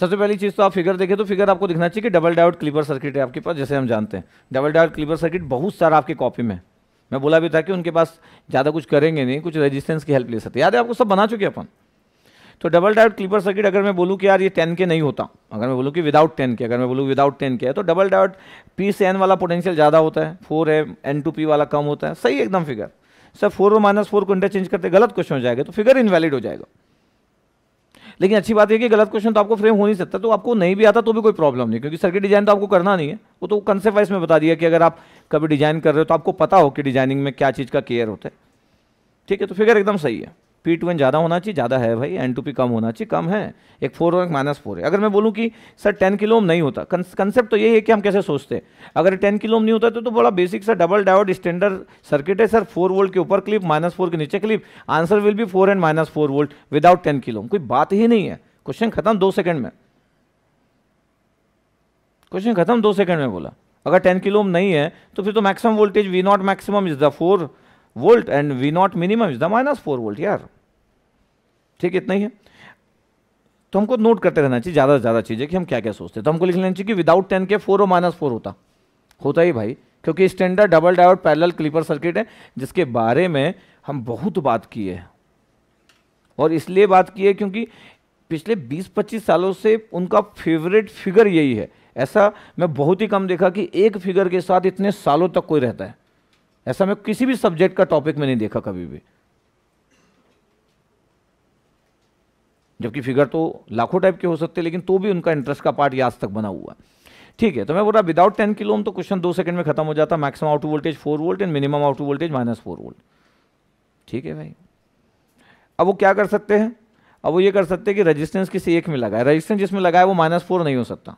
[SPEAKER 1] सबसे पहली चीज़ तो आप फिगर देखें तो फिगर आपको दिखना चाहिए कि डबल डायोड क्लीपर सर्किट है आपके पास जैसे हम जानते हैं डबल डायोड क्लीपर सर्किट बहुत सारा आपकी कॉपी में मैं बोला भी था कि उनके पास ज़्यादा कुछ करेंगे नहीं कुछ रेजिस्टेंस की हेल्प ले सकते याद है आपको सब बना चुके अपन तो डबल डायोड क्लीपर सर्किट अगर मैं बोलूँ कि यार ये टेन के नहीं होता अगर मैं बोलूँ कि विदाउट टेन के अगर मैं बोलूँ विदाउट टेन के है तो डबल डायोड पी से एन वाला पोटेंशियल ज़्यादा होता है फोर है एन टू पी वाला कम होता है सही एकदम फिगर सर फोर और माइनस फोर को इंटरचेंज करते गलत क्वेश्चन हो जाएगा तो फिगर इनवैलिड हो जाएगा लेकिन अच्छी बात है कि गलत क्वेश्चन तो आपको फ्रेम हो नहीं सकता तो आपको नहीं भी आता तो भी कोई प्रॉब्लम नहीं क्योंकि सर्किट डिजाइन तो आपको करना नहीं है वो तो कंसेप्ट वाइज में बता दिया कि अगर आप कभी डिजाइन कर रहे हो तो आपको पता हो कि डिजाइनिंग में क्या चीज़ का केयर होता है ठीक है तो फिगर एकदम सही है पी टू एन ज़्यादा होना चाहिए ज़्यादा है भाई एन टू पी कम होना चाहिए कम है एक फोर और एक माइनस फोर है अगर मैं बोलूँ कि सर टेन किलो नहीं होता कंसेप्ट तो यही है कि हम कैसे सोचते हैं अगर टेन किलो नहीं होता तो, तो बड़ा basic sir double diode standard circuit है सर फोर वोल्ट के ऊपर क्लिप माइनस फोर के नीचे clip answer will be four and minus four volt without ten kilo कोई बात ही नहीं है क्वेश्चन खत्म दो सेकेंड में क्वेश्चन खत्म दो सेकंड में बोला अगर टेन किलो नहीं है तो फिर तो maximum voltage V naught maximum is the four volt and V naught minimum is the minus four volt यार ठीक इतना ही है तो हमको नोट करते रहना चाहिए ज़्यादा से ज़्यादा चीज़ें कि हम क्या क्या सोचते हैं तो हमको लिख लेना चाहिए कि विदाउट टेन के फोर और माइनस फोर होता होता ही भाई क्योंकि standard double diode parallel clipper circuit है जिसके बारे में हम बहुत बात किए हैं और इसलिए बात किए क्योंकि पिछले 20-25 सालों से उनका फेवरेट फिगर यही है ऐसा मैं बहुत ही कम देखा कि एक फिगर के साथ इतने सालों तक कोई रहता है ऐसा मैं किसी भी सब्जेक्ट का टॉपिक में नहीं देखा कभी भी जबकि फिगर तो लाखों टाइप के हो सकते हैं लेकिन तो भी उनका इंटरेस्ट का पार्ट आज तक बना हुआ है ठीक है तो मैं बोल रहा विदाउट टेन किलो तो क्वेश्चन दो सेकंड में खत्म हो जाता maximum out voltage four volt and minimum out voltage minus four volt ठीक है भाई अब वो क्या कर सकते हैं अब वो ये कर सकते हैं कि रजिस्टेंस किसी एक में लगा है रजिस्टेंस जिसमें लगा है वो माइनस फोर नहीं हो सकता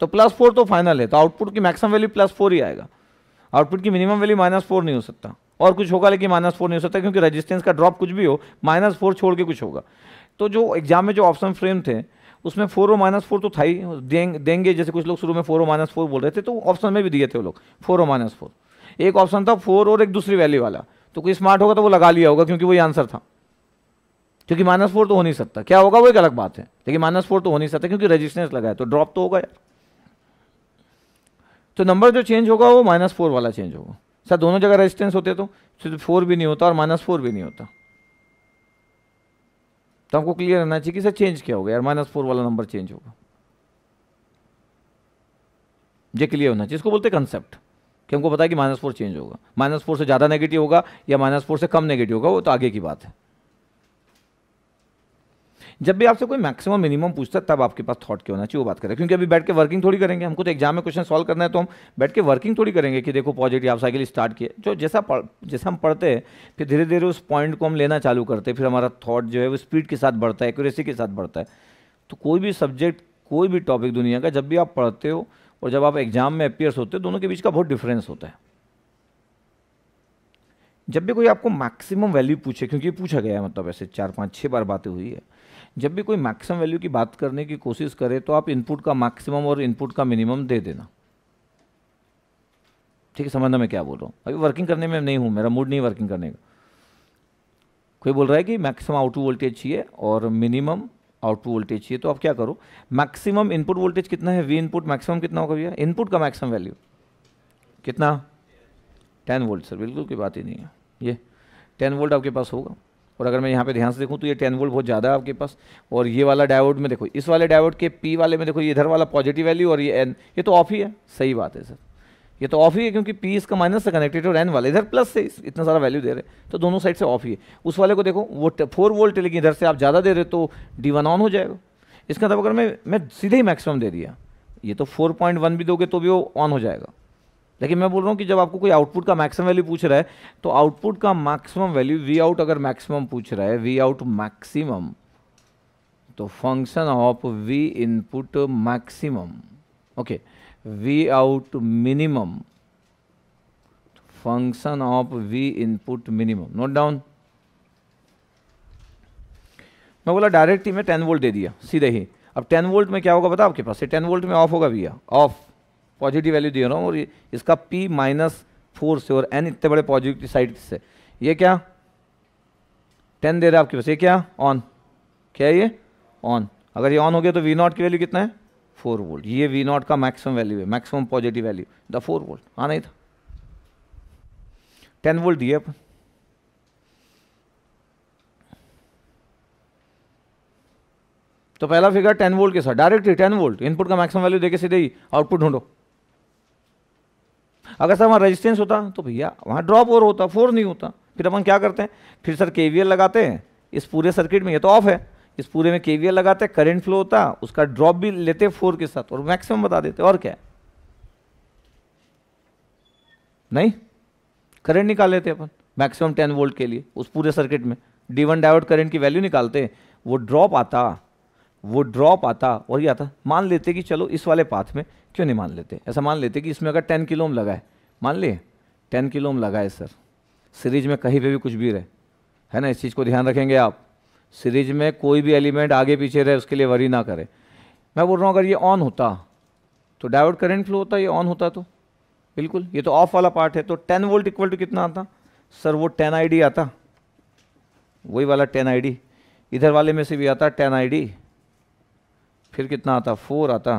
[SPEAKER 1] तो प्लस फोर तो फाइनल है तो आउटपुट की मैक्सिमम वैल्यू प्लस फोर ही आएगा आउटपुट की मिनिमम वैल्यू माइनस फोर नहीं हो सकता और कुछ होगा लेकिन माइनस फोर नहीं हो सकता क्योंकि रजिस्टेंस का ड्रॉप कुछ भी हो माइनस फोर छोड़ के कुछ होगा तो जो एग्जाम में जो ऑप्शन फ्रेम थे उसमें फोर और माइनस फोर तो था ही देंग, देंगे जैसे कुछ लोग शुरू में फोर और माइनस फोर बोल रहे थे तो ऑप्शन में भी दिए थे वो लोग फोर और माइनस फोर एक ऑप्शन था फोर और एक दूसरी वैल्यू वाला तो कोई स्मार्ट होगा तो वो लगा लिया होगा क्योंकि वही आंसर था क्योंकि माइनस फोर तो हो नहीं सकता क्या होगा वो एक अलग बात है लेकिन माइनस फोर तो हो नहीं सकता क्योंकि रजिस्टेंस लगाया तो ड्रॉप तो होगा यार तो नंबर जो चेंज होगा वो माइनस फोर वाला चेंज होगा सर दोनों जगह रेजिस्टेंस होते तो सिर्फ फोर भी नहीं होता और माइनस फोर भी नहीं होता तो हमको क्लियर रहना चाहिए कि सर चेंज क्या होगा यार माइनस फोर वाला नंबर चेंज होगा ये क्लियर होना चाहिए इसको बोलते हैं कंसेप्ट कि हमको पता है कि माइनस फोर चेंज होगा माइनस फोर से ज़्यादा नेगेटिव होगा या माइनस फोर से कम नेगेटिव होगा वो तो आगे की बात है जब भी आपसे कोई मैक्सिमम मिनिमम पूछता है तब आपके पास थॉट क्या होना चाहिए वो बात करें क्योंकि अभी बैठ के वर्किंग थोड़ी करेंगे हमको तो एग्जाम में क्वेश्चन सॉल्व करना है तो हम बैठ के वर्किंग थोड़ी करेंगे कि देखो पॉजिटिव आप साइकिल स्टार्ट किए जो जैसा जैसा हम पढ़ते हैं फिर धीरे धीरे उस पॉइंट को हम लेना चालू करते हैं फिर हमारा थाट जो है वो स्पीड के साथ बढ़ता है एक्यूरेसी के साथ बढ़ता है तो कोई भी सब्जेक्ट कोई भी टॉपिक दुनिया का जब भी आप पढ़ते हो और जब आप एग्जाम में अपियर्स होते हो दोनों के बीच का बहुत डिफरेंस होता है जब भी कोई आपको मैक्सिमम वैल्यू पूछे क्योंकि पूछा गया है मतलब ऐसे चार पाँच छः बार बातें हुई है जब भी कोई मैक्सिमम वैल्यू की बात करने की कोशिश करे तो आप इनपुट का मैक्सिमम और इनपुट का मिनिमम दे देना ठीक है समझना मैं क्या बोल रहा हूँ अभी वर्किंग करने में नहीं हूँ मेरा मूड नहीं वर्किंग करने का कोई बोल रहा है कि मैक्सिमम आउटपुट वोल्टेज चाहिए और मिनिमम आउटपुट वोल्टेज चाहिए तो आप क्या करो मैक्सिमम इनपुट वोल्टेज कितना है वी इनपुट मैक्सिमम कितना होगा भैया इनपुट का मैक्सिमम वैल्यू कितना टेन वोल्ट सर बिल्कुल कोई बात ही नहीं है ये टेन वोल्ट आपके पास होगा और अगर मैं यहाँ पे ध्यान से देखूँ तो ये टेन वोल्ट बहुत ज़्यादा है आपके पास और ये वाला डायवर्ट में देखो इस वाले डायवर्ट के पी वाले में देखो ये इधर वाला पॉजिटिव वैल्यू और ये एन ये तो ऑफ ही है सही बात है सर ये तो ऑफ ही है क्योंकि पी इसका माइनस से कनेक्टेड और एन वाला इधर प्लस से इतना सारा वैल्यू दे रहे हैं तो दोनों साइड से ऑफ ही है उस वाले को देखो वो फोर वोल्ट लेकिन इधर से आप ज़्यादा दे रहे तो डी वन ऑन हो जाएगा इसका मतलब अगर मैं मैं सीधे ही मैक्सिमम दे दिया ये तो फोर पॉइंट वन भी दोगे तो भी वो ऑन हो जाएगा लेकिन मैं बोल रहा हूँ कि जब आपको कोई आउटपुट का मैक्सिमम वैल्यू पूछ रहा है तो आउटपुट का मैक्सिमम वैल्यू वी आउट अगर मैक्सिमम पूछ रहा है वी आउट मैक्सिमम तो function of V input maximum okay V out minimum function of V input minimum note down मैं बोला डायरेक्ट ही मैं टेन वोल्ट दे दिया सीधे ही अब टेन वोल्ट में क्या होगा बता आपके पास टेन वोल्ट में ऑफ होगा भैया ऑफ पॉजिटिव वैल्यू दे रहा हूँ और इसका पी माइनस फोर से और एन इतने बड़े पॉजिटिव साइड से ये क्या टेन दे रहा है आपके पास ये क्या ऑन क्या है ये ऑन अगर ये ऑन हो गया तो वी नॉट की वैल्यू कितना है फोर वोल्ट ये वी नॉट का मैक्सिमम वैल्यू है maximum positive value the four volt हाँ नहीं था टेन वोल्ट दिए अपन तो पहला फिगर टेन वोल्ट के साथ डायरेक्टली टेन वोल्ट इनपुट का मैक्सिमम वैल्यू देके सीधे ही आउटपुट ढूंढो अगर सर वहाँ रजिस्टेंस होता तो भैया वहाँ ड्रॉप और होता फोर नहीं होता फिर अपन क्या करते हैं फिर सर के लगाते हैं इस पूरे सर्किट में ये तो ऑफ है इस पूरे में के लगाते हैं करेंट फ्लो होता उसका ड्रॉप भी लेते फोर के साथ और मैक्सिमम बता देते और क्या है नहीं करंट निकाल लेते अपन मैक्सिमम टेन वोल्ट के लिए उस पूरे सर्किट में डी वन डाइवर्ट करंट की वैल्यू निकालते वो ड्रॉप आता वो ड्रॉप आता और ये आता मान लेते कि चलो इस वाले पाथ में क्यों नहीं मान लेते ऐसा मान लेते कि इसमें अगर टेन किलो ओम लगा है मान लिए टेन किलो ओम लगा है सर सीरीज में कहीं पे भी कुछ भी रहे है ना इस चीज़ को ध्यान रखेंगे आप सीरीज में कोई भी एलिमेंट आगे पीछे रहे उसके लिए वरी ना करें मैं बोल रहा हूँ अगर ये ऑन होता तो डायवर्ट करेंट फ्लो होता ये ऑन होता तो बिल्कुल ये तो ऑफ वाला पार्ट है तो टेन वोल्ट इक्वल टू कितना आता सर वो टेन आई आता वही वाला टेन आई इधर वाले में से भी आता टेन आई फिर कितना आता फोर आता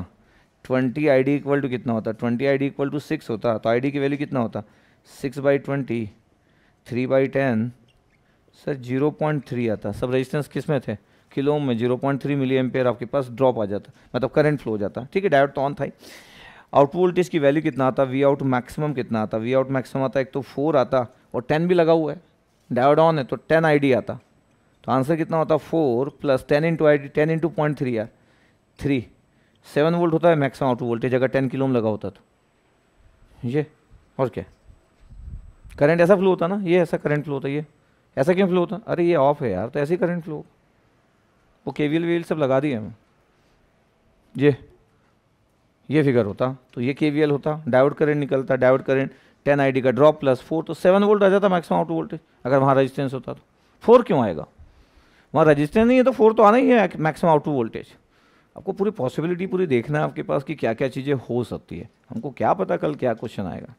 [SPEAKER 1] twenty I D equal to कितना होता twenty I D equal to six होता तो आई डी की वैल्यू कितना होता six by twenty three by ten sir zero point three आता सब रेजिस्टेंस किस में थे किलो में zero point three milli ampere आपके पास ड्रॉप आ जाता मतलब करंट फ्लो हो जाता ठीक है डायरेक्ट ऑन था ही आउट वोल्टेज की वैल्यू कितना आता वी आउट मैक्सिमम कितना आता वी आउट मैक्सिमम आता एक तो फोर आता और टेन भी लगा हुआ है डायोड ऑन है तो टेन आई डी आता तो आंसर कितना होता four plus ten into I D ten into point three आया थ्री सेवन वोल्ट होता है मैक्सिमम आउटपुट वोल्टेज अगर टेन किलोम लगा होता तो ये और क्या करंट ऐसा फ्लो होता ना ये ऐसा करंट फ्लो होता है ये ऐसा क्यों फ्लो होता अरे ये ऑफ है यार तो ऐसे करंट फ्लो वो के वी एल सब लगा दिए हमें ये ये फिगर होता तो ये के होता डायोड करंट निकलता डायोड करंट टेन आई का ड्रॉप प्लस फोर तो सेवन वोल्ट आ जाता मैक्सिमम आउट वोल्टेज अगर वहाँ रजिस्टेंस होता तो फोर क्यों आएगा वहाँ रजिस्टेंस नहीं है तो फोर तो आना ही है मैक्सिमम आउट वोल्टेज आपको पूरी पॉसिबिलिटी पूरी देखना है आपके पास कि क्या क्या चीज़ें हो सकती है हमको क्या पता कल क्या क्वेश्चन आएगा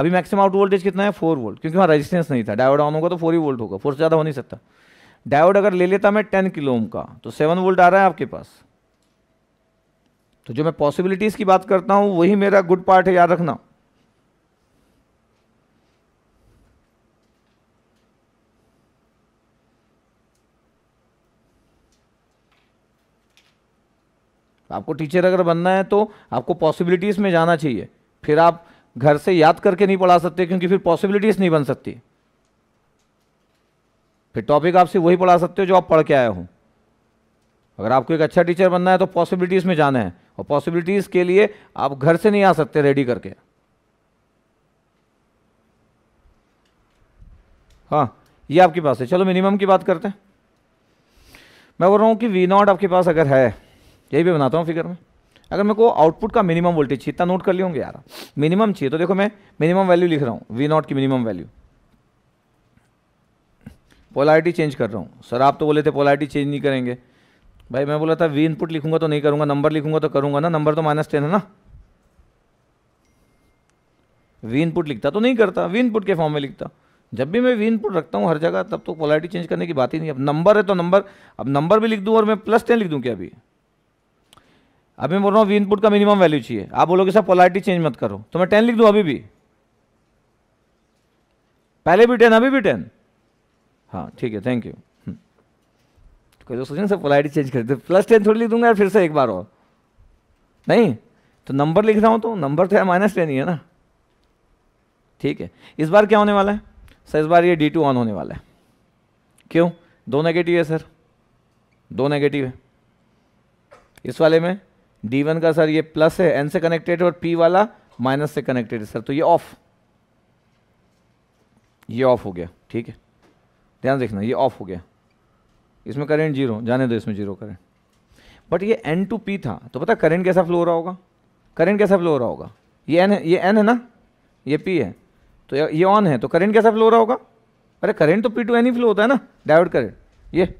[SPEAKER 1] अभी मैक्सिमम आउट वोल्टेज कितना है फोर वोल्ट क्योंकि वहाँ रेजिस्टेंस नहीं था डायोड ऑन होगा तो फोर ही वोल्ट होगा फोर से ज़्यादा हो नहीं सकता डायोड अगर ले लेता मैं टेन किलो ओम का तो सेवन वोल्ट आ रहा है आपके पास तो जो मैं पॉसिबिलिटीज़ की बात करता हूँ वही मेरा गुड पार्ट है याद रखना आपको टीचर अगर बनना है तो आपको पॉसिबिलिटीज़ में जाना चाहिए फिर आप घर से याद करके नहीं पढ़ा सकते क्योंकि फिर पॉसिबिलिटीज़ नहीं बन सकती फिर टॉपिक आपसे वही पढ़ा सकते हो जो आप पढ़ के आए हो अगर आपको एक अच्छा टीचर बनना है तो पॉसिबिलिटीज़ में जाना है और पॉसिबिलिटीज़ के लिए आप घर से नहीं आ सकते रेडी करके हाँ ये आपके पास है चलो मिनिमम की बात करते हैं मैं बोल रहा हूँ कि वी नॉट आपके पास अगर है यही भी बनाता हूँ फिगर में अगर मेरे को आउटपुट का मिनिमम वोल्टेज चाहिए इतना नोट कर लिया यार मिनिमम चाहिए तो देखो मैं मिनिमम वैल्यू लिख रहा हूँ वी नॉट की मिनिमम वैल्यू पोलारिटी चेंज कर रहा हूँ सर आप तो बोले थे पोलारिटी चेंज नहीं करेंगे भाई मैं बोला था वी इनपुट लिखूंगा तो नहीं करूंगा नंबर लिखूंगा तो करूंगा ना नंबर तो माइनस टेन है ना वी इनपुट लिखता तो नहीं करता वी इनपुट के फॉर्म में लिखता जब भी मैं वी इनपुट रखता हूँ हर जगह तब तो पोलारिटी चेंज करने की बात ही नहीं अब नंबर है तो नंबर अब नंबर भी लिख दूँ और मैं प्लस टेन लिख दूँ क्या अभी अभी मैं बोल रहा हूँ इनपुट का मिनिमम वैल्यू चाहिए आप बोलोगे सर पोलैरिटी चेंज मत करो तो मैं टेन लिख दूँ अभी भी पहले भी टेन अभी भी टेन हाँ ठीक है थैंक यू हम्म। तो कोई तो सोचिए सर पोलैरिटी चेंज कर दे प्लस टेन थोड़ी लिख दूंगा यार फिर से एक बार और नहीं तो नंबर लिख रहा हूँ तो नंबर तो है माइनस टेन ही है ना ठीक है इस बार क्या होने वाला है सर इस बार ये डी टू ऑन होने वाला है क्यों दो नेगेटिव है सर दो नेगेटिव है इस वाले में डी वन का सर ये प्लस है एन से कनेक्टेड है और पी वाला माइनस से कनेक्टेड है सर तो ये ऑफ ये ऑफ हो गया ठीक है ध्यान देखना ये ऑफ हो गया इसमें करंट जीरो जाने दो इसमें जीरो करंट बट ये एन टू पी था तो पता करंट कैसा फ्लो हो रहा होगा करंट कैसा फ्लो हो रहा होगा ये एन है ये एन है ना ये पी है तो ये ऑन है तो करंट कैसा फ्लो हो रहा होगा अरे करंट तो पी टू एन ही फ्लो होता है ना डाइवर्ट करेंट ये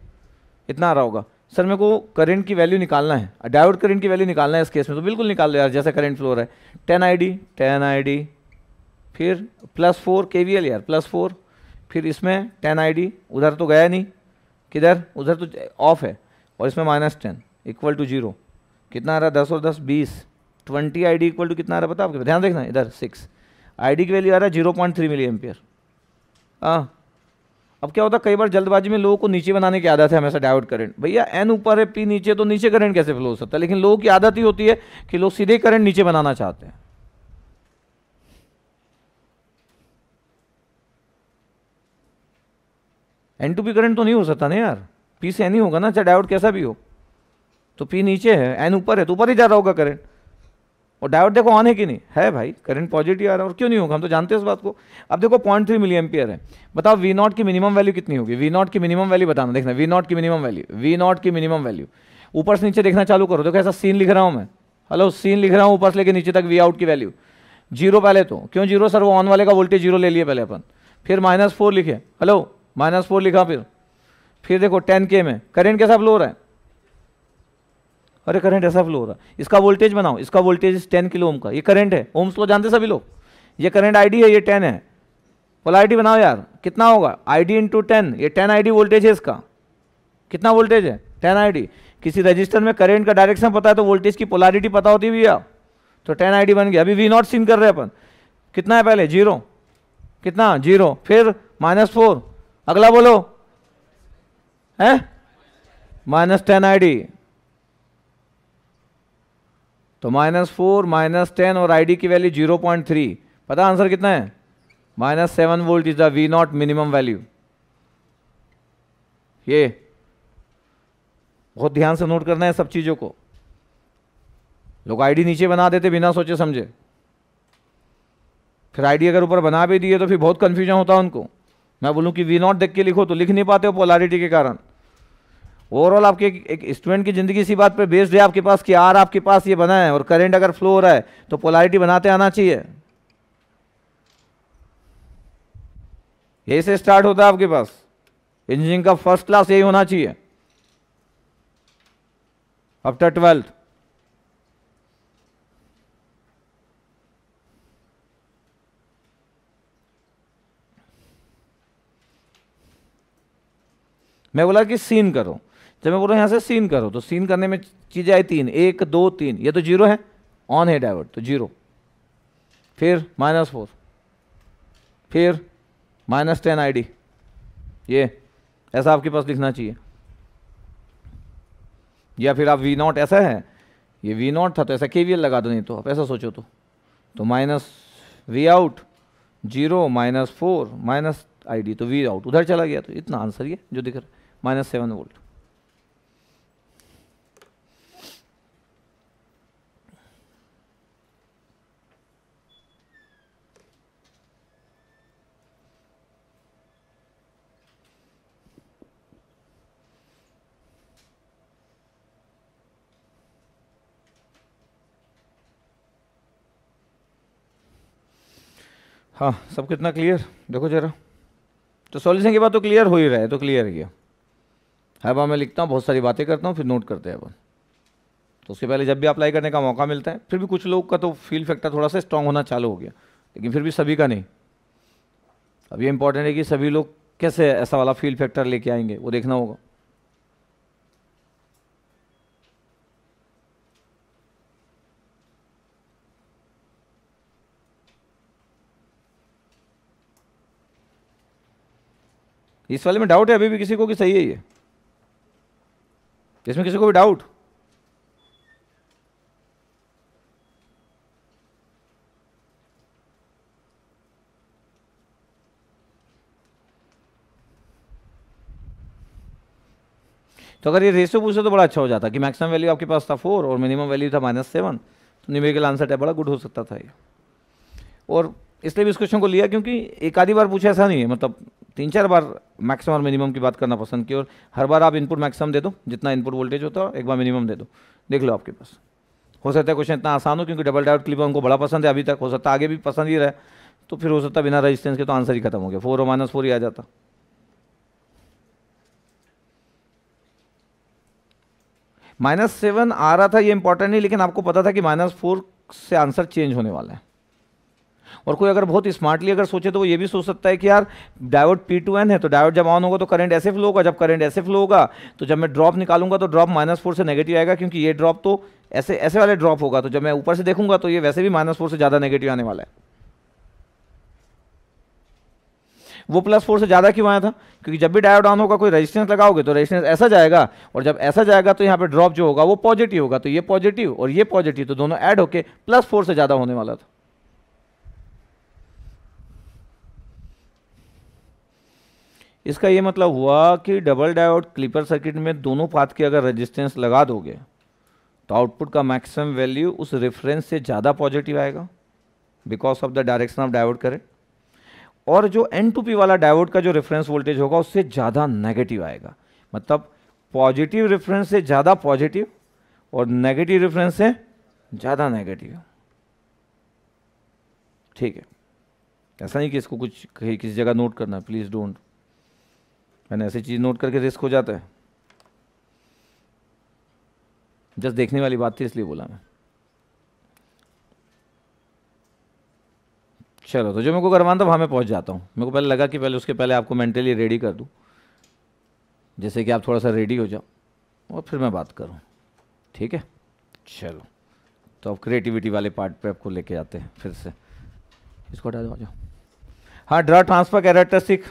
[SPEAKER 1] इतना आ रहा होगा सर मेरे को करंट की वैल्यू निकालना है डायोड करंट की वैल्यू निकालना है इस केस में तो बिल्कुल निकाल लो यार जैसा करंट फ्लोर है ten I D ten I D फिर plus four K V L यार प्लस फोर फिर इसमें टेन आई डी उधर तो गया नहीं किधर उधर तो ऑफ है और इसमें minus ten equal to zero कितना आ रहा है दस और दस बीस twenty I D equal to कितना आ रहा है पता आपके ध्यान देखना इधर सिक्स आई डी की वैल्यू आ रहा है zero point three milli ampere हाँ अब क्या होता है कई बार जल्दबाजी में लोगों को नीचे बनाने की आदत है हमेशा डायवर्ट करंट भैया एन ऊपर है पी नीचे तो नीचे करंट कैसे फ्लो हो सकता है लेकिन लोगों की आदत ही होती है कि लोग सीधे करंट नीचे बनाना चाहते हैं एन टू पी करंट तो नहीं हो सकता ना यार पी से एन ही होगा ना चाहे डायवर्ट कैसा भी हो तो पी नीचे है एन ऊपर है तो ऊपर ही जा रहा होगा करंट और डायोड देखो ऑन है कि नहीं है भाई करंट पॉजिटिव आ रहा है और क्यों नहीं होगा हम तो जानते हैं उस बात को अब देखो पॉइंट थ्री मिली एमपियर है बताओ वी नॉट की मिनिमम वैल्यू कितनी होगी वी नॉट की मिनिमम वैल्यू बताना देखना वी नॉट की मिनिमम वैल्यू वी नॉट की मिनिमम वैल्यू ऊपर से नीचे देखना चालू करो देखो ऐसा सीन लिख रहा हूँ मैं हेलो सीन लिख रहा हूँ ऊपर से लेकर नीचे तक वी आउट की वैल्यू जीरो पहले तो क्यों जीरो सर वो ऑन वाले का वोल्टेज जीरो ले लिए पहले अपन फिर माइनस फोर लिखे हेलो माइनस फोर लिखा फिर फिर देखो टेन के में करेंट कैसा लो रहा है अरे करंट ऐसा फ्लो हो रहा है इसका वोल्टेज बनाओ इसका वोल्टेज टेन किलो ओम का ये करंट है ओम्स को जानते सभी लोग ये करंट आईडी है ये टेन है पोलरिटी बनाओ यार कितना होगा आईडी इंटू टेन ये टेन आईडी वोल्टेज है इसका कितना वोल्टेज है टेन आईडी किसी रजिस्टर में करंट का डायरेक्शन पता है तो वोल्टेज की पोलारिटी पता होती भी भैया तो टेन आई बन गया अभी वी नॉट सीन कर रहे हैं अपन कितना है पहले जीरो कितना जीरो फिर माइनस फोर अगला बोलो है माइनस टेन आई डी तो माइनस फोर माइनस टेन और आईडी की वैल्यू जीरो पॉइंट थ्री पता आंसर कितना है minus seven volt is the V naught minimum value ये बहुत ध्यान से नोट करना है सब चीज़ों को लोग आईडी नीचे बना देते बिना सोचे समझे फिर आईडी अगर ऊपर बना भी दिए तो फिर बहुत कन्फ्यूजन होता है उनको मैं बोलूँ कि वी नॉट देख के लिखो तो लिख नहीं पाते हो पोलारिटी के कारण ओवरऑल आपके एक, एक स्टूडेंट की ज़िंदगी इसी बात पे बेस्ड है आपके पास कि आर आपके पास ये बना है और करंट अगर फ्लो हो रहा है तो पोलैरिटी बनाते आना चाहिए यही से स्टार्ट होता है आपके पास इंजीनियरिंग का फर्स्ट क्लास यही होना चाहिए आफ्टर ट्वेल्थ मैं बोला कि सीन करो जब मैं बोल रहा हूँ यहाँ से सीन करो तो सीन करने में चीज़ें आई तीन एक दो तीन ये तो जीरो है ऑन है डाइवर्ट तो जीरो फिर माइनस फोर फिर माइनस टेन डी ये ऐसा आपके पास लिखना चाहिए या फिर आप वी नॉट ऐसा है ये वी नॉट था तो ऐसा के लगा दो नहीं तो आप ऐसा सोचो तो तो minus V out zero minus four minus I तो वी आउट उधर चला गया तो इतना आंसर ये जो दिख रहा है माइनस सेवन वोल्ट हाँ सब कितना क्लियर देखो जरा तो सॉल्यूशन के बाद तो क्लियर हो ही रहा है तो क्लियर ही है हर मैं लिखता हूँ बहुत सारी बातें करता हूँ फिर नोट करते हैं अपन तो उसके पहले जब भी अप्लाई करने का मौका मिलता है फिर भी कुछ लोग का तो फील फैक्टर थोड़ा सा स्ट्रांग होना चालू हो गया लेकिन फिर भी सभी का नहीं अब ये इंपॉर्टेंट है कि सभी लोग कैसे ऐसा वाला फील फैक्टर लेके आएंगे वो देखना होगा इस वाले में डाउट है अभी भी किसी को कि सही है ये इसमें किसी को भी डाउट तो अगर ये रेशो पूछे तो बड़ा अच्छा हो जाता कि मैक्सिमम वैल्यू आपके पास था फोर और मिनिमम वैल्यू था माइनस सेवन तो न्यूमेरिकल आंसर टाइप बड़ा गुड हो सकता था ये और इसलिए भी इस क्वेश्चन को लिया क्योंकि एक आधी बार पूछा ऐसा नहीं है मतलब तीन चार बार मैक्सिमम और मिनिमम की बात करना पसंद की और हर बार आप इनपुट मैक्सिमम दे दो जितना इनपुट वोल्टेज होता है एक बार मिनिमम दे दो देख लो आपके पास हो सकता है क्वेश्चन इतना आसान हो क्योंकि डबल डाउट क्लिप उनको बड़ा पसंद है अभी तक हो सकता है आगे भी पसंद ही रहे तो फिर हो सकता है बिना रजिस्टेंस के तो आंसर ही खत्म हो गया फोर और माइनस फोर ही आ जाता माइनस सेवन आ रहा था ये इंपॉर्टेंट नहीं लेकिन आपको पता था कि माइनस फोर से आंसर चेंज होने वाला है और कोई अगर बहुत स्मार्टली अगर सोचे तो वो ये भी सोच सकता है कि यार डायोड पी टू एन है तो डायोड जब ऑन होगा तो करंट ऐसे फ्लो होगा जब करंट ऐसे फ्लो होगा तो जब मैं ड्रॉप निकालूंगा तो ड्रॉप माइनस फोर से नेगेटिव आएगा क्योंकि ये ड्रॉप तो ऐसे ऐसे वाले ड्रॉप होगा तो जब मैं ऊपर से देखूंगा तो ये वैसे भी माइनस फोर से ज़्यादा नेगेटिव आने वाला है वो प्लस फोर से ज़्यादा क्यों आया था क्योंकि जब भी डायोड ऑन होगा कोई रेजिस्टेंस लगाओगे तो रेजिस्टेंस ऐसा जाएगा और जब ऐसा जाएगा तो यहाँ पर ड्रॉप जो होगा वो पॉजिटिव होगा तो ये पॉजिटिव और ये पॉजिटिव तो दोनों ऐड होके प्लस फोर से ज़्यादा होने वाला था इसका ये मतलब हुआ कि डबल डायोड क्लिपर सर्किट में दोनों पाथ के अगर रेजिस्टेंस लगा दोगे तो आउटपुट का मैक्सिमम वैल्यू उस रेफरेंस से ज़्यादा पॉजिटिव आएगा because of the direction of डायवर्ट करेंट और जो एन टू पी वाला डायवर्ट का जो रेफरेंस वोल्टेज होगा उससे ज़्यादा नेगेटिव आएगा मतलब पॉजिटिव रेफरेंस से ज़्यादा पॉजिटिव और नेगेटिव रेफरेंस से ज़्यादा नेगेटिव ठीक है ऐसा नहीं कि इसको कुछ कहीं किसी जगह नोट करना प्लीज़ डोंट मैंने ऐसी चीज़ नोट करके रिस्क हो जाता है जस्ट देखने वाली बात थी इसलिए बोला मैं चलो तो जो मेरे को करवाना था वहाँ मैं पहुँच जाता हूँ मेरे को पहले लगा कि पहले उसके पहले आपको मेंटली रेडी कर दूँ जैसे कि आप थोड़ा सा रेडी हो जाओ और फिर मैं बात करूँ ठीक है चलो तो अब क्रिएटिविटी वाले पार्ट पे आपको लेके आते हैं फिर से इसको हटा जाओ हाँ ड्रा ट्रांसफर कैरेक्टरिस्टिक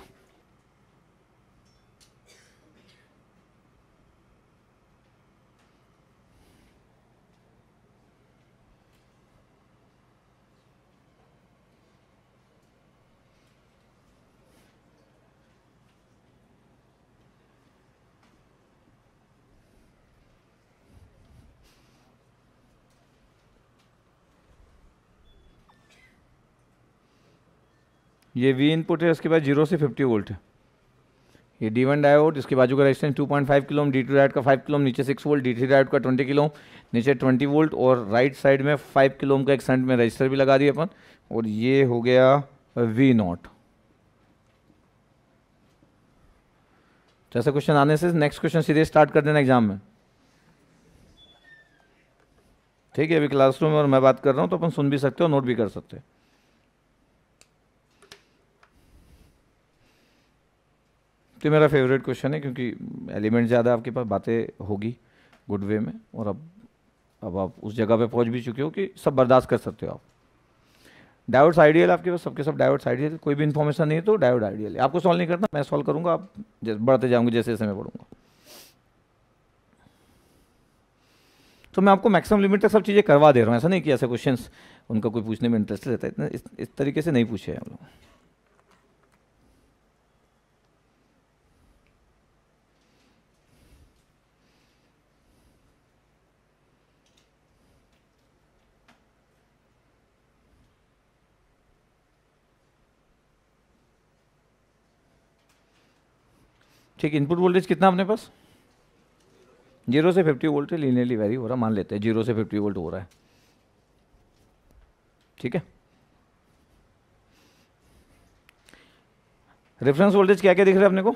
[SPEAKER 1] ये वी इनपुट है इसके बाद जीरो से फिफ्टी वोल्ट है ये डी वन डायोड इसके बाजू का resistance 2.5 kilohm D two diode का 5 किलोम नीचे 6 वोल्ट डी थ्री डायोड का 20 किलोम नीचे 20 वोल्ट और राइट साइड में 5 किलोम का एक सेंट में रजिस्टर भी लगा दिया अपन और ये हो गया वी नॉट जैसा क्वेश्चन आने से नेक्स्ट क्वेश्चन सीधे स्टार्ट कर देना एग्जाम में ठीक है अभी क्लासरूम में और मैं बात कर रहा हूँ तो अपन सुन भी सकते हो नोट भी कर सकते हैं तो मेरा फेवरेट क्वेश्चन है क्योंकि एलिमेंट ज़्यादा आपके पास बातें होगी गुड वे में और अब अब आप उस जगह पे पहुंच भी चुके हो कि सब बर्दाश्त कर सकते हो आप डायवर्ट्स आइडियल आपके पास सबके सब डायवर्ट्स आइडियल कोई भी इन्फॉर्मेशन नहीं है तो डायवर्ट आइडियल आपको सॉल्व नहीं करना मैं सॉल्व करूँगा आप बढ़ते जाऊँगे जैसे जैसे मैं बढ़ूँगा तो मैं आपको मैक्सिमम लिमिट तक सब चीज़ें करवा दे रहा हूँ ऐसा नहीं कि ऐसे क्वेश्चंस उनका कोई पूछने में इंटरेस्ट रहता है इतना इस, इस तरीके से नहीं पूछे हम लोग ठीक इनपुट वोल्टेज कितना अपने पास जीरो से फिफ्टी वोल्ट लीनियरली वेरी हो रहा मान लेते हैं जीरो से फिफ्टी वोल्ट हो रहा है ठीक है रेफरेंस वोल्टेज क्या क्या दिख रहा है अपने को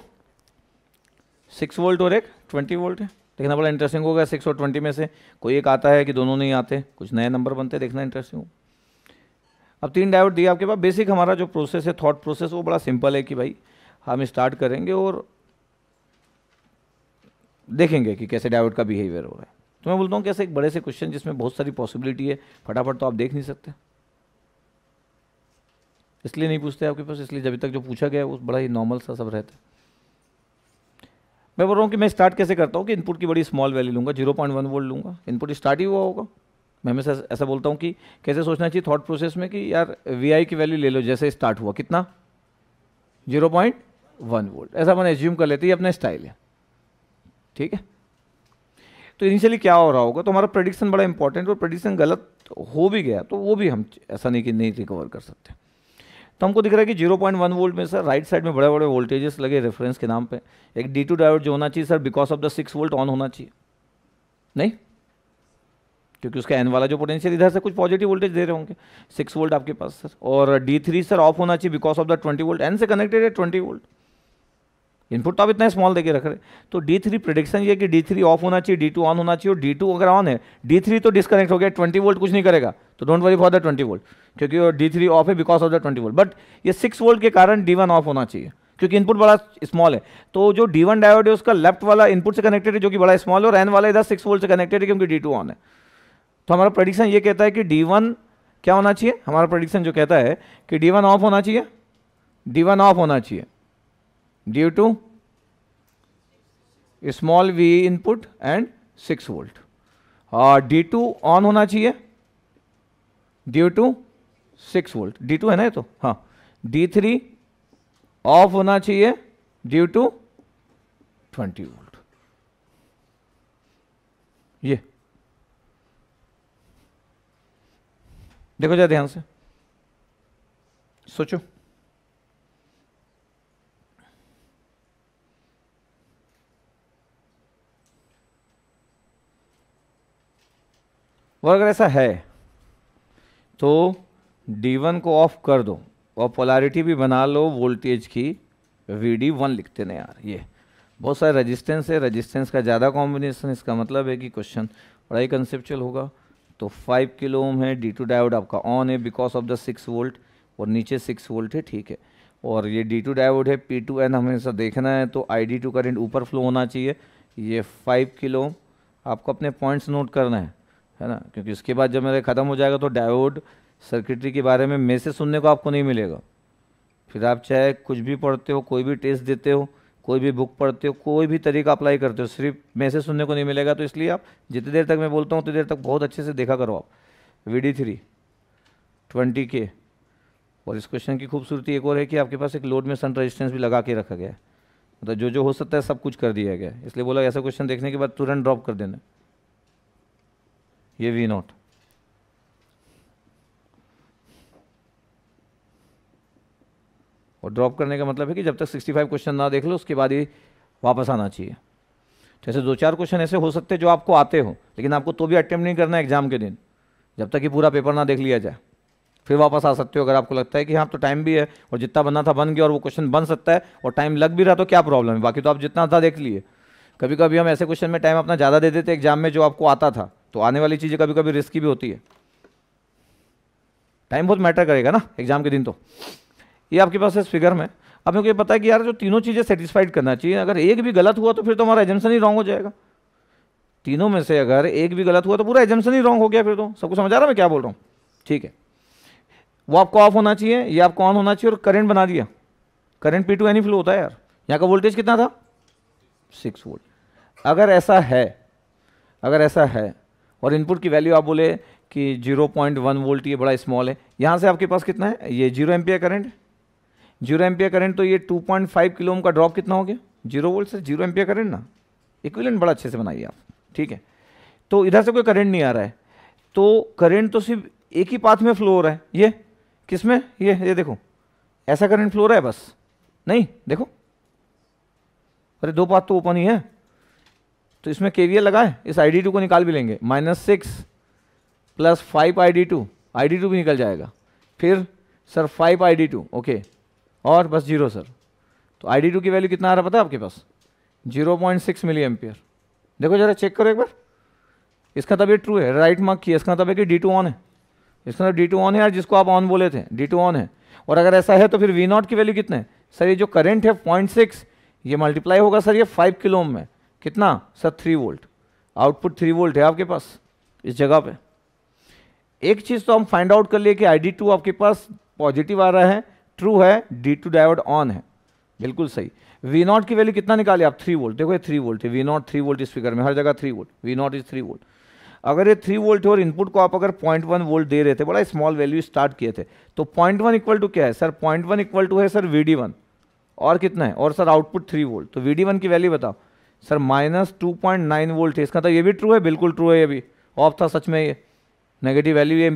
[SPEAKER 1] सिक्स वोल्ट और एक ट्वेंटी वोल्ट है देखना बड़ा इंटरेस्टिंग होगा सिक्स और ट्वेंटी में से कोई एक आता है कि दोनों नहीं आते कुछ नए नंबर बनते देखना इंटरेस्टिंग हो अब तीन डायोड दिया आपके पास बेसिक हमारा जो प्रोसेस है थॉट प्रोसेस वो बड़ा सिंपल है कि भाई हम स्टार्ट करेंगे और देखेंगे कि कैसे डायवर्ट का बिहेवियर हो रहा है तो मैं बोलता हूँ कैसे एक बड़े से क्वेश्चन जिसमें बहुत सारी पॉसिबिलिटी है फटाफट तो आप देख नहीं सकते इसलिए नहीं पूछते आपके पास इसलिए जब तक जो पूछा गया वो बड़ा ही नॉर्मल सा सब रहता है मैं बोल रहा हूँ कि मैं स्टार्ट कैसे करता हूँ कि इनपुट की बड़ी स्मॉल वैल्यू लूँगा जीरो पॉइंट वन वोल्ट लूँगा इनपुट स्टार्ट ही हुआ होगा मैं हमेशा ऐसा बोलता हूँ कि कैसे सोचना चाहिए थॉट प्रोसेस में कि यार वी की वैल्यू ले लो जैसे स्टार्ट हुआ कितना जीरो पॉइंट वन वोल्ट ऐसा मैंने एज्यूम कर लेते ये अपना स्टाइल है ठीक है तो इनिशियली क्या हो रहा होगा तो हमारा प्रडिक्शन बड़ा इंपॉर्टेंट और प्रडिक्शन गलत हो भी गया तो वो भी हम ऐसा नहीं कि नहीं रिकवर कर सकते तो हमको दिख रहा है कि 0.1 वोल्ट में सर राइट साइड में बड़े बड़े वोल्टेजेस लगे रेफरेंस के नाम पे एक डी टू डायोड जो होना चाहिए sir because of the six volt on होना चाहिए नहीं क्योंकि उसका एन वाला जो पोटेंशियल इधर से कुछ पॉजिटिव वोल्टेज दे रहे होंगे सिक्स वोल्ट आपके पास सर और डी थ्री सर ऑफ होना चाहिए because of the twenty volt N से कनेक्टेड है ट्वेंटी वोल्ट इनपुट तो आप इतना स्मॉल देके रख रहे तो डी थ्री प्रोडिक्शन ये कि डी थ्री ऑफ होना चाहिए डी टू ऑन होना चाहिए और डी टू अगर ऑन है डी थ्री तो डिसकनेक्ट हो गया ट्वेंटी वोल्ट कुछ नहीं करेगा तो don't worry for the twenty volt क्योंकि वो डी थ्री ऑफ है because of the twenty volt but ये सिक्स वोल्ट के कारण डी वन ऑफ होना चाहिए क्योंकि इनपुट बड़ा स्मॉल है तो जो डी वन डायोड है उसका लेफ्ट वाला इनपुट से कनेक्टेड है जो कि बड़ा स्मॉल है और एन वाला इधर सिक्स वोल्ट से कनेक्टेड है क्योंकि डी टू ऑन है तो हमारा प्रडिक्शन ये कहता है कि डी वन क्या होना चाहिए हमारा प्रडिक्शन जो कहता है कि डी वन ऑफ होना चाहिए डी वन ऑफ होना चाहिए due to small V input and six volt और डी टू ऑन होना चाहिए due to six volt D two है ना ये तो हाँ डी थ्री ऑफ होना चाहिए ड्यू टू ट्वेंटी वोल्ट ये देखो जरा ध्यान से सोचो और अगर ऐसा है तो D1 को ऑफ कर दो और पोलारिटी भी बना लो वोल्टेज की वी डी वन लिखते ना यार ये बहुत सारे रेजिस्टेंस है रेजिस्टेंस का ज़्यादा कॉम्बिनेशन इसका मतलब है कि क्वेश्चन बड़ा ही कंसेप्चुअल होगा तो 5 किलो ओम है डी टू डायोड आपका ऑन है because of the six volt और नीचे सिक्स वोल्ट है ठीक है और ये डी टू डायोड है पी टू एन हमेशा देखना है तो आई डी टू करेंट ऊपर फ्लो होना चाहिए ये फाइव किलो आपको अपने पॉइंट्स नोट करना है है ना क्योंकि उसके बाद जब मेरा ख़त्म हो जाएगा तो डायोड सर्किटरी के बारे में मैसेज सुनने को आपको नहीं मिलेगा फिर आप चाहे कुछ भी पढ़ते हो कोई भी टेस्ट देते हो कोई भी बुक पढ़ते हो कोई भी तरीका अप्लाई करते हो सिर्फ मैसेज सुनने को नहीं मिलेगा तो इसलिए आप जितनी देर तक मैं बोलता हूँ उतनी देर तक बहुत अच्छे से देखा करो आप वी डी थ्री ट्वेंटी के और इस क्वेश्चन की खूबसूरती एक और है कि आपके पास एक लोड में सन रेजिस्टेंस भी लगा के रखा गया है मतलब जो जो हो सकता है सब कुछ कर दिया गया इसलिए बोला ऐसा क्वेश्चन देखने के बाद तुरंत ड्रॉप कर देना ये वी नॉट और ड्रॉप करने का मतलब है कि जब तक 65 क्वेश्चन ना देख लो उसके बाद ही वापस आना चाहिए जैसे तो दो चार क्वेश्चन ऐसे हो सकते हैं जो आपको आते हो लेकिन आपको तो भी अटैम्प्ट नहीं करना है एग्जाम के दिन जब तक कि पूरा पेपर ना देख लिया जाए फिर वापस आ सकते हो अगर आपको लगता है कि हाँ तो टाइम भी है और जितना बनना था बन गया और वो क्वेश्चन बन सकता है और टाइम लग भी रहा तो क्या प्रॉब्लम है बाकी तो आप जितना था देख लिए कभी कभी हम ऐसे क्वेश्चन में टाइम अपना ज़्यादा दे देते एग्जाम में जो आपको आता था तो आने वाली चीज़ें कभी कभी रिस्की भी होती है टाइम बहुत मैटर करेगा ना एग्जाम के दिन तो ये आपके पास इस फिगर में अब मेरे को ये पता है कि यार जो तीनों चीज़ें सेटिस्फाइड करना चाहिए अगर एक भी गलत हुआ तो फिर तो हमारा एजेंसन ही रॉन्ग हो जाएगा तीनों में से अगर एक भी गलत हुआ तो पूरा एजेंसन ही रॉन्ग हो गया फिर तो सबको समझ आ रहा मैं क्या बोल रहा हूँ ठीक है वो आपको ऑफ होना चाहिए या आपको ऑन होना चाहिए और करंट बना दिया current P to N flow होता है यार यहाँ का वोल्टेज कितना था सिक्स वोल्ट अगर ऐसा है अगर ऐसा है और इनपुट की वैल्यू आप बोले कि 0.1 वोल्ट ये बड़ा स्मॉल है यहाँ से आपके पास कितना है ये zero ampere current zero ampere current तो ये 2.5 किलो ओम का ड्रॉप कितना हो गया जीरो वोल्ट से जीरो एम्पियर करंट ना इक्विलेंट बड़ा अच्छे से बनाइए आप ठीक है तो इधर से कोई करंट नहीं आ रहा है तो करंट तो सिर्फ एक ही पाथ में फ्लो हो रहा है ये किस में ये ये देखो ऐसा करंट फ्लो रहा है बस नहीं देखो अरे दो पाथ तो ओपन ही है तो इसमें के लगाए इस आई को निकाल भी लेंगे minus six plus five I D two I D two भी निकल जाएगा फिर sir five I D two okay और बस जीरो सर तो आई डी टू की वैल्यू कितना आ रहा पता है आपके पास जीरो पॉइंट सिक्स मिली एम्पियर देखो जरा चेक करो एक बार इसका ये ट्रू है राइट मार्क किया इसका तबियत मतलब कि डी टू ऑन है इसका डी टू ऑन है यार जिसको आप ऑन बोले थे डी टू ऑन है और अगर ऐसा है तो फिर वी नॉट की वैल्यू कितने सर ये जो करंट है पॉइंट सिक्स ये मल्टीप्लाई होगा सर ये फाइव किलो में कितना sir three volt output three volt है आपके पास इस जगह पे एक चीज़ तो हम फाइंड आउट कर लिए कि आई टू आपके पास पॉजिटिव आ रहा है ट्रू है डी टू डाइवर्ट ऑन है बिल्कुल सही वी नॉट की वैल्यू कितना निकाली आप थ्री वोल्ट देखो ये थ्री वोल्ट है V naught three volt speaker में हर जगह three volt V naught is three volt अगर ये थ्री वोल्ट है और इनपुट को आप अगर पॉइंट वन वोल्ट दे रहे थे बड़ा स्मॉल वैल्यू स्टार्ट किए थे तो पॉइंट वन इक्वल टू क्या है sir point one equal to है सर वी डी वन और कितना है और सर आउटपुट थ्री वोल्ट तो वी डी वन की वैल्यू बताओ sir minus two point nine volt है इसका तो ये भी ट्रू है बिल्कुल ट्रू है ये भी ऑफ था सच में ये नेगेटिव वैल्यू ये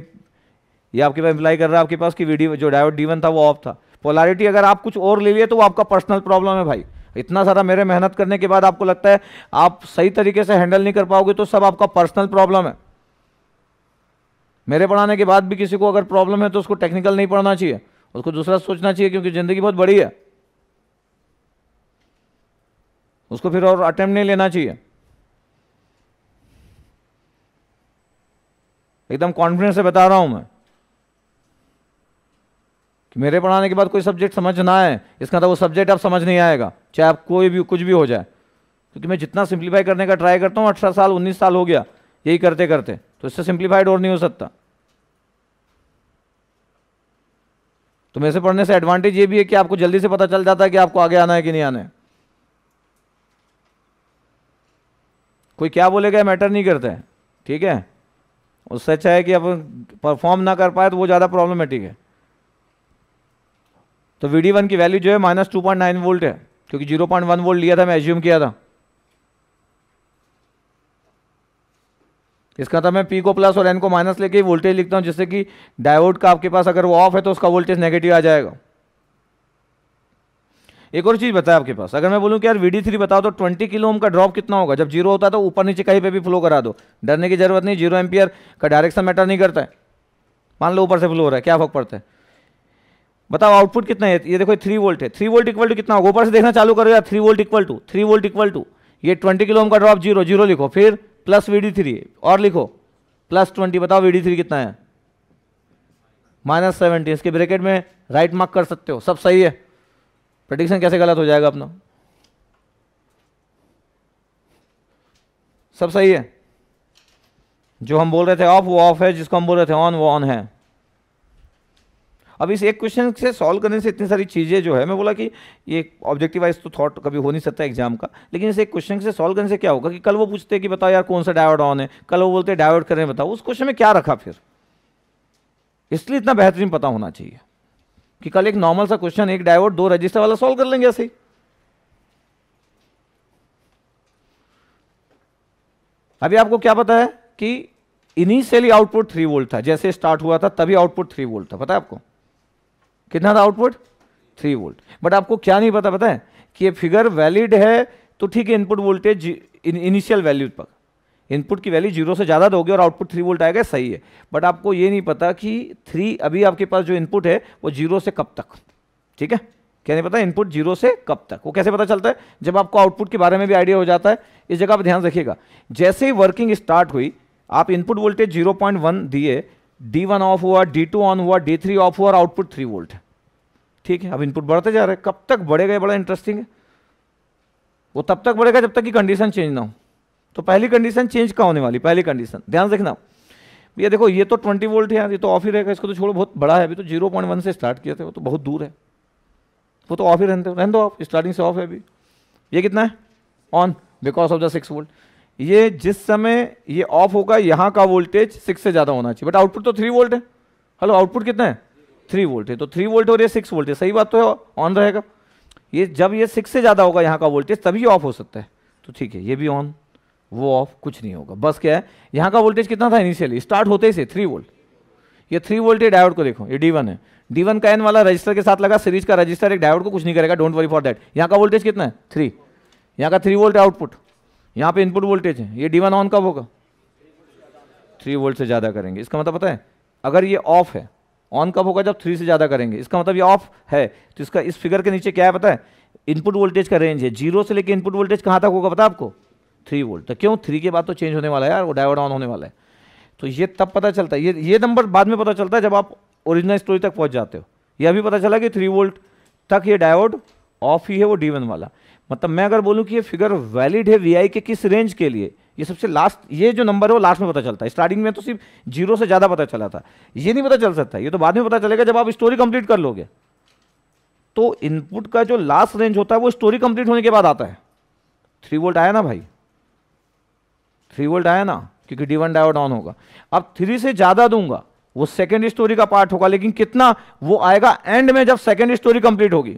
[SPEAKER 1] ये आपके पास इम्प्लाई कर रहा है आपके पास कि वीडियो जो डायोड डी था वो ऑफ था पोलारिटी अगर आप कुछ और ले लिए तो वो आपका पर्सनल प्रॉब्लम है भाई इतना सारा मेरे मेहनत करने के बाद आपको लगता है आप सही तरीके से हैंडल नहीं कर पाओगे तो सब आपका पर्सनल प्रॉब्लम है मेरे पढ़ाने के बाद भी किसी को अगर प्रॉब्लम है तो उसको टेक्निकल नहीं पढ़ना चाहिए उसको दूसरा सोचना चाहिए क्योंकि ज़िंदगी बहुत बड़ी है उसको फिर और अटेम्प्ट नहीं लेना चाहिए एकदम कॉन्फिडेंस से बता रहा हूं मैं कि मेरे पढ़ाने के बाद कोई सब्जेक्ट समझ ना आए इसका था मतलब वो सब्जेक्ट आप समझ नहीं आएगा चाहे आप कोई भी कुछ भी हो जाए क्योंकि मैं जितना सिंप्लीफाई करने का ट्राई करता हूँ अठारह साल उन्नीस साल हो गया यही करते करते तो इससे सिंप्लीफाइड और नहीं हो सकता तो मेरे से पढ़ने से एडवांटेज ये भी है कि आपको जल्दी से पता चल जाता है कि आपको आगे आना है कि नहीं आना है कोई क्या बोलेगा मैटर नहीं करता है ठीक है उससे अच्छा है कि अपन परफॉर्म ना कर पाए तो वो ज़्यादा प्रॉब्लमेटिक है तो वी डी वन की वैल्यू जो है minus two point nine volt है क्योंकि जीरो पॉइंट वन वोल्ट लिया था मैं एज्यूम किया था इसका था मतलब मैं पी को प्लस और एन को माइनस लेके वोल्टेज लिखता हूँ जिससे कि डायोड का आपके पास अगर वो ऑफ है तो उसका वोल्टेज नेगेटिव आ जाएगा एक और चीज़ बताया आपके पास अगर मैं बोलूँ कि यार वीडी थ्री बताओ तो ट्वेंटी किलो ओम का ड्रॉप कितना होगा जब जीरो होता है तो ऊपर नीचे कहीं पर भी फ्लो करा दो डरने की जरूरत नहीं जीरो एम्पियर का डायरेक्शन मैटर नहीं करता है मान लो ऊपर से फ्लो हो रहा है क्या फर्क पड़ता है बताओ आउटपुट कितना है ये देखो थ्री वोल्ट है थ्री वोल्ट इक्वल टू कितना होगा ऊपर से देखना चालू करो यार three volt equal to three volt equal to ये ट्वेंटी किलो ओम का ड्रॉप जीरो जीरो लिखो फिर प्लस वी डी थ्री और लिखो प्लस ट्वेंटी बताओ वी डी थ्री कितना है माइनस सेवेंटी इसके ब्रैकेट में राइट मार्क कर सकते हो सब सही है प्रडिक्शन कैसे गलत हो जाएगा अपना सब सही है जो हम बोल रहे थे ऑफ वो ऑफ है जिसको हम बोल रहे थे ऑन वो ऑन है अब इस एक क्वेश्चन से सॉल्व करने से इतनी सारी चीज़ें जो है मैं बोला कि ये ऑब्जेक्टिव वाइज तो थॉट कभी हो नहीं सकता एग्जाम का लेकिन इस एक क्वेश्चन से सॉल्व करने से क्या होगा कि कल वो पूछते हैं कि बताओ यार कौन सा डायवर्ट ऑन है कल वो बोलते हैं डायवर्ट करने बताओ उस क्वेश्चन में क्या रखा फिर इसलिए इतना बेहतरीन पता होना चाहिए कि कल एक नॉर्मल सा क्वेश्चन एक डायोड दो रजिस्टर वाला सॉल्व कर लेंगे ऐसे ही अभी आपको क्या पता है कि इनिशियली आउटपुट थ्री वोल्ट था जैसे स्टार्ट हुआ था तभी आउटपुट थ्री वोल्ट था पता है आपको कितना था आउटपुट थ्री वोल्ट बट आपको क्या नहीं पता पता है कि ये फिगर वैलिड है तो ठीक है इनपुट वोल्टेज इनिशियल वैल्यू पर इनपुट की वैल्यू जीरो से ज़्यादा दोगे और आउटपुट थ्री वोल्ट आएगा सही है बट आपको ये नहीं पता कि थ्री अभी आपके पास जो इनपुट है वो जीरो से कब तक ठीक है क्या नहीं पता इनपुट जीरो से कब तक वो कैसे पता चलता है जब आपको आउटपुट के बारे में भी आइडिया हो जाता है इस जगह आप ध्यान रखिएगा जैसे ही वर्किंग स्टार्ट हुई आप input voltage zero point one दिए डी वन ऑफ हुआ डी टू ऑन हुआ डी थ्री ऑफ हुआ और आउटपुट थ्री वोल्ट ठीक है अब इनपुट बढ़ते जा रहे हैं कब तक बढ़ेगा बड़ा इंटरेस्टिंग है वो तब तक बढ़ेगा जब तक कि कंडीशन चेंज ना हो तो पहली कंडीशन चेंज कहाँ होने वाली पहली कंडीशन ध्यान से देखना भैया देखो ये तो ट्वेंटी वोल्ट है ये तो ऑफ ही रहेगा इसको तो छोड़ो बहुत बड़ा है अभी तो जीरो पॉइंट वन से स्टार्ट किया थे वो तो बहुत दूर है वो तो ऑफ ही रहते रहने दो ऑफ स्टार्टिंग से ऑफ है अभी ये कितना है on because of the six volt ये जिस समय ये ऑफ होगा यहाँ का वोल्टेज सिक्स से ज़्यादा होना चाहिए बट आउटपुट तो थ्री वोल्ट है हेलो आउटपुट कितना है थ्री वोल्ट है तो थ्री वोल्ट और ये सिक्स वोल्ट है सही बात तो है ऑन रहेगा ये जब ये सिक्स से ज़्यादा होगा यहाँ का वोल्टेज तभी ऑफ हो सकता है तो ठीक है ये भी ऑन वो ऑफ कुछ नहीं होगा बस क्या है यहाँ का वोल्टेज कितना था इनिशियली स्टार्ट होते ही से थ्री वोल्ट ये थ्री वोल्ट ये डायोड को देखो ये डी वन है डी वन का एन वाला रजिस्टर के साथ लगा सीरीज का रजिस्टर एक डायोड को कुछ नहीं करेगा डोंट वरी फॉर दैट यहाँ का वोल्टेज कितना है थ्री यहाँ का थ्री वोल्ट आउटपुट यहाँ पे इनपुट वोल्टेज है ये डी वन ऑन कब होगा थ्री वोल्ट से ज़्यादा करेंगे इसका मतलब पता है अगर ये ऑफ है ऑन कब होगा जब थ्री से ज़्यादा करेंगे इसका मतलब ये ऑफ है तो इसका इस फिगर के नीचे क्या है पता है इनपुट वोल्टेज का रेंज है जीरो से लेकर इनपुट वोल्टेज कहाँ तक होगा पता आपको थ्री वोल्ट तो क्यों थ्री के बाद तो चेंज होने वाला है यार वो डायोड ऑन होने वाला है तो ये तब पता चलता है ये ये नंबर बाद में पता चलता है जब आप ओरिजिनल स्टोरी तक पहुंच जाते हो ये अभी पता चला कि थ्री वोल्ट तक ये डायोड ऑफ ही है वो डी वाला मतलब मैं अगर बोलूँ कि ये फिगर वैलिड है वी के किस रेंज के लिए ये सबसे लास्ट ये जो नंबर है वो लास्ट में पता चलता है स्टार्टिंग में तो सिर्फ जीरो से ज़्यादा पता चला था ये नहीं पता चल सकता ये तो बाद में पता चलेगा जब आप स्टोरी कंप्लीट कर लोगे तो इनपुट का जो लास्ट रेंज होता है वो स्टोरी कंप्लीट होने के बाद आता है थ्री वोल्ट आया ना भाई थ्री वोल्ट आया ना क्योंकि डी वन डायोड ऑन होगा अब थ्री से ज्यादा दूंगा वो सेकेंड स्टोरी का पार्ट होगा लेकिन कितना वो आएगा एंड में जब सेकेंड स्टोरी कंप्लीट होगी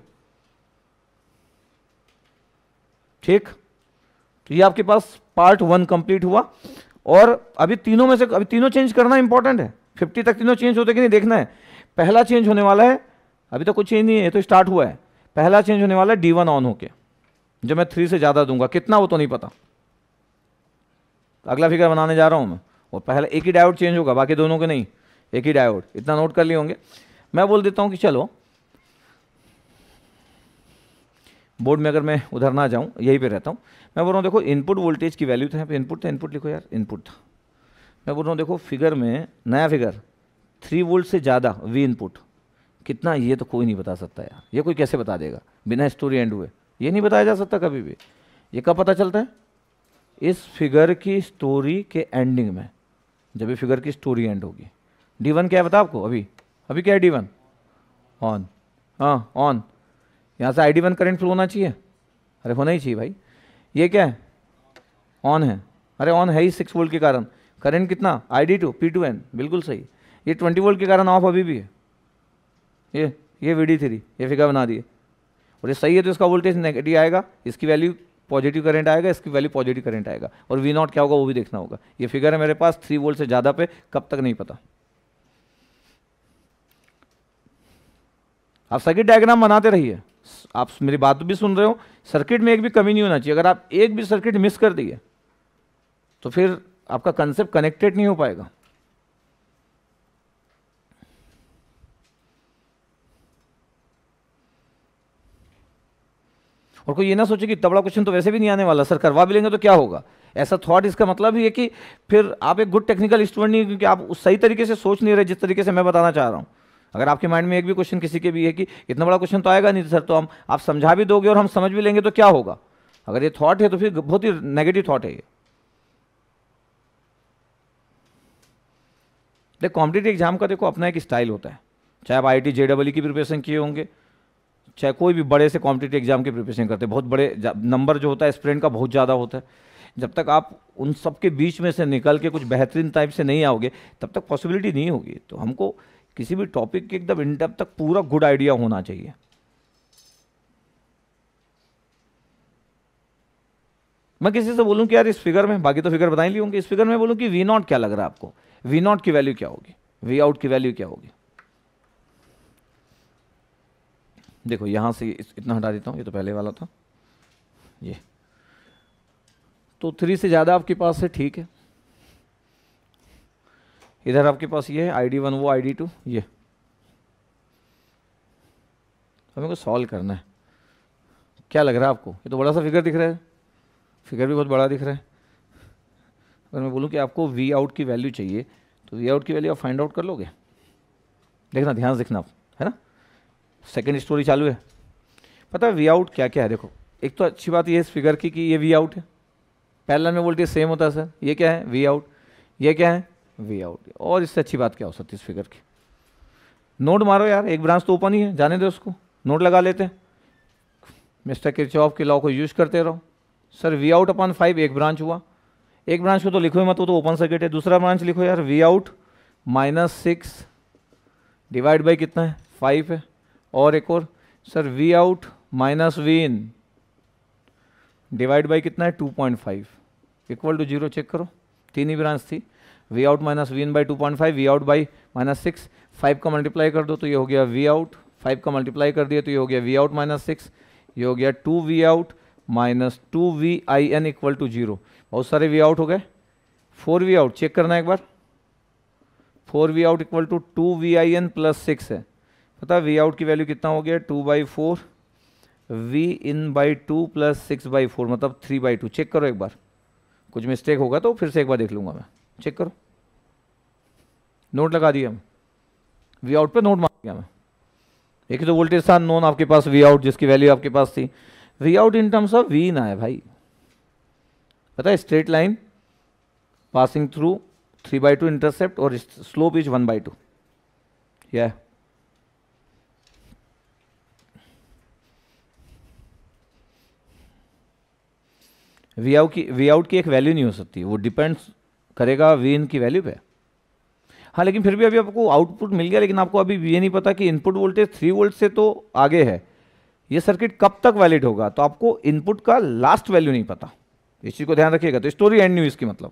[SPEAKER 1] ठीक तो ये आपके पास पार्ट वन कंप्लीट हुआ और अभी तीनों में से अभी तीनों चेंज करना इंपॉर्टेंट है फिफ्टी तक तीनों चेंज होते कि नहीं देखना है पहला चेंज होने वाला है अभी तो कुछ चेंज नहीं है तो स्टार्ट हुआ है पहला चेंज होने वाला है डी वन ऑन होके जब मैं थ्री से ज़्यादा दूंगा कितना वो तो नहीं पता अगला फिगर बनाने जा रहा हूँ मैं और पहले एक ही डायोड चेंज होगा बाकी दोनों के नहीं एक ही डायोड इतना नोट कर लिए होंगे मैं बोल देता हूँ कि चलो बोर्ड में अगर मैं उधर ना जाऊँ यहीं पे रहता हूँ मैं बोल रहा हूँ देखो इनपुट वोल्टेज की वैल्यू था इनपुट था इनपुट लिखो यार इनपुट था मैं बोल रहा हूँ देखो फिगर में नया फिगर थ्री वोल्ट से ज़्यादा वी इनपुट कितना ये तो कोई नहीं बता सकता यार ये कोई कैसे बता देगा बिना स्टोरी एंड हुए ये नहीं बताया जा सकता कभी भी ये कब पता चलता है इस फिगर की स्टोरी के एंडिंग में जब ये फिगर की स्टोरी एंड होगी डी वन क्या है बता आपको अभी अभी क्या है डी वन ऑन हाँ ऑन यहाँ से I D one current flow होना चाहिए अरे होना ही चाहिए भाई ये क्या है ऑन है अरे ऑन है ही सिक्स वोल्ट के कारण करंट कितना I D two P to N बिल्कुल सही ये ट्वेंटी वोल्ट के कारण ऑफ अभी भी है ये ये वी डी थ्री ये फिगर बना दिए और ये सही है तो इसका वोल्टेज नेगेटिव आएगा इसकी वैल्यू पॉजिटिव करंट आएगा इसकी वैल्यू पॉजिटिव करंट आएगा और वी नॉट क्या होगा वो भी देखना होगा ये फिगर है मेरे पास थ्री वोल्ट से ज़्यादा पे कब तक नहीं पता आप सर्किट डायग्राम बनाते रहिए आप मेरी बात भी सुन रहे हो सर्किट में एक भी कमी नहीं होना चाहिए अगर आप एक भी सर्किट मिस कर दिए तो फिर आपका कंसेप्ट कनेक्टेड नहीं हो पाएगा और कोई ये ना सोचे कि बड़ा क्वेश्चन तो वैसे भी नहीं आने वाला सर करवा भी लेंगे तो क्या होगा ऐसा थॉट इसका मतलब ही है कि फिर आप एक गुड टेक्निकल स्टूडेंट नहीं क्योंकि आप उस सही तरीके से सोच नहीं रहे जिस तरीके से मैं बताना चाह रहा हूँ अगर आपके माइंड में एक भी क्वेश्चन किसी के भी है कि इतना बड़ा क्वेश्चन तो आएगा नहीं सर तो हम आप समझा भी दोगे और हम समझ भी लेंगे तो क्या होगा अगर ये थॉट है तो फिर बहुत ही नेगेटिव थॉट है ये देख कॉम्पिटेटिव एग्जाम का देखो अपना एक स्टाइल होता है चाहे आप आई टी जे की प्रिपरेशन किए होंगे चाहे कोई भी बड़े से कॉम्पिटेटिव एग्जाम की प्रिपरेशन करते हैं बहुत बड़े नंबर जो होता है स्प्रेंट का बहुत ज़्यादा होता है जब तक आप उन सब के बीच में से निकल के कुछ बेहतरीन टाइप से नहीं आओगे तब तक पॉसिबिलिटी नहीं होगी तो हमको किसी भी टॉपिक के एकदम इन तक पूरा गुड आइडिया होना चाहिए मैं किसी से बोलूं कि यार इस फिगर में बाकी तो फिगर बता ही ली होंगे इस फिगर में बोलूं कि वी नॉट क्या लग रहा है आपको वी नॉट की वैल्यू क्या होगी वी आउट की वैल्यू क्या होगी देखो यहाँ से इतना हटा देता हूँ ये तो पहले वाला था ये तो थ्री से ज़्यादा आपके पास है ठीक है इधर आपके पास ये है आई डी वन वो आई डी टू ये हमें तो को सॉल्व करना है क्या लग रहा है आपको ये तो बड़ा सा फिगर दिख रहा है फिगर भी बहुत बड़ा दिख रहा है अगर मैं बोलूँ कि आपको वी आउट की वैल्यू चाहिए तो वी आउट की वैल्यू आप फाइंड आउट कर लोगे देखना ध्यान से देखना आप है ना सेकेंड स्टोरी चालू है पता है वी आउट क्या क्या है देखो एक तो अच्छी बात ये इस फिगर की कि ये वी आउट है पहला में वोल्टेज सेम होता है सर ये क्या है वी आउट ये क्या है वी आउट और इससे अच्छी बात क्या हो सकती है इस फिगर की नोट मारो यार एक ब्रांच तो ओपन ही है जाने दो उसको नोट लगा लेते हैं मिस्टर ऑफ के लॉ को यूज करते रहो सर वी आउट अपन फाइव एक ब्रांच हुआ एक ब्रांच को तो लिखो मत वो तो ओपन सर्किट है दूसरा ब्रांच लिखो यार V out minus six divide by कितना है फाइव है और एक और sir V out minus V in divide by कितना है 2.5 point five equal to zero check करो तीन ही ब्रांच थी V out minus V in by two point five V out by minus six five का मल्टीप्लाई कर दो तो ये हो गया वी आउट फाइव का मल्टीप्लाई कर दिया तो ये हो गया वी आउट माइनस सिक्स ये हो गया two V out minus two V I N equal to zero बहुत सारे वी आउट हो गए फोर वी आउट चेक करना एक बार four V out equal to two V I N plus six है पता वी आउट की वैल्यू कितना हो गया two by four V in by two plus six by four मतलब थ्री बाई टू चेक करो एक बार कुछ मिस्टेक होगा तो फिर से एक बार देख लूँगा मैं चेक करो नोट लगा दिया हम वी आउट पर नोट मार दिया मैं एक तो वोल्टेज था नोन आपके पास वी आउट जिसकी वैल्यू आपके पास थी V out in terms of V in है भाई पता है straight line passing through three by two intercept और slope is one by two यह वी आउट की वी आउट की एक वैल्यू नहीं हो सकती वो डिपेंड्स करेगा वी इन की वैल्यू पे हाँ लेकिन फिर भी अभी आपको आउटपुट मिल गया लेकिन आपको अभी ये नहीं पता कि इनपुट वोल्टेज थ्री वोल्ट से तो आगे है ये सर्किट कब तक वैलिड होगा तो आपको इनपुट का लास्ट वैल्यू नहीं पता इस चीज़ को ध्यान रखिएगा तो स्टोरी एंड न्यू इसकी मतलब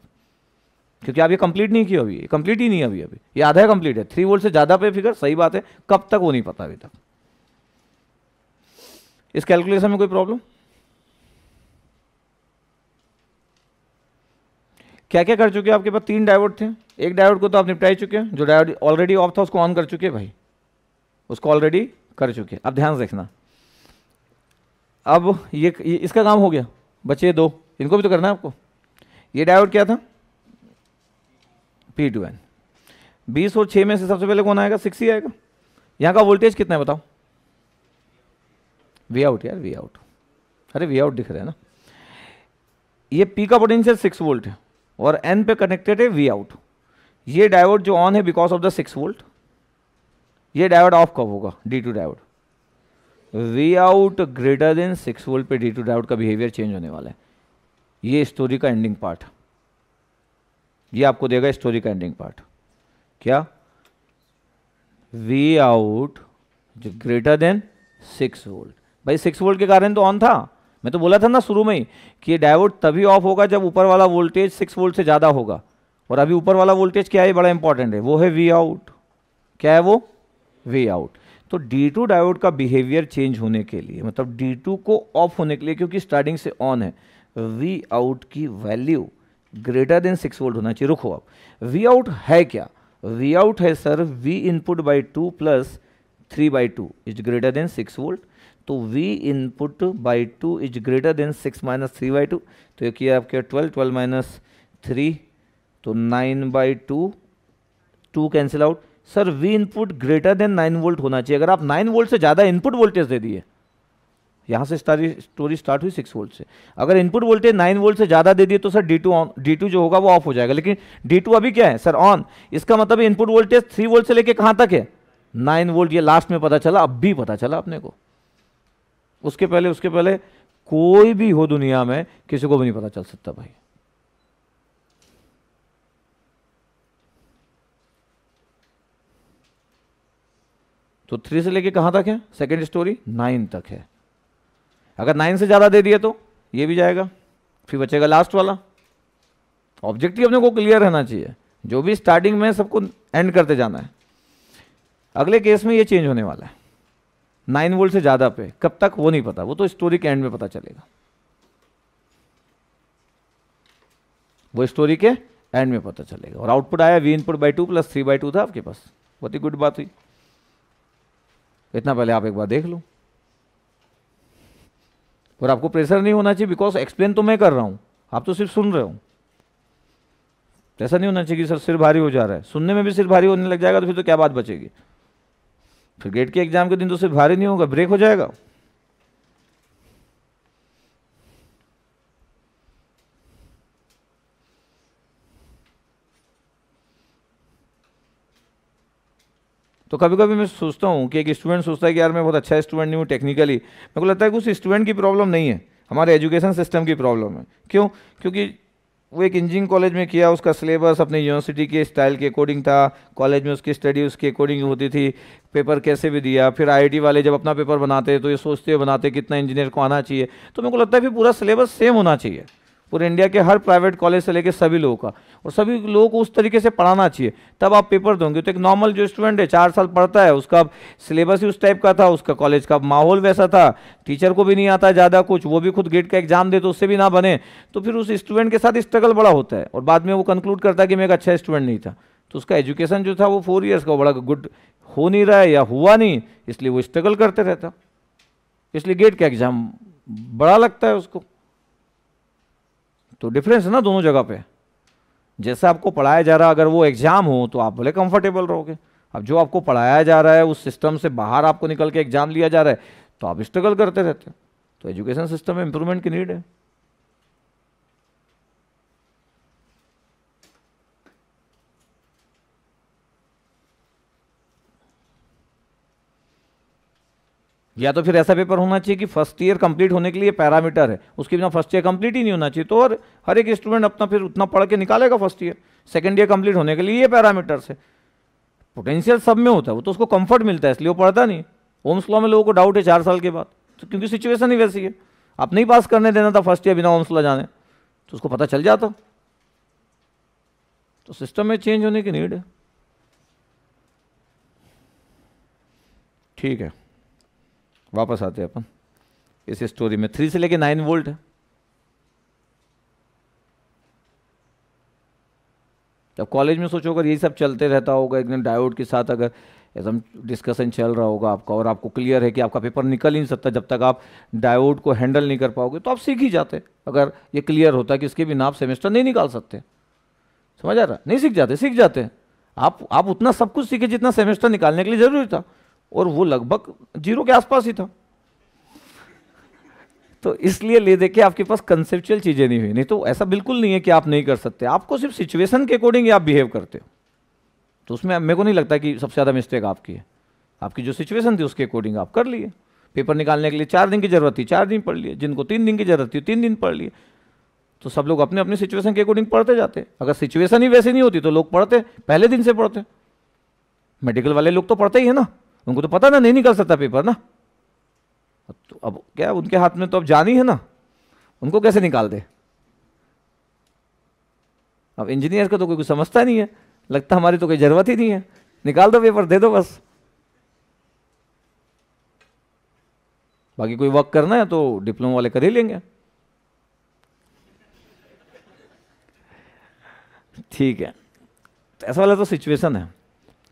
[SPEAKER 1] क्योंकि आप ये कंप्लीट नहीं किया अभी कंप्लीट ही नहीं अभी अभी ये आधा कंप्लीट है थ्री वोल्ट से ज़्यादा पे फिगर सही बात है कब तक वो नहीं पता अभी तक इस कैलकुलेशन में कोई प्रॉब्लम क्या क्या कर चुके हैं आपके पास तीन डायोड थे एक डायोड को तो आप निपटाई चुके हैं जो डायोड ऑलरेडी ऑफ था उसको ऑन कर चुके हैं भाई उसको ऑलरेडी कर चुके हैं अब ध्यान से देखना अब ये, ये इसका काम हो गया बचे दो इनको भी तो करना है आपको ये डायोड क्या था पी टू एन बीस और छः में से सबसे पहले कौन आएगा सिक्स ही आएगा यहाँ का वोल्टेज कितना है बताओ वी आउट यार वी आउट अरे वी आउट दिख रहा है ना ये पी का पोटेंशियल सिक्स वोल्ट है और एन पे कनेक्टेड है वी आउट ये डायोड जो ऑन है because of the six volt ये डायोड ऑफ कब होगा D two diode V out greater than six volt पे डी टू डायोड का बिहेवियर चेंज होने वाला है ये स्टोरी का एंडिंग पार्ट ये आपको देगा स्टोरी का एंडिंग पार्ट क्या V out greater than six volt भाई सिक्स वोल्ट के कारण तो ऑन था मैं तो बोला था ना शुरू में ही कि डायवर्ट तभी ऑफ होगा जब ऊपर वाला वोल्टेज सिक्स वोल्ट से ज़्यादा होगा और अभी ऊपर वाला वोल्टेज क्या है बड़ा इंपॉर्टेंट है वो है वी आउट क्या है वो वे आउट तो D2 डायोड का बिहेवियर चेंज होने के लिए मतलब D2 को ऑफ होने के लिए क्योंकि स्टार्टिंग से ऑन है वी आउट की value greater than six volt होना चाहिए रुको आप वी आउट है क्या वी आउट है sir V input by two plus three by two is greater than six volt तो v input by two is greater than six minus three by two तो ये किया आपके ट्वेल्व ट्वेल्व माइनस थ्री तो nine by two two cancel out sir v input greater then nine volt होना चाहिए अगर आप नाइन वोल्ट से ज़्यादा इनपुट वोल्टेज दे दिए यहाँ से स्टारी स्टोरी स्टार्ट हुई सिक्स वोल्ट से अगर इनपुट वोल्टेज नाइन वोल्ट से ज़्यादा दे दिए तो sir D two on D two जो होगा वो ऑफ हो जाएगा लेकिन डी टू अभी क्या है सर ऑन इसका मतलब इनपुट वोल्टेज थ्री वोल्ट से लेके कहाँ तक है नाइन वोल्ट ये लास्ट में पता चला अब भी पता चला अपने को उसके पहले उसके पहले कोई भी हो दुनिया में किसी को भी नहीं पता चल सकता भाई तो थ्री से लेके कहां तक है सेकेंड स्टोरी नाइन तक है अगर नाइन से ज़्यादा दे दिए तो ये भी जाएगा फिर बचेगा लास्ट वाला ऑब्जेक्टिव अपने को क्लियर रहना चाहिए जो भी स्टार्टिंग में सबको एंड करते जाना है अगले केस में ये चेंज होने वाला है नाइन वोल्ट से ज़्यादा पे कब तक वो नहीं पता वो तो स्टोरी के एंड में पता चलेगा वो स्टोरी के एंड में पता चलेगा और आउटपुट आया V input by two plus three by two था आपके पास बहुत ही गुड बात हुई इतना पहले आप एक बार देख लो और आपको प्रेशर नहीं होना चाहिए बिकॉज एक्सप्लेन तो मैं कर रहा हूं आप तो सिर्फ सुन रहे हो ऐसा नहीं होना चाहिए कि सर सिर भारी हो जा रहा है सुनने में भी सिर भारी होने लग जाएगा तो फिर तो क्या बात बचेगी फिर गेट के एग्जाम के दिन तो सिर्फ भारी नहीं होगा ब्रेक हो जाएगा तो कभी कभी मैं सोचता हूँ कि एक स्टूडेंट सोचता है कि यार मैं बहुत अच्छा स्टूडेंट नहीं हूँ टेक्निकली मेरे को लगता है कि उस स्टूडेंट की प्रॉब्लम नहीं है हमारे एजुकेशन सिस्टम की प्रॉब्लम है क्यों क्योंकि वो एक इंजीनियरिंग कॉलेज में किया उसका सिलेबस अपने यूनिवर्सिटी के स्टाइल के अकॉर्डिंग था कॉलेज में उसकी स्टडी उसके अकॉर्डिंग होती थी पेपर कैसे भी दिया फिर आईआईटी वाले जब अपना पेपर बनाते तो ये सोचते हुए बनाते कितना इंजीनियर को आना चाहिए तो मेरे को लगता है फिर पूरा सिलेबस सेम होना चाहिए पूरे इंडिया के हर प्राइवेट कॉलेज से लेकर सभी लोगों का और सभी लोगों को उस तरीके से पढ़ाना चाहिए तब आप पेपर दोगे तो एक नॉर्मल जो स्टूडेंट है चार साल पढ़ता है उसका सिलेबस ही उस टाइप का था उसका कॉलेज का माहौल वैसा था टीचर को भी नहीं आता ज़्यादा कुछ वो भी खुद गेट का एग्जाम दे तो उससे भी ना बने तो फिर उस स्टूडेंट के साथ स्ट्रगल बड़ा होता है और बाद में वो कंक्लूड करता है कि मैं एक अच्छा स्टूडेंट नहीं था तो उसका एजुकेशन जो था वो फोर ईयर्स का बड़ा गुड हो नहीं रहा है या हुआ नहीं इसलिए वो स्ट्रगल करते रहता इसलिए गेट का एग्जाम बड़ा लगता है उसको तो डिफरेंस है ना दोनों जगह पे जैसे आपको पढ़ाया जा रहा है अगर वो एग्ज़ाम हो तो आप भले कंफर्टेबल रहोगे अब जो आपको पढ़ाया जा रहा है उस सिस्टम से बाहर आपको निकल के एग्ज़ाम लिया जा रहा है तो आप स्ट्रगल करते रहते हो तो एजुकेशन सिस्टम में इम्प्रूवमेंट की नीड है या तो फिर ऐसा पेपर होना चाहिए कि फर्स्ट ईयर कंप्लीट होने के लिए पैरामीटर है उसके बिना फर्स्ट ईयर कंप्लीट ही नहीं होना चाहिए तो और हर एक स्टूडेंट अपना फिर उतना पढ़ के निकालेगा first year second year complete होने के लिए ये पैरामीटर्स है पोटेंशियल सब में होता है वो तो उसको कंफर्ट मिलता है इसलिए वो पढ़ता नहीं ओम्स लॉ में लोगों को डाउट है चार साल के बाद तो क्योंकि सिचुएशन ही वैसी है आप नहीं पास करने देना था फर्स्ट ईयर बिना ओम्स लॉ जाने तो उसको पता चल जाता तो सिस्टम में चेंज होने की नीड है ठीक है वापस आते हैं अपन इस स्टोरी में थ्री से लेके नाइन वोल्ट है कॉलेज में सोचो अगर यही सब चलते रहता होगा एकदम डायोड के साथ अगर एकदम डिस्कशन चल रहा होगा आपका और आपको क्लियर है कि आपका पेपर निकल ही नहीं सकता जब तक आप डायोड को हैंडल नहीं कर पाओगे तो आप सीख ही जाते अगर ये क्लियर होता कि इसके बिना आप सेमेस्टर नहीं निकाल सकते समझ आ रहा नहीं सीख जाते सीख जाते आप आप उतना सब कुछ सीखे जितना सेमेस्टर निकालने के लिए ज़रूरी था और वो लगभग जीरो के आसपास ही था तो इसलिए ले देखे आपके पास कंसेप्चुअल चीज़ें नहीं हुई नहीं तो ऐसा बिल्कुल नहीं है कि आप नहीं कर सकते आपको सिर्फ सिचुएशन के अकॉर्डिंग आप बिहेव करते हो तो उसमें मेरे को नहीं लगता कि सबसे ज़्यादा मिस्टेक आपकी है आपकी जो सिचुएशन थी उसके अकॉर्डिंग आप कर लिए पेपर निकालने के लिए चार दिन की जरूरत थी चार दिन पढ़ लिए जिनको तीन दिन की जरूरत थी तीन दिन पढ़ लिए तो सब लोग अपने अपने सिचुएशन के अकॉर्डिंग पढ़ते जाते अगर सिचुएशन ही वैसी नहीं होती तो लोग पढ़ते पहले दिन से पढ़ते मेडिकल वाले लोग तो पढ़ते ही है ना उनको तो पता ना नहीं निकल सकता पेपर ना तो अब क्या उनके हाथ में तो अब जान ही है ना उनको कैसे निकाल दे अब इंजीनियर को तो कोई कुछ समझता नहीं है लगता हमारी तो कोई ज़रूरत ही नहीं है निकाल दो पेपर दे दो बस बाकी कोई वर्क करना है तो डिप्लोमा वाले कर ही लेंगे ठीक है तो ऐसा वाला तो सिचुएशन है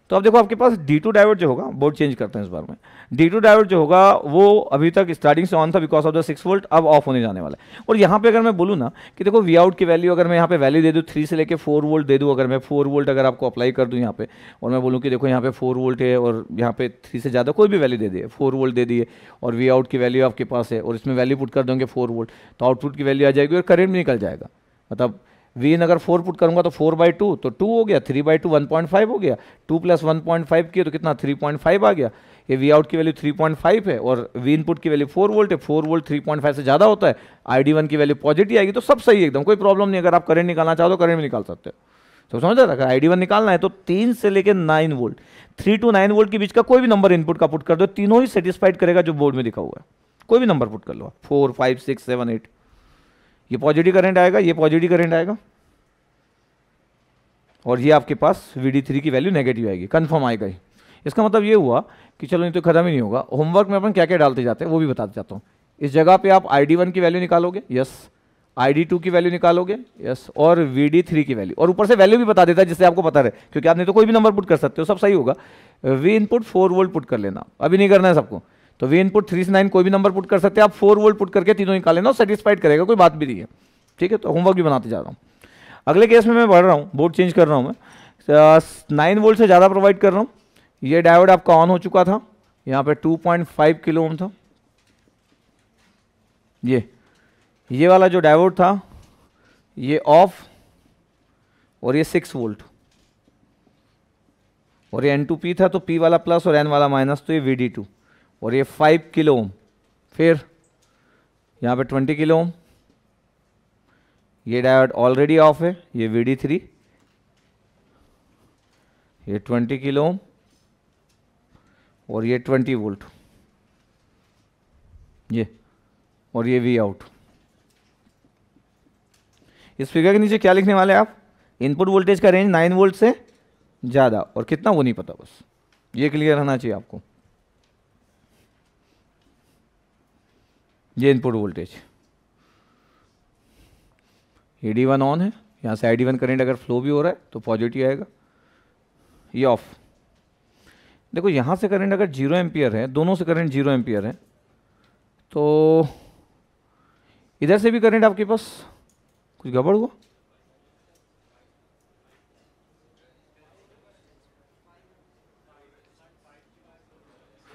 [SPEAKER 1] तो अब देखो आपके पास डी टू डाइवर्ट जो होगा बोर्ड चेंज करते हैं इस बार में डी टू डाइवर्ट जो होगा वो अभी तक स्टार्टिंग से ऑन था because of the six volt अब ऑफ होने जाने वाला है और यहाँ पे अगर मैं बोलूँ ना कि देखो वी आउट की वैल्यू अगर मैं यहाँ पे वैल्यू दे दूँ थ्री से लेकर फोर वोल्ट दे दूँ अगर मैं फोर वोल्ट अगर आपको अप्लाई कर दूँ यहाँ पे और मैं बोलूँ कि देखो यहाँ पे फोर वोल्ट है और यहाँ पे थ्री से ज़्यादा कोई भी वैल्यू दे दिए फोर वोल्ट दे दिए और वी आउट की वैल्यू आपके पास है और इसमें वैल्यू पुट कर देंगे फोर वोल्ट तो आउटपुट की वैल्यू आ जाएगी और करेंट भी निकल जाएगा मतलब वी इन अगर फोर पुट करूंगा तो फोर बाई टू तो टू हो गया three by two one point five हो गया two plus one point five किया तो कितना थ्री पॉइंट फाइव आ गया ये वी आउट की वैल्यू थ्री पॉइंट फाइव है और वी इनपुट की वैल्यू फोर वोल्ट है four volt three point five से ज़्यादा होता है आई डी वन की वैल्यू पॉजिटिव आएगी तो सब सही एकदम कोई प्रॉब्लम नहीं अगर आप करेंट निकालना चाहो तो करेंट भी निकाल सकते हो तो समझ रहा अगर आई डी वन निकालना है तो तीन से लेकर nine volt three to nine volt के बीच का कोई भी नंबर इनपुट का पुट कर दो तीनों ही सेटिस्फाइड करेगा जो बोर्ड में लिखा हुआ है कोई भी नंबर पुट कर लो four five six seven eight ये पॉजिटिव करंट आएगा ये पॉजिटिव करंट आएगा और ये आपके पास वी थ्री की वैल्यू नेगेटिव आएगी कन्फर्म आएगा ही इसका मतलब ये हुआ कि चलो नहीं तो खत्म ही नहीं होगा होमवर्क में अपन क्या क्या डालते जाते हैं वो भी बताते जाता हूँ इस जगह पे आप आई डी वन की वैल्यू निकालोगे यस आई डी टू की वैल्यू निकालोगे यस और वी डी थ्री की वैल्यू और ऊपर से वैल्यू भी बता देता है जिससे आपको पता रहे क्योंकि आपने तो कोई भी नंबर पुट कर सकते हो सब सही होगा V input four volt put कर लेना अभी नहीं करना है सबको तो वी इनपुट थ्री से नाइन कोई भी नंबर पुट कर सकते हैं आप फोर वोल्ट पुट करके तीनों निकाल लेना सेटिस्फाइड करेगा कोई बात भी नहीं है ठीक है तो होमवर्क भी बनाते जा रहा हूँ अगले केस में मैं बढ़ रहा हूँ बोर्ड चेंज कर रहा हूँ मैं नाइन वोल्ट से ज़्यादा प्रोवाइड कर रहा हूँ ये डायवर्ड आपका ऑन हो चुका था यहाँ पर टू किलो ओम था ये ये वाला जो डायवर्ड था ये ऑफ और ये सिक्स वोल्ट और ये एन टू पी था तो पी वाला प्लस और एन वाला माइनस तो ये टू और ये फाइव किलो ओम फिर यहाँ पे ट्वेंटी किलो ओम ये डायोड ऑलरेडी ऑफ है ये वी डी थ्री ये ट्वेंटी किलो ओम और ये ट्वेंटी वोल्ट ये और ये वी आउट इस फिगर के नीचे क्या लिखने वाले आप इनपुट वोल्टेज का रेंज नाइन वोल्ट से ज़्यादा और कितना वो नहीं पता बस ये क्लियर रहना चाहिए आपको ये इनपुट वोल्टेज ए डी वन ऑन है यहाँ से आई डी वन करेंट अगर फ्लो भी हो रहा है तो पॉजिटिव आएगा ये ऑफ देखो यहाँ से करंट अगर जीरो एम्पियर है दोनों से करंट जीरो एम्पियर है तो इधर से भी करंट आपके पास कुछ गड़बड़ हुआ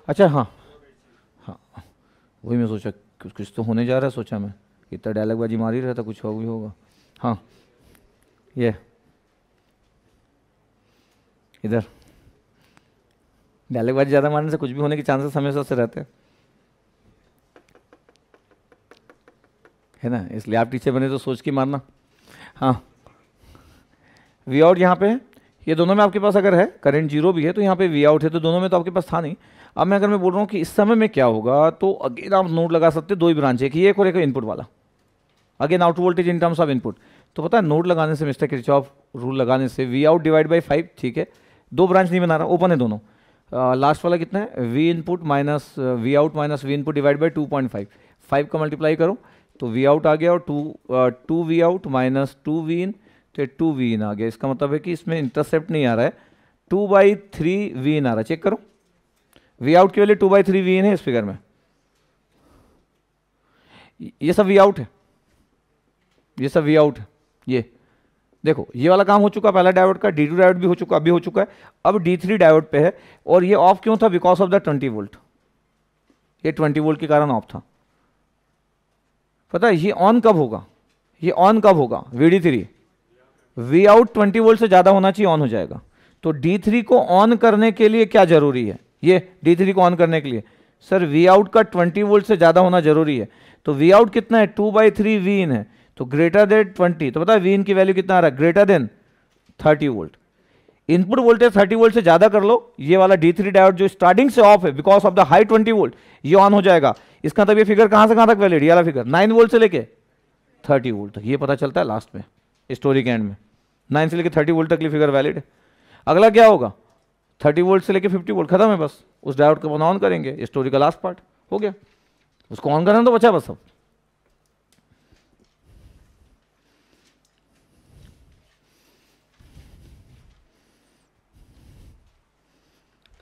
[SPEAKER 1] अच्छा हाँ हाँ वही मैं सोचा कुछ कुछ तो होने जा रहा है सोचा मैं इतना डायलॉगबाजी मार ही रहा था कुछ हो भी होगा हाँ ये इधर डायलॉगबाजी ज़्यादा मारने से कुछ भी होने के चांसेस हमेशा से रहते हैं है ना इसलिए आप टीचर बने तो सोच के मारना हाँ वी आउट यहाँ पे है ये दोनों में आपके पास अगर है करंट जीरो भी है तो यहाँ पे वी आउट है तो दोनों में तो आपके पास था नहीं अब मैं अगर मैं बोल रहा हूँ कि इस समय में क्या होगा तो अगेन आप नोट लगा सकते दो ही ब्रांच है कि एक और एक इनपुट वाला again out voltage in terms of input तो पता है नोट लगाने से मिस्टर क्रिच ऑफ रूल लगाने से V out divide by five ठीक है दो ब्रांच नहीं बना रहा ओपन है दोनों लास्ट uh, वाला कितना है V input minus V out minus V input divide by two point five five का मल्टीप्लाई करो तो वी आउट आ गया और two two V out minus two V in तो ये टू वी इन आ गया इसका मतलब है कि इसमें इंटरसेप्ट नहीं आ रहा है two by three V in आ रहा है चेक करो वी आउट की value two by three V in है इस फिगर में ये सब वी आउट है ये सब वी आउट है ये देखो ये वाला काम हो चुका पहला डायवर्ट का डी टू डायवर्ट भी हो चुका अभी हो चुका है अब डी थ्री डायवर्ट पे है और ये ऑफ क्यों था because of the twenty volt ये ट्वेंटी वोल्ट के कारण ऑफ था पता है ये ऑन कब होगा ये ऑन कब होगा V D three V out twenty volt से ज़्यादा होना चाहिए ऑन हो जाएगा तो डी थ्री को ऑन करने के लिए क्या ज़रूरी है ये डी थ्री को ऑन करने के लिए सर वी आउट का ट्वेंटी वोल्ट से ज़्यादा होना जरूरी है तो वी आउट कितना है two by three V in है तो ग्रेटर देन ट्वेंटी तो पता है वी इन की वैल्यू कितना आ रहा है greater than thirty volt input voltage thirty volt से ज़्यादा कर लो ये वाला डी थ्री डायोड जो स्टार्टिंग से ऑफ है because of the high twenty volt ये ऑन हो जाएगा इसका तब मतलब ये फिगर कहां से कहां तक वैलिड ये वाला फिगर नाइन वोल्ट से लेके थर्टी वोल्ट तक ये पता चलता है लास्ट में स्टोरी के एंड में नाइन से लेकर थर्टी वोल्ट तक ली फिगर वैलिड है अगला क्या होगा थर्टी वोल्ट से लेकर फिफ्टी वोल्ट खत्म है बस उस डायोड को ऑन करेंगे स्टोरी का लास्ट पार्ट हो गया उसको ऑन करना तो बचा बस अब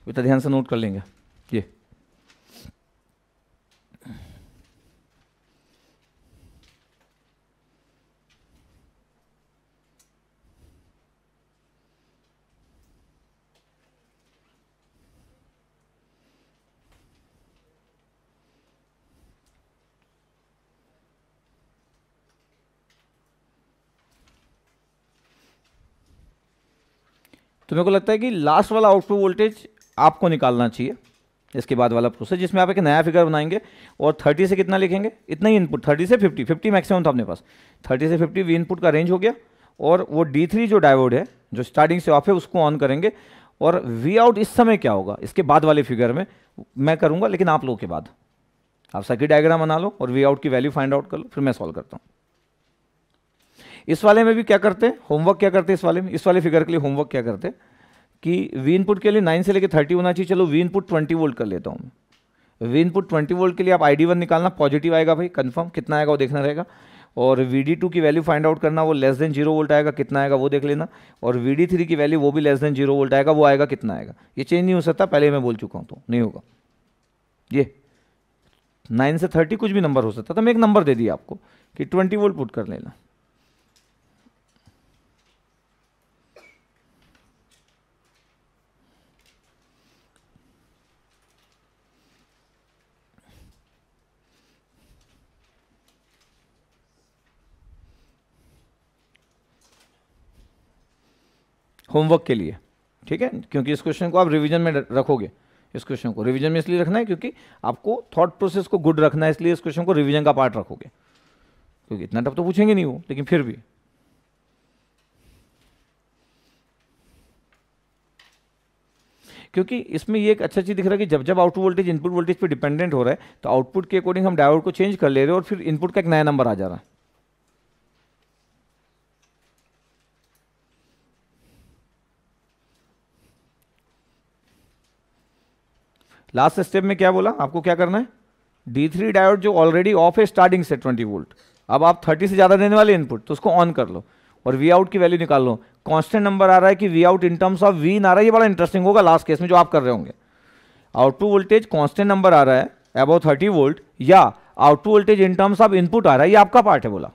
[SPEAKER 1] इतना ध्यान से नोट कर लेंगे तो मेरे को लगता है कि लास्ट वाला आउटपुट वोल्टेज आपको निकालना चाहिए इसके बाद वाला प्रोसेस जिसमें आप एक नया फिगर बनाएंगे और 30 से कितना लिखेंगे इतना ही इनपुट 30 से 50 50 मैक्सिमम था अपने पास 30 से 50 वी इनपुट का रेंज हो गया और वो D3 जो डायोड है जो स्टार्टिंग से ऑफ है उसको ऑन करेंगे और वी आउट इस समय क्या होगा इसके बाद वाले फिगर में मैं करूँगा लेकिन आप लोगों के बाद आप सर्किट डायग्राम बना लो और वी आउट की वैल्यू फाइंड आउट कर लो फिर मैं सॉल्व करता हूँ इस वाले में भी क्या करते हैं होमवर्क क्या करते हैं इस वाले में इस वाले फिगर के लिए होमवर्क क्या करते कि वी इनपुट के लिए नाइन से लेकर थर्टी होना चाहिए चलो वी इनपुट ट्वेंटी वोल्ट कर लेता हूँ मैं वी इनपुट ट्वेंटी वोल्ट के लिए आप आई डी वन निकालना पॉजिटिव आएगा भाई कन्फर्म कितना आएगा वो देखना रहेगा और वी डी टू की वैल्यू फाइंड आउट करना वो लेस देन जीरो वोल्ट आएगा कितना आएगा वो देख लेना और वी डी थ्री की वैल्यू वो भी लेस देन जीरो वोल्ट आएगा वो आएगा कितना आएगा ये चेंज नहीं हो सकता पहले मैं बोल चुका हूँ तो नहीं होगा ये नाइन से थर्टी कुछ भी नंबर हो सकता था तो मैं एक नंबर दे दिया आपको कि ट्वेंटी वोल्ट पुट कर लेना होमवर्क के लिए ठीक है क्योंकि इस क्वेश्चन को आप रिवीजन में रखोगे इस क्वेश्चन को रिवीजन में इसलिए रखना है क्योंकि आपको थॉट प्रोसेस को गुड रखना है इसलिए इस क्वेश्चन को रिवीजन का पार्ट रखोगे क्योंकि इतना टफ तो पूछेंगे नहीं वो लेकिन फिर भी क्योंकि इसमें ये एक अच्छा चीज़ दिख रहा है कि जब जब आउटपुट वोल्टेज इनपुट वोल्टेज पे डिपेंडेंट हो रहा है तो आउटपुट के अकॉर्डिंग हम डायोड को चेंज कर ले रहे हैं और फिर इनपुट का एक नया नंबर आ जा रहा है लास्ट स्टेप में क्या बोला आपको क्या करना है डी थ्री डायोड जो ऑलरेडी ऑफ है स्टार्टिंग से ट्वेंटी वोल्ट अब आप थर्टी से ज़्यादा देने वाले इनपुट तो उसको ऑन कर लो और वी आउट की वैल्यू निकाल लो कांस्टेंट नंबर आ रहा है कि V out in terms of V आ रहा है ये बड़ा इंटरेस्टिंग होगा लास्ट केस में जो आप कर रहे होंगे आउटपुट वोल्टेज कांस्टेंट नंबर आ रहा है अबाउ थर्टी वोल्ट या output voltage in terms of input आ रहा है ये आपका पार्ट है बोला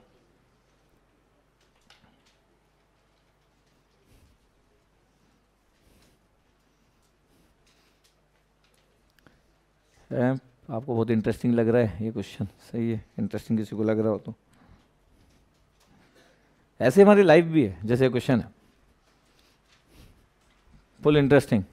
[SPEAKER 1] है आपको बहुत इंटरेस्टिंग लग रहा है ये क्वेश्चन सही है इंटरेस्टिंग किसी को लग रहा हो तो ऐसे हमारी लाइफ भी है जैसे क्वेश्चन है फुल इंटरेस्टिंग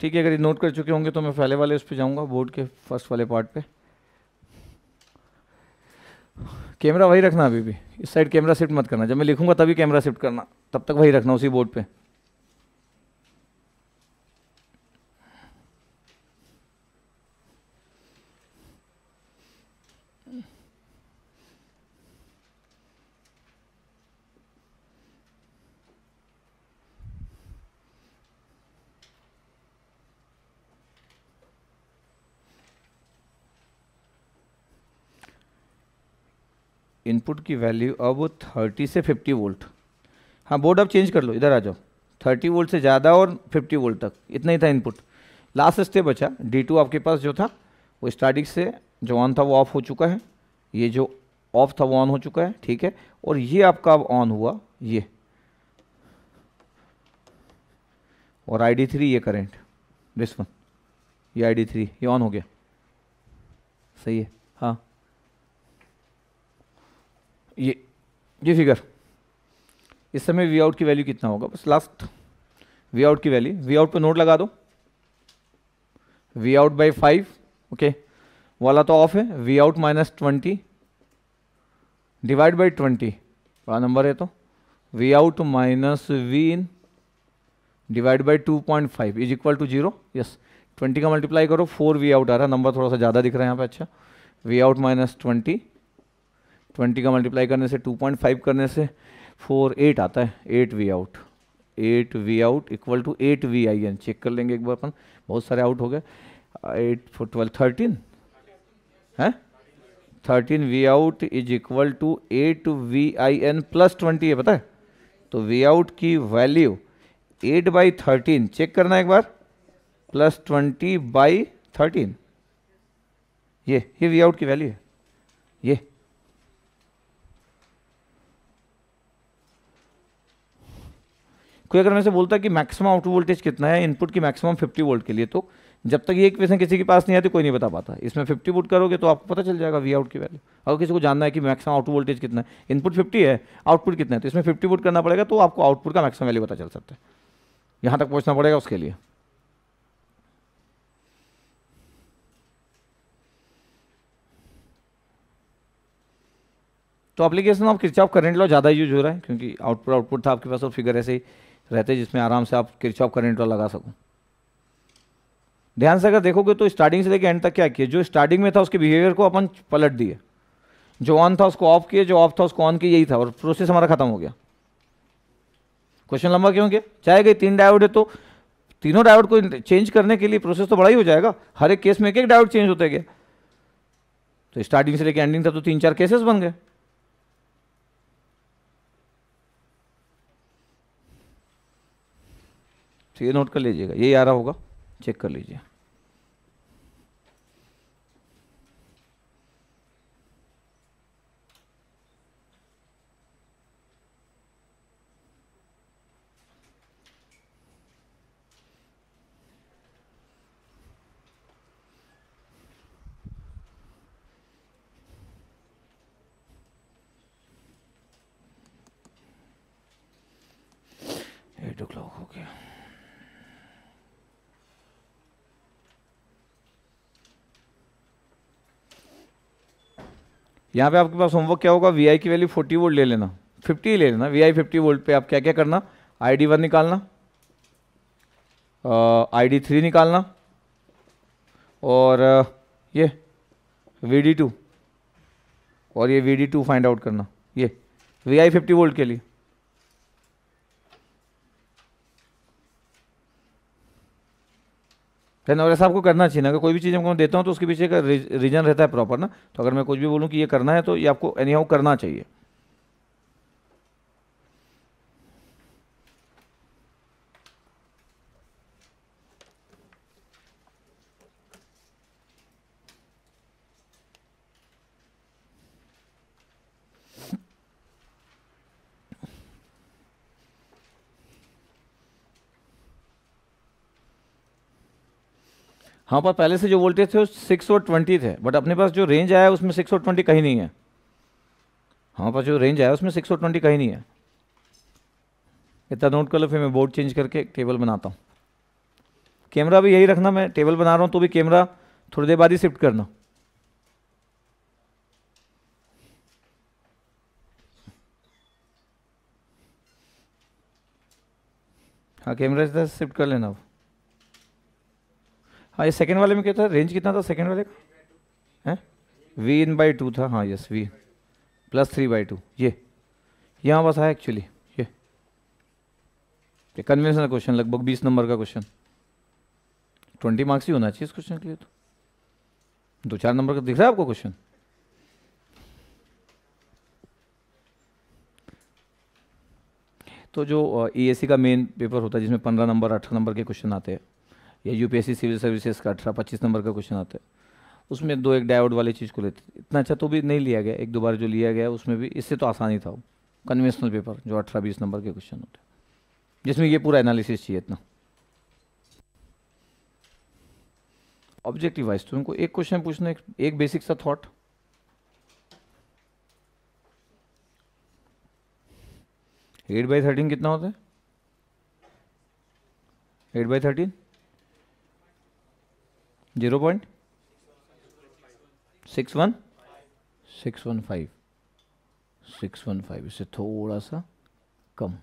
[SPEAKER 1] ठीक है अगर ये नोट कर चुके होंगे तो मैं पहले वाले उस पर जाऊंगा बोर्ड के फर्स्ट वाले पार्ट पे कैमरा वही रखना अभी भी इस साइड कैमरा शिफ्ट मत करना जब मैं लिखूंगा तभी कैमरा शिफ्ट करना तब तक वही रखना उसी बोर्ड पे इनपुट की वैल्यू अब थर्टी से फिफ्टी वोल्ट हाँ बोर्ड अब चेंज कर लो इधर आ जाओ थर्टी वोल्ट से ज़्यादा और फिफ्टी वोल्ट तक इतना ही था इनपुट लास्ट स्टेप बचा डी टू आपके पास जो था वो स्टार्टिंग से जो ऑन था वो ऑफ हो चुका है ये जो ऑफ था वो ऑन हो चुका है ठीक है और ये आपका अब ऑन हुआ ये और आई डी थ्री ये करेंट दिस वन ये आई डी थ्री ये ऑन हो गया सही है हाँ ये ये फिगर इस समय वी आउट की वैल्यू कितना होगा बस लास्ट वी आउट की वैल्यू वी आउट पर नोट लगा दो V out by five okay वाला तो ऑफ है V out minus twenty divide by twenty बड़ा नंबर है तो V out minus V in divide by two point five is equal to zero yes twenty का multiply करो four V out आ रहा है नंबर थोड़ा सा ज़्यादा दिख रहा है यहाँ पे अच्छा V out minus twenty twenty का मल्टीप्लाई करने से टू पॉइंट फाइव करने से फोर एट आता है eight V out eight V out equal to eight V I N check कर लेंगे एक बार अपन बहुत सारे आउट हो गए एट फोर ट्वेल्व थर्टीन है thirteen V out is equal to eight V I N plus twenty है पता है तो वी आउट की value eight by thirteen check करना एक बार प्लस ट्वेंटी बाई थर्टीन ये ये वी आउट की वैल्यू है ये कोई अगर मैं से बोलता है कि मैक्सिमम आउटपुट वोल्टेज कितना है इनपुट की मैक्सिमम 50 वोल्ट के लिए तो जब तक ये क्वेश्चन किसी के पास नहीं आती कोई नहीं बता पाता इसमें 50 पुट करोगे तो आपको पता चल जाएगा वी आउट की वैल्यू अगर किसी को जानना है कि मैक्सिमम आउटपुट वोल्टेज कितना है इनपुट फिफ्टी है आउटपुट कितना है तो इसमें फिफ्टी वोट करना पड़ेगा तो आपको आउटपुट का मैक्सिमम वैल्यू पता चल सकता है यहाँ तक पहुँचना पड़ेगा उसके लिए तो application of Kirchhoff current law ज़्यादा यूज हो रहा है क्योंकि आउटपुट आउटपुट था आपके पास और तो फिगर ऐसे ही रहते जिसमें आराम से आप किरचॉप और लगा सको ध्यान से अगर देखोगे तो स्टार्टिंग से लेकर एंड तक क्या किया जो स्टार्टिंग में था उसके बिहेवियर को अपन पलट दिए जो ऑन था उसको ऑफ किए जो ऑफ था उसको ऑन किया यही था और प्रोसेस हमारा खत्म हो गया क्वेश्चन लंबा क्यों गया चाहे गई तीन डायोड है तो तीनों डायोड को चेंज करने के लिए प्रोसेस तो बड़ा ही हो जाएगा हर एक केस में एक एक डायोड चेंज होते गए तो स्टार्टिंग से लेकर एंडिंग था तो तीन चार केसेस बन गए तो ये नोट कर लीजिएगा ये आ रहा होगा चेक कर लीजिए एट ओ क्लॉक हो गया यहाँ पे आपके पास होमवर्क क्या होगा वी की वैल्यू फोर्टी वोल्ट ले लेना फिफ्टी ले लेना वी आई फिफ्टी वोल्ट पे आप क्या क्या करना आई डी वन निकालना आई डी थ्री निकालना और ये वी डी टू और ये V D two find out करना ये वी आई फिफ्टी वोल्ट के लिए ना और ऐसा आपको करना चाहिए ना अगर कोई भी चीज़ हमको देता हूँ तो उसके पीछे का रीजन रहता है प्रॉपर ना तो अगर मैं कुछ भी बोलूँ कि ये करना है तो ये आपको एनी करना चाहिए हाँ पास पहले से जो वोल्टेज थे सिक्स और ट्वेंटी थे बट अपने पास जो रेंज आया उसमें सिक्स और ट्वेंटी कहीं नहीं है हमारे पास जो रेंज आया उसमें सिक्स और ट्वेंटी कहीं नहीं है इतना नोट कर लो फिर मैं बोर्ड चेंज करके टेबल बनाता हूँ कैमरा भी यही रखना मैं टेबल बना रहा हूँ तो भी कैमरा थोड़ी देर बाद ही शिफ्ट करना हाँ कैमरा से शिफ्ट कर लेना अब हाँ ये सेकेंड वाले में क्या था रेंज कितना था सेकेंड वाले का है वी इन बाई टू था हाँ yes V plus three by two ये यहाँ बस आया एक्चुअली ये कन्वेंसनल कन्वेंशनल क्वेश्चन लगभग बीस नंबर का क्वेश्चन ट्वेंटी मार्क्स ही होना चाहिए इस क्वेश्चन के लिए तो दो चार नंबर का दिख रहा है आपको क्वेश्चन तो जो ई का मेन पेपर होता है जिसमें पंद्रह नंबर अठारह नंबर के क्वेश्चन आते हैं या यूपीएससी सिविल सर्विसेज का अठारह पच्चीस नंबर का क्वेश्चन आता है उसमें दो एक डायोड वाली चीज़ को लेते इतना अच्छा तो भी नहीं लिया गया एक दो बार जो लिया गया उसमें भी इससे तो आसानी था कन्वेंशनल पेपर जो अठारह बीस नंबर के क्वेश्चन होते जिसमें ये पूरा एनालिसिस चाहिए इतना ऑब्जेक्टिव वाइज तुमको एक क्वेश्चन पूछना एक बेसिक सा थॉट एट बाई थर्टीन कितना होता है eight by thirteen zero point six one six one five six one five इससे थोड़ा सा कम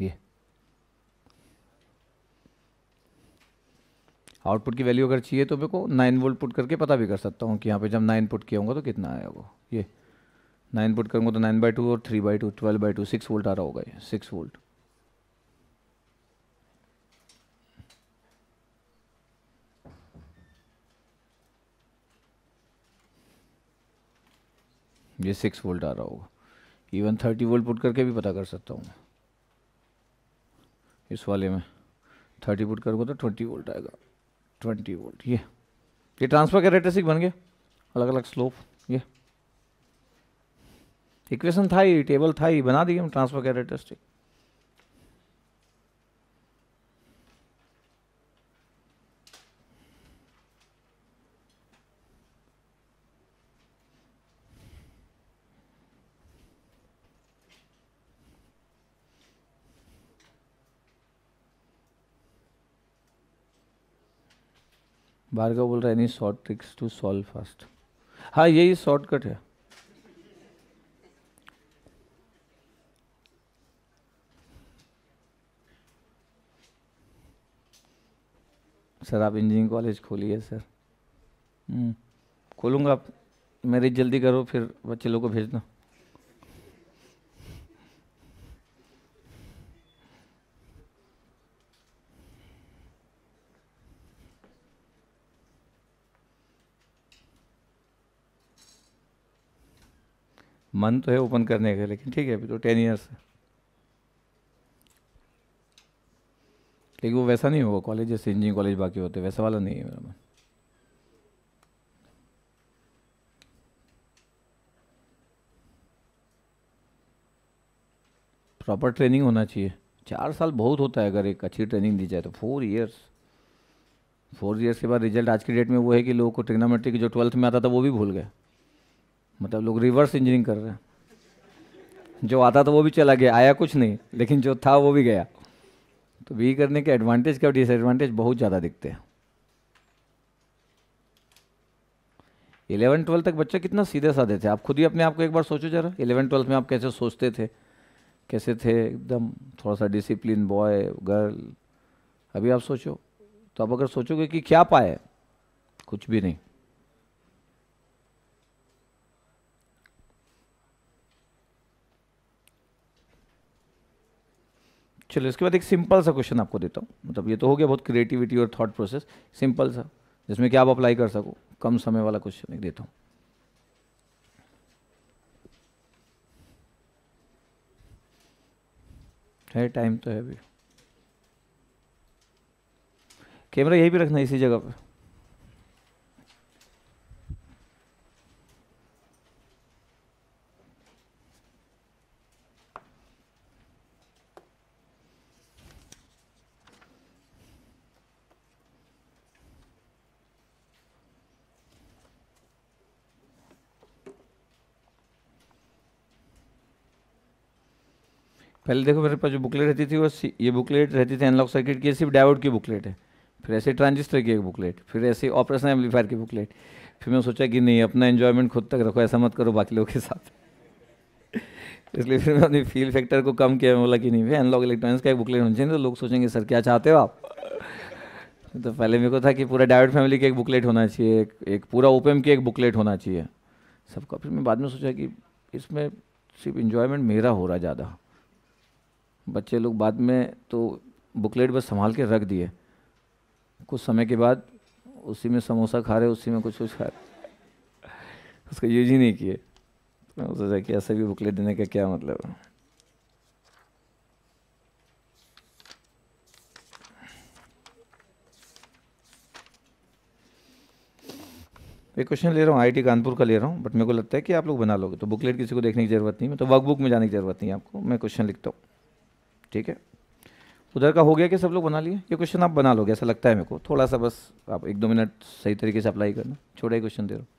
[SPEAKER 1] ये आउटपुट की वैल्यू अगर चाहिए तो मेरे को नाइन वोल्ट पुट करके पता भी कर सकता हूँ कि यहाँ पे जब नाइन पुट किया होगा तो कितना आया होगा ये नाइन पुट करूँगा तो नाइन बाई टू और three by two twelve by two six volt आ रहा होगा ये सिक्स वोल्ट ये सिक्स वोल्ट आ रहा होगा इवन थर्टी वोल्ट पुट करके भी पता कर सकता हूँ मैं इस वाले में थर्टी पुट करूँगा तो ट्वेंटी वोल्ट आएगा ट्वेंटी वोल्ट ये ये ट्रांसफर कैरेक्टरिस्टिक बन गया अलग अलग स्लोप ये इक्वेशन था ही टेबल था ही बना दिए हम ट्रांसफर कैरेक्टरिस्टिक भार्गव बोल रहा है any short tricks to solve fast हाँ यही शॉर्टकट है सर आप इंजीनियरिंग कॉलेज खोलिए सर हम्म, खोलूँगा आप मैरिज जल्दी करो फिर बच्चे लोग को भेजना मन तो है ओपन करने का लेकिन ठीक है अभी तो टेन ईयर्स है लेकिन वो वैसा नहीं होगा कॉलेज जैसे इंजीनियरिंग कॉलेज बाकी होते वैसा वाला नहीं है मेरा मन प्रॉपर ट्रेनिंग होना चाहिए चार साल बहुत होता है अगर एक अच्छी ट्रेनिंग दी जाए तो फोर ईयर्स फोर ईयर्स के बाद रिजल्ट आज की डेट में वो है कि लोगों को ट्रिग्नोमेट्री जो ट्वेल्थ में आता था वो भी भूल गए मतलब लोग रिवर्स इंजीनियरिंग कर रहे हैं जो आता था वो भी चला गया आया कुछ नहीं लेकिन जो था वो भी गया तो बी करने के एडवांटेज क्या डिसएडवांटेज बहुत ज़्यादा दिखते हैं इलेवन ट्वेल्थ तक बच्चे कितना सीधे साधे थे आप खुद ही अपने आप को एक बार सोचो जरा इलेवन ट्वेल्थ में आप कैसे सोचते थे कैसे थे एकदम थोड़ा सा डिसिप्लिन बॉय गर्ल अभी आप सोचो तो आप अगर सोचोगे कि क्या पाए कुछ भी नहीं चलो इसके बाद एक सिंपल सा क्वेश्चन आपको देता हूँ मतलब ये तो हो गया बहुत क्रिएटिविटी और थॉट प्रोसेस सिंपल सा जिसमें कि आप अप्लाई कर सको कम समय वाला क्वेश्चन एक देता हूँ है टाइम तो है अभी कैमरा यही भी रखना इसी जगह पर पहले देखो मेरे पास जो बुकलेट रहती थी वो ये बुकलेट रहती थी अनलॉक सर्किट की सिर्फ डायोड की बुकलेट है फिर ऐसे ट्रांजिस्टर की एक बुकलेट फिर ऐसे ऑपरेशन एम्पलीफायर की बुकलेट फिर मैं सोचा कि नहीं अपना एन्जॉयमेंट खुद तक रखो ऐसा मत करो बाकी लोगों के साथ इसलिए फिर मैंने फील फैक्टर को कम किया बोला कि नहीं भाई अनलॉक इलेक्ट्रॉनिक्स का एक बुकलेट होना चाहिए तो लोग सोचेंगे सर क्या चाहते हो आप तो पहले मेरे को था कि पूरा डायोड फैमिली का एक बुकलेट होना चाहिए एक, एक पूरा ओपेम की एक बुकलेट होना चाहिए सबका फिर मैं बाद में सोचा कि इसमें सिर्फ इन्जॉयमेंट मेरा हो रहा ज़्यादा बच्चे लोग बाद में तो बुकलेट बस संभाल के रख दिए कुछ समय के बाद उसी में समोसा खा रहे उसी में कुछ कुछ खा रहे उसका यूज ही नहीं किए सोचा कि ऐसे भी बुकलेट देने का क्या मतलब है एक क्वेश्चन ले रहा हूँ आईटी कानपुर का ले रहा हूँ बट मेरे को लगता है कि आप लोग बना लोगे तो बुकलेट किसी को देखने की जरूरत नहीं मैं तो वर्कबुक में जाने की जरूरत नहीं है आपको मैं क्वेश्चन लिखता हूँ ठीक है उधर का हो गया कि सब लोग बना लिए ये क्वेश्चन आप बना लोगे ऐसा लगता है मेरे को थोड़ा सा बस आप एक दो मिनट सही तरीके से अप्लाई करना छोटा ही क्वेश्चन दे रहा हूँ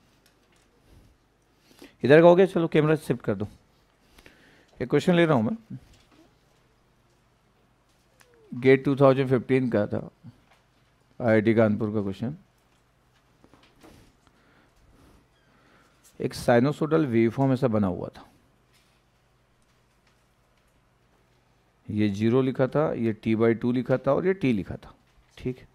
[SPEAKER 1] इधर का हो गया चलो कैमरा शिफ्ट कर दो एक क्वेश्चन ले रहा हूँ मैं गेट 2015 का था आईआईटी कानपुर का क्वेश्चन एक साइनोसोडल फॉर्म ऐसा बना हुआ था ये जीरो लिखा था ये टी बाई टू लिखा था और ये टी लिखा था ठीक है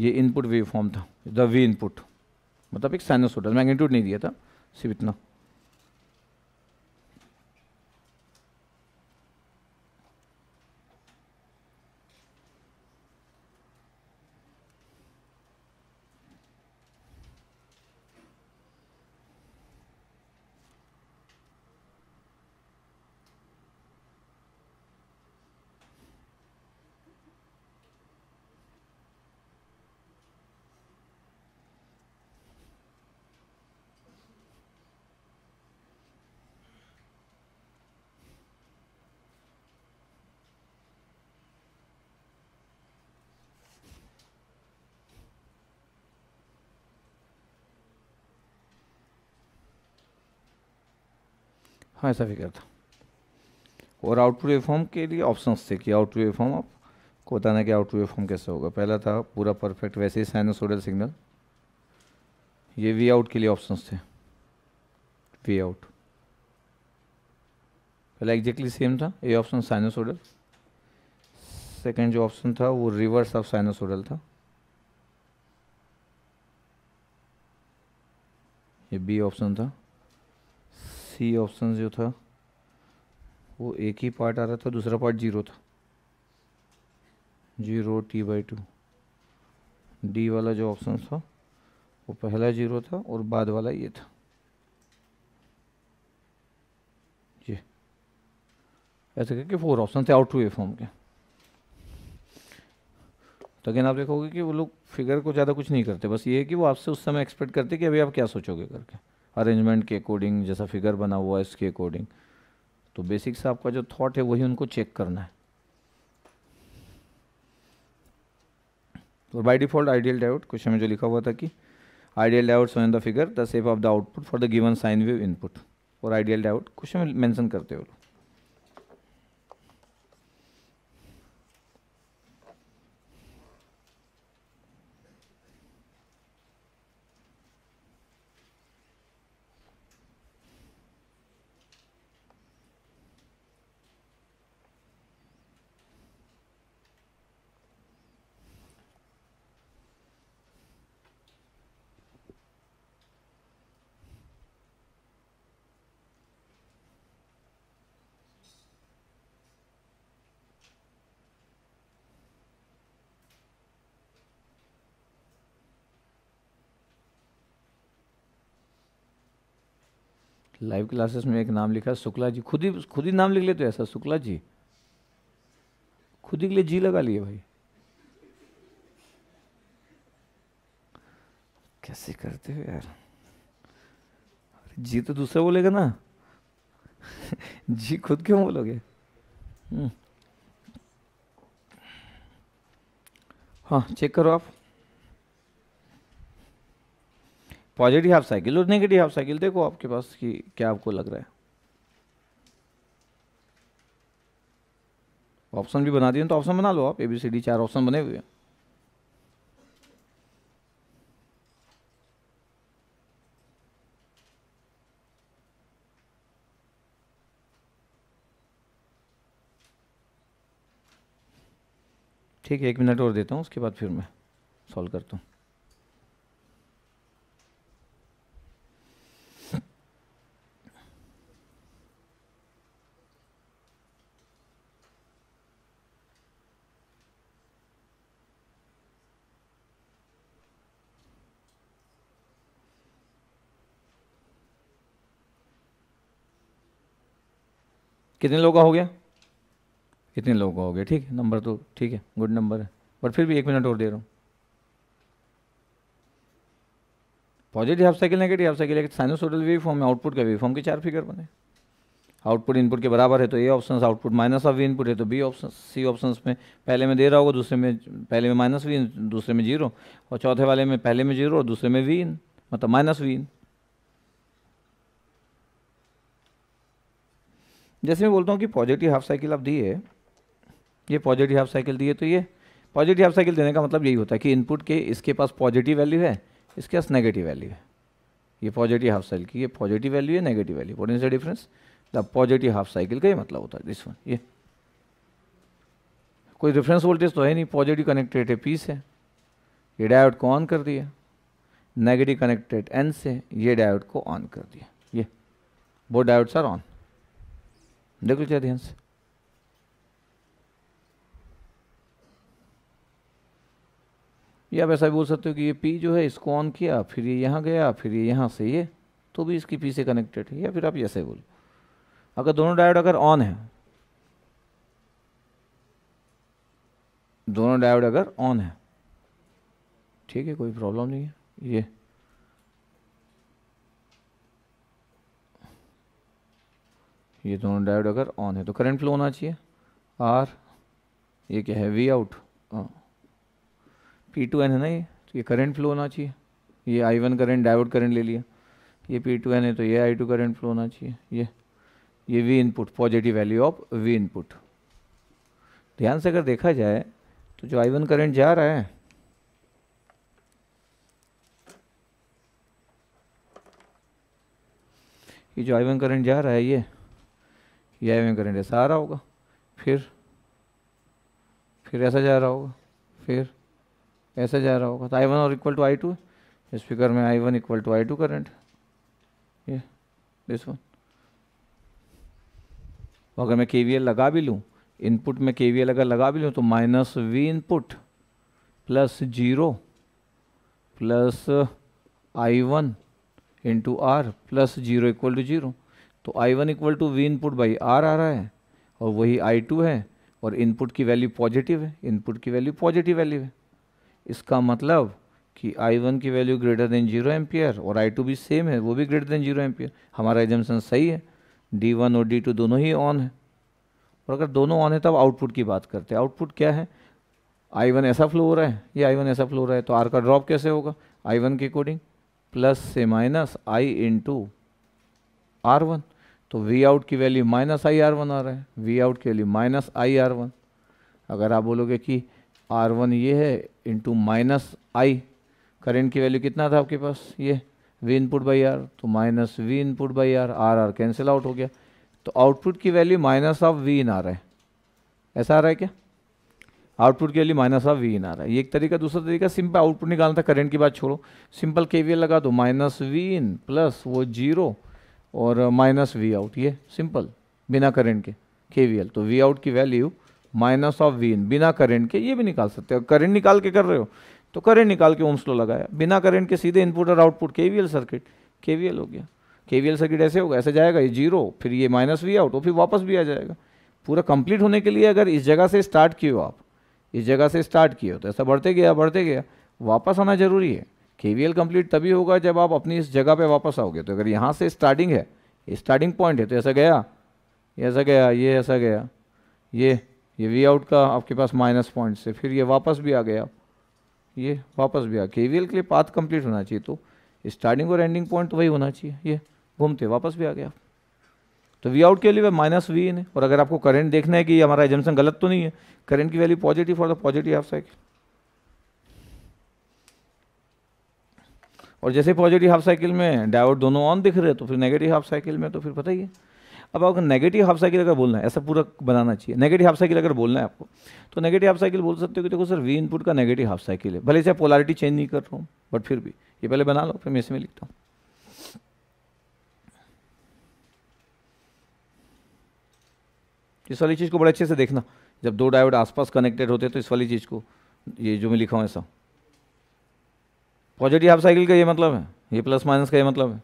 [SPEAKER 1] ये इनपुट वेव फॉर्म था द वी इनपुट मतलब एक होटल मैग्नीट्यूड नहीं दिया था सिर्फ इतना मैं ऐसा फिक्र था और आउट टू फॉर्म के लिए ऑप्शन थे कि आउट टू फॉर्म आप को बताना कि आउट टू फॉर्म कैसे होगा पहला था पूरा परफेक्ट वैसे ही होडल सिग्नल ये वी आउट के लिए ऑप्शन थे वी आउट पहला एग्जैक्टली सेम था ये ऑप्शन साइनोसोडल सेकेंड जो ऑप्शन था वो रिवर्स ऑफ साइनोसोडल था ये बी ऑप्शन था सी ऑप्शन जो था वो एक ही पार्ट आ रहा था दूसरा पार्ट जीरो था zero T by two D वाला जो ऑप्शन था वो पहला जीरो था और बाद वाला ये था ये ऐसे करके फोर ऑप्शन थे आउट टू ए फॉर्म के तो अगेन आप देखोगे कि वो लोग फिगर को ज़्यादा कुछ नहीं करते बस ये है कि वो आपसे उस समय एक्सपेक्ट करते कि अभी आप क्या सोचोगे करके अरेंजमेंट के अकॉर्डिंग जैसा फिगर बना हुआ है इसके अकॉर्डिंग तो बेसिक से आपका जो थॉट है वही उनको चेक करना है और by default ideal diode question में जो लिखा हुआ था कि ideal diode so in the figure the shape of the output for the given sine wave input और आइडियल डायोड क्वेश्चन में मेंशन करते हो लाइव क्लासेस में एक नाम लिखा शुक्ला जी खुद ही खुद ही नाम लिख लेते ऐसा शुक्ला जी खुद ही के लिए जी लगा लिए भाई कैसे करते हो यार जी तो दूसरा बोलेगा ना जी खुद क्यों बोलोगे हम्म। हाँ चेक करो आप पॉजिटिव हाफ साइकिल और नेगेटिव हाफ साइकिल देखो आपके पास कि क्या आपको लग रहा है ऑप्शन भी बना दिए तो ऑप्शन बना लो आप ए बी सी डी चार ऑप्शन बने हुए हैं ठीक है एक मिनट और देता हूँ उसके बाद फिर मैं सॉल्व करता हूँ कितने लोगों का हो गया कितने लोगों का हो गया ठीक है नंबर तो ठीक है गुड नंबर है बट फिर भी एक मिनट और दे रहा हूँ positive half cycle negative half cycle एक साइनोसोडल वेव फॉर्म में आउटपुट का वेव फॉर्म के चार फिगर बने आउटपुट इनपुट के बराबर है तो A option output minus of V input है तो बी ऑप्शन सी ऑप्शन में पहले में दे रहा होगा दूसरे में पहले में माइनस वी दूसरे में जीरो और चौथे वाले में पहले में जीरो और दूसरे में वी इन मतलब माइनस वी इन जैसे मैं बोलता हूँ कि पॉजिटिव हाफ साइकिल आप दिए ये पॉजिटिव हाफ साइकिल दिए तो ये पॉजिटिव हाफ साइकिल देने का मतलब यही होता है कि इनपुट के इसके पास पॉजिटिव वैल्यू है इसके पास नेगेटिव वैल्यू है ये पॉजिटिव हाफ साइकिल की ये पॉजिटिव वैल्यू है negative value what is the difference the positive half cycle का ये मतलब होता है दिस वन ये कोई रेफरेंस वोल्टेज तो है नहीं पॉजिटिव कनेक्टेड है पीस है ये डायोड को ऑन कर दिया नेगेटिव कनेक्टेड एन से ये डायोड को ऑन कर दिया ये बोथ डायोड्स आर ऑन देख लीजिए ध्यान से या आप ऐसा बोल सकते हो कि ये पी जो है इसको ऑन किया फिर ये यहाँ गया फिर ये यहाँ से ये तो भी इसकी पी से कनेक्टेड है या फिर आप ऐसे बोलो अगर दोनों डायोड अगर ऑन है दोनों डायोड अगर ऑन है ठीक है कोई प्रॉब्लम नहीं है ये ये दोनों डायोड अगर ऑन है तो करंट फ्लो होना चाहिए आर ये क्या है V out P to N है ना ये तो ये करंट फ्लो होना चाहिए ये I one current diode current ले लिया ये पी टू एन है तो ये आई टू करंट फ्लो होना चाहिए ये ये V input positive value of V input ध्यान से अगर देखा जाए तो जो आई वन करेंट जा रहा है ये जो आई वन करेंट जा रहा है ये ये एवं करेंट ऐसा आ रहा होगा फिर फिर ऐसा जा रहा होगा फिर ऐसा जा रहा होगा तो आई वन और इक्वल टू आई टू इस फिगर में I one equal to I two current ये दिस वन तो अगर मैं के लगा भी लूँ इनपुट में के अगर लगा भी लूँ तो minus V input plus zero plus I one into R plus zero equal to zero तो I one equal to V input by R आ रहा है और वही आई टू है और इनपुट की वैल्यू पॉजिटिव है इनपुट की वैल्यू पॉजिटिव वैल्यू है इसका मतलब कि आई वन की value greater than zero ampere और आई टू भी सेम है वो भी ग्रेटर देन जीरो एम्पियर हमारा एजेंसन सही है डी वन और डी टू दोनों ही ऑन है और अगर दोनों ऑन है तब आउटपुट की बात करते हैं आउटपुट क्या है आई वन ऐसा फ्लो हो रहा है या आई वन ऐसा फ्लो हो रहा है तो आर का ड्रॉप कैसे होगा आई वन के अकॉर्डिंग प्लस से minus I into R one तो वी आउट की value minus I R one आ रहा है वी आउट की value minus I R one अगर आप बोलोगे कि आर वन ये है इंटू माइनस आई करेंट की वैल्यू कितना था आपके पास ये वी इनपुट बाई आर तो minus V input by R R R cancel out हो गया तो आउटपुट की value minus of V in आ रहा है ऐसा आ रहा है क्या आउटपुट के लिए माइनस ऑफ वी इन आ रहा है एक तरीका दूसरा तरीका सिंपल आउटपुट निकालना था करंट की बात छोड़ो सिंपल के लगा दो माइनस वी इन प्लस वो जीरो और माइनस वी आउट ये सिंपल बिना करंट के के वी एल तो वी आउट की value minus of V in बिना करंट के ये भी निकाल सकते हो करंट निकाल के कर रहे हो तो करंट निकाल के ओम्स लो लगाया बिना करंट के सीधे इनपुट और आउटपुट के वी एल सर्किट के वी एल हो गया के वी एल सर्किट ऐसे होगा ऐसे जाएगा ये जीरो फिर ये माइनस वी आउट और फिर वापस भी आ जाएगा पूरा कंप्लीट होने के लिए अगर इस जगह से स्टार्ट किए हो आप इस जगह से स्टार्ट किए हो तो ऐसा बढ़ते गया बढ़ते गया वापस आना जरूरी है के कंप्लीट तभी होगा जब आप अपनी इस जगह पे वापस आओगे तो अगर यहाँ से स्टार्टिंग है स्टार्टिंग पॉइंट है तो ऐसा गया ये ऐसा गया ये ऐसा गया ये ये वी आउट का आपके पास माइनस पॉइंट से फिर ये वापस भी आ गया ये वापस भी आ के के लिए पाथ कंप्लीट होना चाहिए तो स्टार्टिंग और एंडिंग पॉइंट तो वही होना चाहिए ये घूमते वापस भी आ गया तो वी आउट के लिए माइनस वी इन है और अगर आपको करंट देखना है कि हमारा एजम्सन गलत तो नहीं है करंट की value positive for the positive आप साइकिल और जैसे पॉजिटिव हाफ साइकिल में डायोड दोनों ऑन दिख रहे तो फिर नेगेटिव हाफ साइकिल में तो फिर पता ही है अब आपको नेगेटिव हाफ साइकिल अगर बोलना है ऐसा पूरा बनाना चाहिए नेगेटिव हाफ साइकिल अगर बोलना है आपको तो नेगेटिव हाफ साइकिल बोल सकते हो कि देखो सर वी इनपुट का नेगेटिव हाफ साइकिल है भले से पोलारिटी चेंज नहीं कर रहा हूँ बट फिर भी ये पहले बना लो फिर मैं इसमें लिखता हूँ इस वाली चीज़ को बड़े अच्छे से देखना जब दो डायोड आसपास कनेक्टेड होते हैं तो इस वाली चीज़ को ये जो मैं लिखा हूँ ऐसा पॉजिटिव हाफ साइकिल का ये मतलब है ये प्लस माइनस का ये मतलब है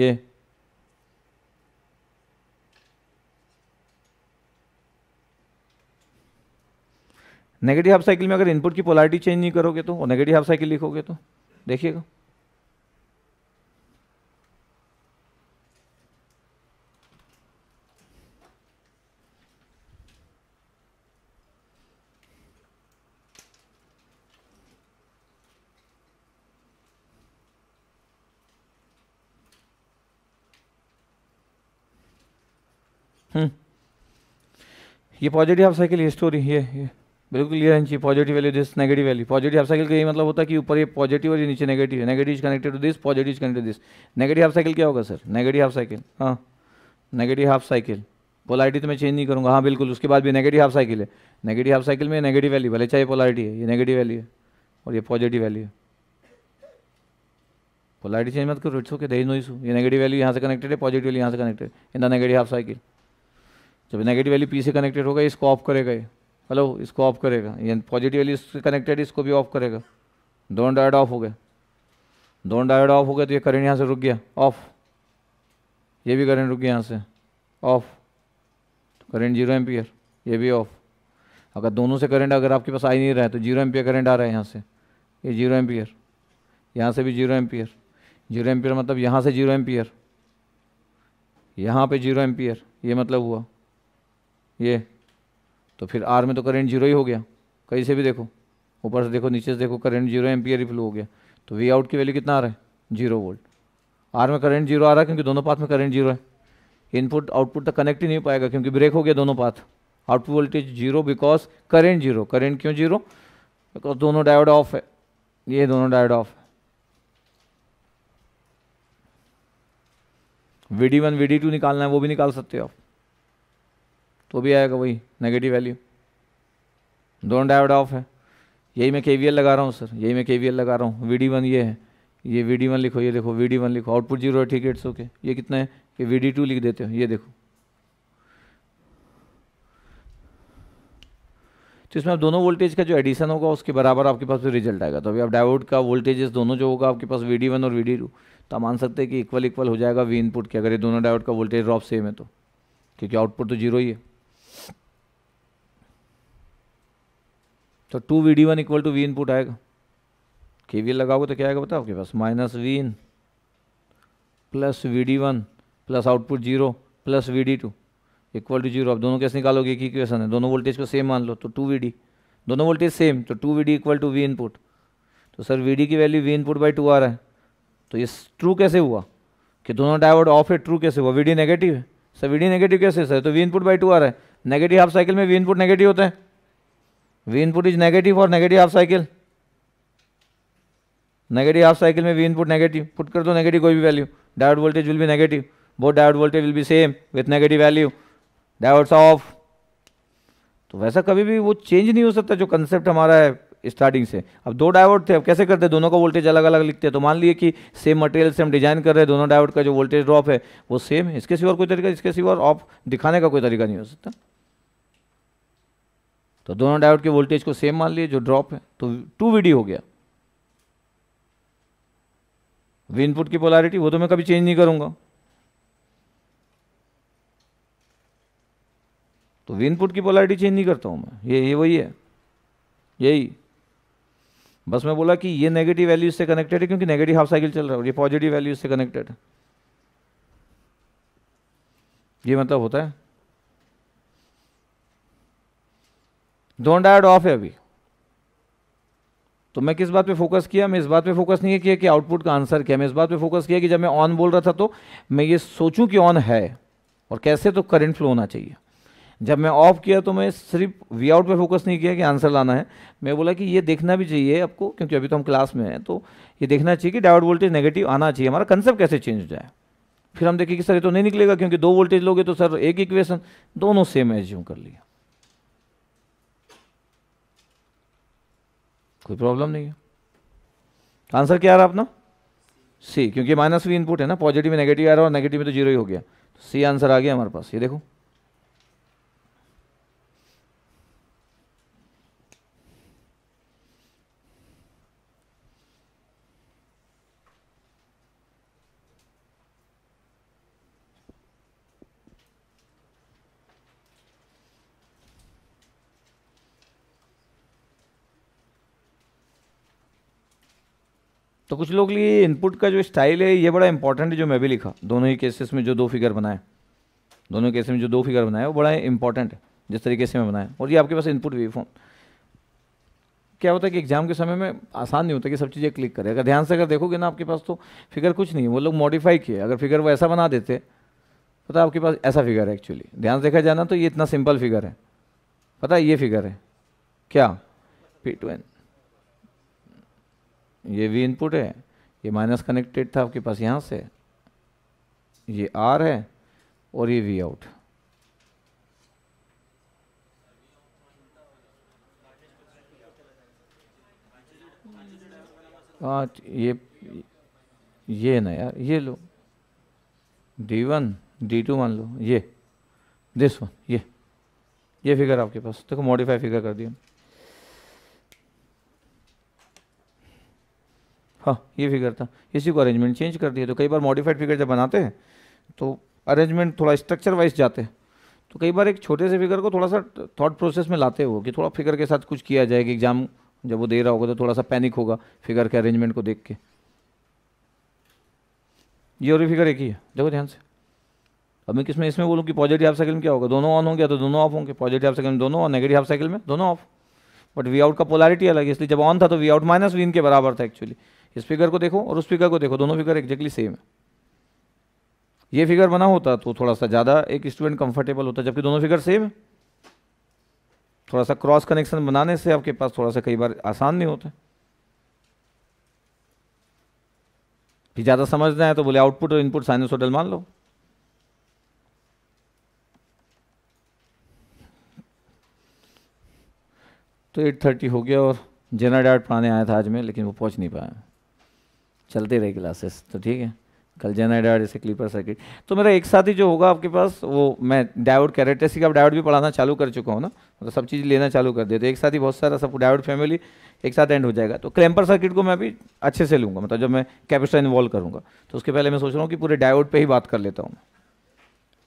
[SPEAKER 1] ये नेगेटिव हाफ साइकिल में अगर इनपुट की पोलारिटी चेंज नहीं करोगे तो और नेगेटिव हाफ साइकिल लिखोगे तो देखिएगा हम्म। ये पॉजिटिव हाफ साइकिल ये स्टोरी ये ये बिल्कुल क्लियर है positive value this negative value positive half cycle का ये मतलब होता है कि ऊपर ये पॉजिटिव और ये नीचे नेगेटिव है negative is connected to this positive is connected this negative half cycle क्या होगा सर नेगेटिव हाफ साइकिल हाँ नेगेटिव हाफ साइकिल पोलारिटी तो मैं चेंज नहीं करूँगा हाँ बिल्कुल उसके बाद भी नेगेटिव हाफ साइकिल है नेगेटिव हाफ साइकिल में नेगेटिव वैल्यू भले चाहे पोलारिटी है ये नेगेटिव वैल्यू है और ये पॉजिटिव वैल्यू है पोलारिटी चेंज मत करो it's okay there is no issue ये नेगेटिव वैल्यू यहाँ से कनेक्टेड है पॉजिटिव वैल्यू यहाँ से connected in the negative half cycle जब नेगेटिव वैल्यू पी से कनेक्टेड होगा इसको ऑफ करेगा ये हेलो इसको ऑफ करेगा ये पॉजिटिव वैल्यू इससे कनेक्टेड इसको भी ऑफ करेगा दोनों डायोड ऑफ हो गए दोनों डायोड ऑफ हो गए तो ये करंट यहाँ से रुक गया ऑफ ये भी करंट रुक गया यहाँ से ऑफ करंट जीरो एम्पियर ये भी ऑफ अगर दोनों से करेंट अगर आपके पास आ ही नहीं रहा है तो जीरो एम्पियर करंट आ रहा है यहाँ से ये जीरो एम्पियर यहाँ से भी जीरो एम्पियर जीरो एम्पियर मतलब यहाँ से जीरो एम्पियर यहाँ पे जीरो एम्पियर ये मतलब हुआ ये तो फिर आर में तो करेंट जीरो ही हो गया कहीं से भी देखो ऊपर से देखो नीचे से देखो करंट जीरो एम्पियर ही फ्लो हो गया तो वी आउट की वैल्यू कितना आ रहा है जीरो वोल्ट आर में करंट जीरो आ रहा है क्योंकि दोनों पाथ में करंट जीरो है इनपुट आउटपुट तक कनेक्ट ही नहीं पाएगा क्योंकि ब्रेक हो गया दोनों path output voltage zero because current zero current क्यों जीरो बिकॉज दोनों डायोड ऑफ है ये दोनों डायोड ऑफ है V D one V D two निकालना है वो भी निकाल सकते हो आप तो भी आएगा वही नेगेटिव वैल्यू दोनों डाइवर्ट ऑफ है यही मैं के लगा रहा हूँ सर यही मैं के लगा रहा हूँ वी वन ये है ये वी डी वन लिखो ये देखो वी डी वन लिखो आउटपुट जीरो है ठीक है इट्स ओके ये कितना है कि वी डी टू लिख देते हो ये देखो तो इसमें आप दोनों वोल्टेज का जो एडिशन होगा उसके बराबर आपके पास रिजल्ट आएगा तो अभी आप डायोड का वोल्टेजेस दोनों जो होगा आपके पास वी डी वन और वी डी टू तो आप मान सकते हैं कि इक्वल इक्वल हो जाएगा वी इनपुट के अगर ये दोनों डायोड का वोल्टेज ड्रॉप सेम है तो क्योंकि आउटपुट तो जीरो ही है तो two V D one equal to V input आएगा के वी लगाओगे तो क्या आएगा बताओ आपके पास minus V in plus V D one plus output zero plus V D two equal to zero आप दोनों कैसे निकालोगे एक ही क्वेश्चन है दोनों वोल्टेज को सेम मान लो तो टू वी डी दोनों वोल्टेज सेम तो two V D equal to V input तो सर वी डी की value V input by two आ रहा है तो ये ट्रू कैसे हुआ कि दोनों डायोड ऑफ है ट्रू कैसे हुआ वी डी नेगेटिव है सर वी डी नेगेटिव कैसे सर तो वी इनपुट बाई टू आ रहा है नेगेटिव हाफ साइकिल में वी इनपुट नेगेटिव होता है वी इनपुट इज नेगेटिव और negative half cycle negative half cycle में वी इनपुट नेगेटिव पुट कर दो नेगेटिव कोई भी वैल्यू डायोड वोल्टेज विल भी नेगेटिव बहुत डायोड वोल्टेज विल भी same with negative value diodes off तो वैसा कभी भी वो चेंज नहीं हो सकता जो कंसेप्ट हमारा है स्टार्टिंग से अब दो डायवर्ट थे अब कैसे करते दोनों का वोल्टेज अलग अलग लिखते हैं तो मान लिए कि सेम मटेरियल से हम डिजाइन कर रहे हैं दोनों डायवर्ट का जो वोल्टेज ड्रॉप है वो सेम है इसके सिवा कोई तरीका इसके सिवा ऑफ दिखाने का कोई तरीका नहीं हो सकता तो दोनों डायोड के वोल्टेज को सेम मान लिए जो ड्रॉप है तो टू वी हो गया वी इनपुट की पोलैरिटी वो तो मैं कभी चेंज नहीं करूंगा तो वी इनपुट की पोलैरिटी चेंज नहीं करता हूं मैं ये ये वही है यही बस मैं बोला कि ये नेगेटिव वैल्यूज से कनेक्टेड है क्योंकि नेगेटिव हाफ साइकिल चल रहा है ये पॉजिटिव वैल्यूज से कनेक्टेड है ये मतलब होता है डोंट डायड ऑफ है अभी तो मैं किस बात पे फोकस किया मैं इस बात पे फोकस नहीं किया कि आउटपुट का आंसर क्या मैं इस बात पे फोकस किया कि जब मैं ऑन बोल रहा था तो मैं ये सोचूं कि ऑन है और कैसे तो करंट फ्लो होना चाहिए जब मैं ऑफ किया तो मैं सिर्फ वी आउट पर फोकस नहीं किया कि आंसर लाना है मैं बोला कि ये देखना भी चाहिए आपको क्योंकि अभी तो हम क्लास में हैं तो ये देखना चाहिए कि डायोड वोल्टेज नेगेटिव आना चाहिए हमारा कंसेप्ट कैसे चेंज हो जाए फिर हम देखें कि सर ये तो नहीं निकलेगा क्योंकि दो वोल्टेज लोगे तो सर एक इक्वेशन दोनों सेम एज्यूम कर लिया कोई प्रॉब्लम नहीं है आंसर क्या आ रहा अपना सी क्योंकि माइनस भी इनपुट है ना पॉजिटिव में नेगेटिव आ रहा है और नेगेटिव में तो जीरो ही हो गया सी आंसर आ गया हमारे पास ये देखो तो कुछ लोग लिए इनपुट का जो स्टाइल है ये बड़ा इंपॉर्टेंट है जो मैं भी लिखा दोनों ही केसेस में जो दो फिगर बनाए दोनों केसेस में जो दो फिगर बनाए वो बड़ा इंपॉर्टेंट है जिस तरीके से मैं बनाया और ये आपके पास इनपुट वेव फोन क्या होता है कि एग्जाम के समय में आसान नहीं होता कि सब चीज़ें क्लिक करें अगर ध्यान से अगर देखोगे ना आपके पास तो फिगर कुछ नहीं है वो लोग मॉडिफाई किए अगर फिगर वो ऐसा बना देते पता आपके पास ऐसा फिगर है एक्चुअली ध्यान से देखा जाना तो ये इतना सिंपल फिगर है पता है ये फिगर है क्या पी टू एन ये वी इनपुट है ये माइनस कनेक्टेड था आपके पास यहाँ से ये आर है और ये वी आउट हाँ, ये ये ना यार ये लो डी वन डी टू मान लो ये दिस वन ये ये फिगर आपके पास देखो मॉडिफाई फिगर कर दिया हाँ ये फिगर था इसी को अरेंजमेंट चेंज कर दिया तो कई बार मॉडिफाइड फिगर जब बनाते हैं तो अरेंजमेंट थोड़ा स्ट्रक्चर वाइज जाते हैं तो कई बार एक छोटे से फिगर को थोड़ा सा थॉट प्रोसेस में लाते हो कि थोड़ा फिगर के साथ कुछ किया जाए कि एग्ज़ाम जब वो दे रहा होगा तो थोड़ा सा पैनिक होगा फिगर के अरेंजमेंट को देख के ये और फिगर एक ही है देखो ध्यान से अब मैं किसमें इसमें बोलूँ कि पॉजिटिव हाफ साइकिल में क्या होगा दोनों ऑन होंगे तो दोनों ऑफ होंगे पॉजिटिव हाफ साइकिल में दोनों और नेगेटिव हाफ साइकिल में दोनों ऑफ बट वी आउट का पोलैरिटी अलग है इसलिए जब ऑन था तो वी आउट माइनस वी इनके बराबर था एक्चुअली इस फिगर को देखो और उस फिगर को देखो दोनों फिगर एग्जैक्टली सेम है ये फिगर बना होता तो थोड़ा सा ज़्यादा एक स्टूडेंट कंफर्टेबल होता जबकि दोनों फिगर सेम है थोड़ा सा क्रॉस कनेक्शन बनाने से आपके पास थोड़ा सा कई बार आसान नहीं होता फिर ज़्यादा समझना है तो बोले आउटपुट और इनपुट साइनसोडल मान लो तो एट थर्टी हो गया और जेना डाट पाने आया था आज में लेकिन वो पहुंच नहीं पाया चलते रहे क्लासेस तो ठीक है कल जेनाडाइड जैसे क्लीपर सर्किट तो मेरा एक साथ ही जो होगा आपके पास वो मैं डायोड कैरेक्टरिस्टिक आप डायोड भी पढ़ाना चालू कर चुका हूँ ना मतलब तो सब चीज़ लेना चालू कर दे तो एक साथ ही बहुत सारा सब डायोड फैमिली एक साथ एंड हो जाएगा तो क्रैम्पर सर्किट को मैं भी अच्छे से लूँगा मतलब जब मैं कैपेसिटर इन्वॉल्व करूँगा तो उसके पहले मैं सोच रहा हूँ कि पूरे डायोड पर ही बात कर लेता हूँ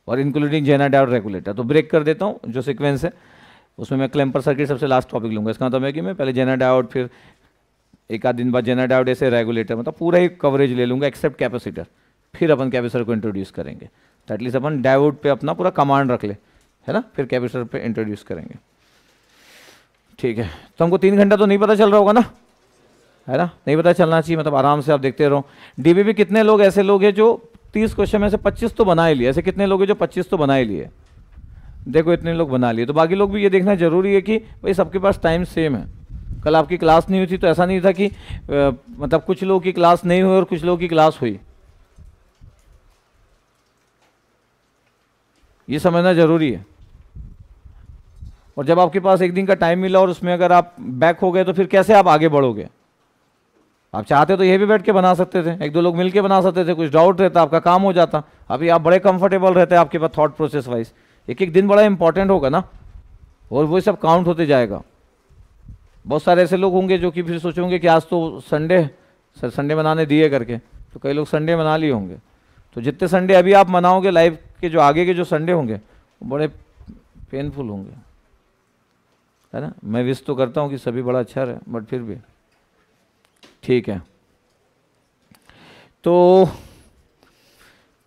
[SPEAKER 1] और इंक्लूडिंग जेना डायोड रेगुलेटर तो ब्रेक कर देता हूँ जो सिक्वेंस है उसमें मैं क्लैम्पर सर्किट सबसे लास्ट टॉपिक लूँगा इसका मतलब है कि मैं पहले जेना डायोड फिर एक आध दिन बाद जेनर डायोड ऐसे रेगुलेटर मतलब पूरा ही कवरेज ले लूँगा एक्सेप्ट कैपेसिटर फिर अपन कैपेसिटर को इंट्रोड्यूस करेंगे तो एटलीस्ट अपन डायोड पे अपना पूरा कमांड रख ले है ना फिर कैपेसिटर पे इंट्रोड्यूस करेंगे ठीक है तो हमको तीन घंटा तो नहीं पता चल रहा होगा ना है ना नहीं पता चलना चाहिए मतलब आराम से आप देखते रहो डी कितने लोग ऐसे लोग हैं जो तीस क्वेश्चन में से पच्चीस तो बना ही लिए ऐसे कितने लोग हैं जो पच्चीस तो बना ही लिए देखो इतने लोग बना लिए तो बाकी लोग भी ये देखना जरूरी है कि भाई सबके पास टाइम सेम है कल आपकी क्लास नहीं हुई थी तो ऐसा नहीं था कि आ, मतलब कुछ लोगों की क्लास नहीं हुई और कुछ लोगों की क्लास हुई ये समझना ज़रूरी है और जब आपके पास एक दिन का टाइम मिला और उसमें अगर आप बैक हो गए तो फिर कैसे आप आगे बढ़ोगे आप चाहते तो ये भी बैठ के बना सकते थे एक दो लोग मिलके बना सकते थे कुछ डाउट रहता आपका काम हो जाता अभी आप बड़े कंफर्टेबल रहते आपके पास थॉट प्रोसेस वाइज एक एक दिन बड़ा इंपॉर्टेंट होगा ना और वो सब काउंट होते जाएगा बहुत सारे ऐसे लोग होंगे जो कि फिर सोचेंगे कि आज तो संडे सर संडे मनाने दिए करके तो कई लोग संडे मना लिए होंगे तो जितने संडे अभी आप मनाओगे लाइफ के जो आगे के जो संडे होंगे वो बड़े पेनफुल होंगे है ना मैं विश तो करता हूँ कि सभी बड़ा अच्छा रहे बट फिर भी ठीक है तो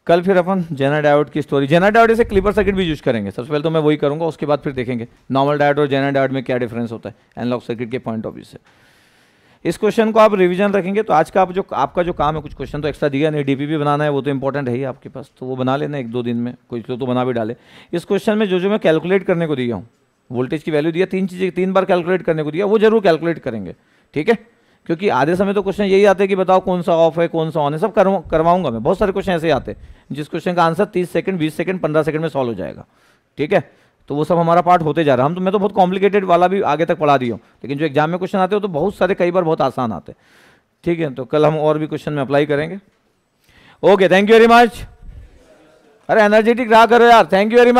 [SPEAKER 1] कल फिर अपन जेना डायोड की स्टोरी जेना डायोड से क्लिपर सर्किट भी यूज करेंगे सबसे पहले तो मैं वही करूंगा उसके बाद फिर देखेंगे नॉर्मल डायोड और जेना डायोड में क्या डिफरेंस होता है एनलॉग सर्किट के पॉइंट ऑफ व्यू से इस क्वेश्चन को आप रिवीजन रखेंगे तो आज का आप जो आपका जो काम है कुछ क्वेश्चन तो एक्स्ट्रा दिया नहीं डीपी भी बनाना है वो तो इंपॉर्टेंट है ही आपके पास तो वो बना लेना एक दो दिन में कुछ लोग तो, तो बना भी डाले इस क्वेश्चन में जो जो मैं कैलकुलेट करने को दिया हूँ वोल्टेज की वैल्यू दिया तीन चीज़ें तीन बार कैलकुलेट करने को दिया वो जरूर कैलकुलेट करेंगे ठीक है क्योंकि आधे समय तो क्वेश्चन यही आते कि बताओ कौन सा ऑफ है कौन सा ऑन है सब करवाऊंगा मैं बहुत सारे क्वेश्चन ऐसे आते जिस क्वेश्चन का आंसर तीस सेकंड बीस सेकंड पंद्रह सेकंड में सॉल्व हो जाएगा ठीक है तो वो सब हमारा पार्ट होते जा रहा है हम तो मैं तो बहुत कॉम्प्लिकेटेड वाला भी आगे तक पढ़ा दिया हूँ लेकिन जो एग्जाम में क्वेश्चन आते हो तो बहुत सारे कई बार बहुत आसान आते ठीक है तो कल हम और भी क्वेश्चन में अप्लाई करेंगे okay thank you very much अरे एनर्जेटिक रहा करो यार थैंक यू वेरी मच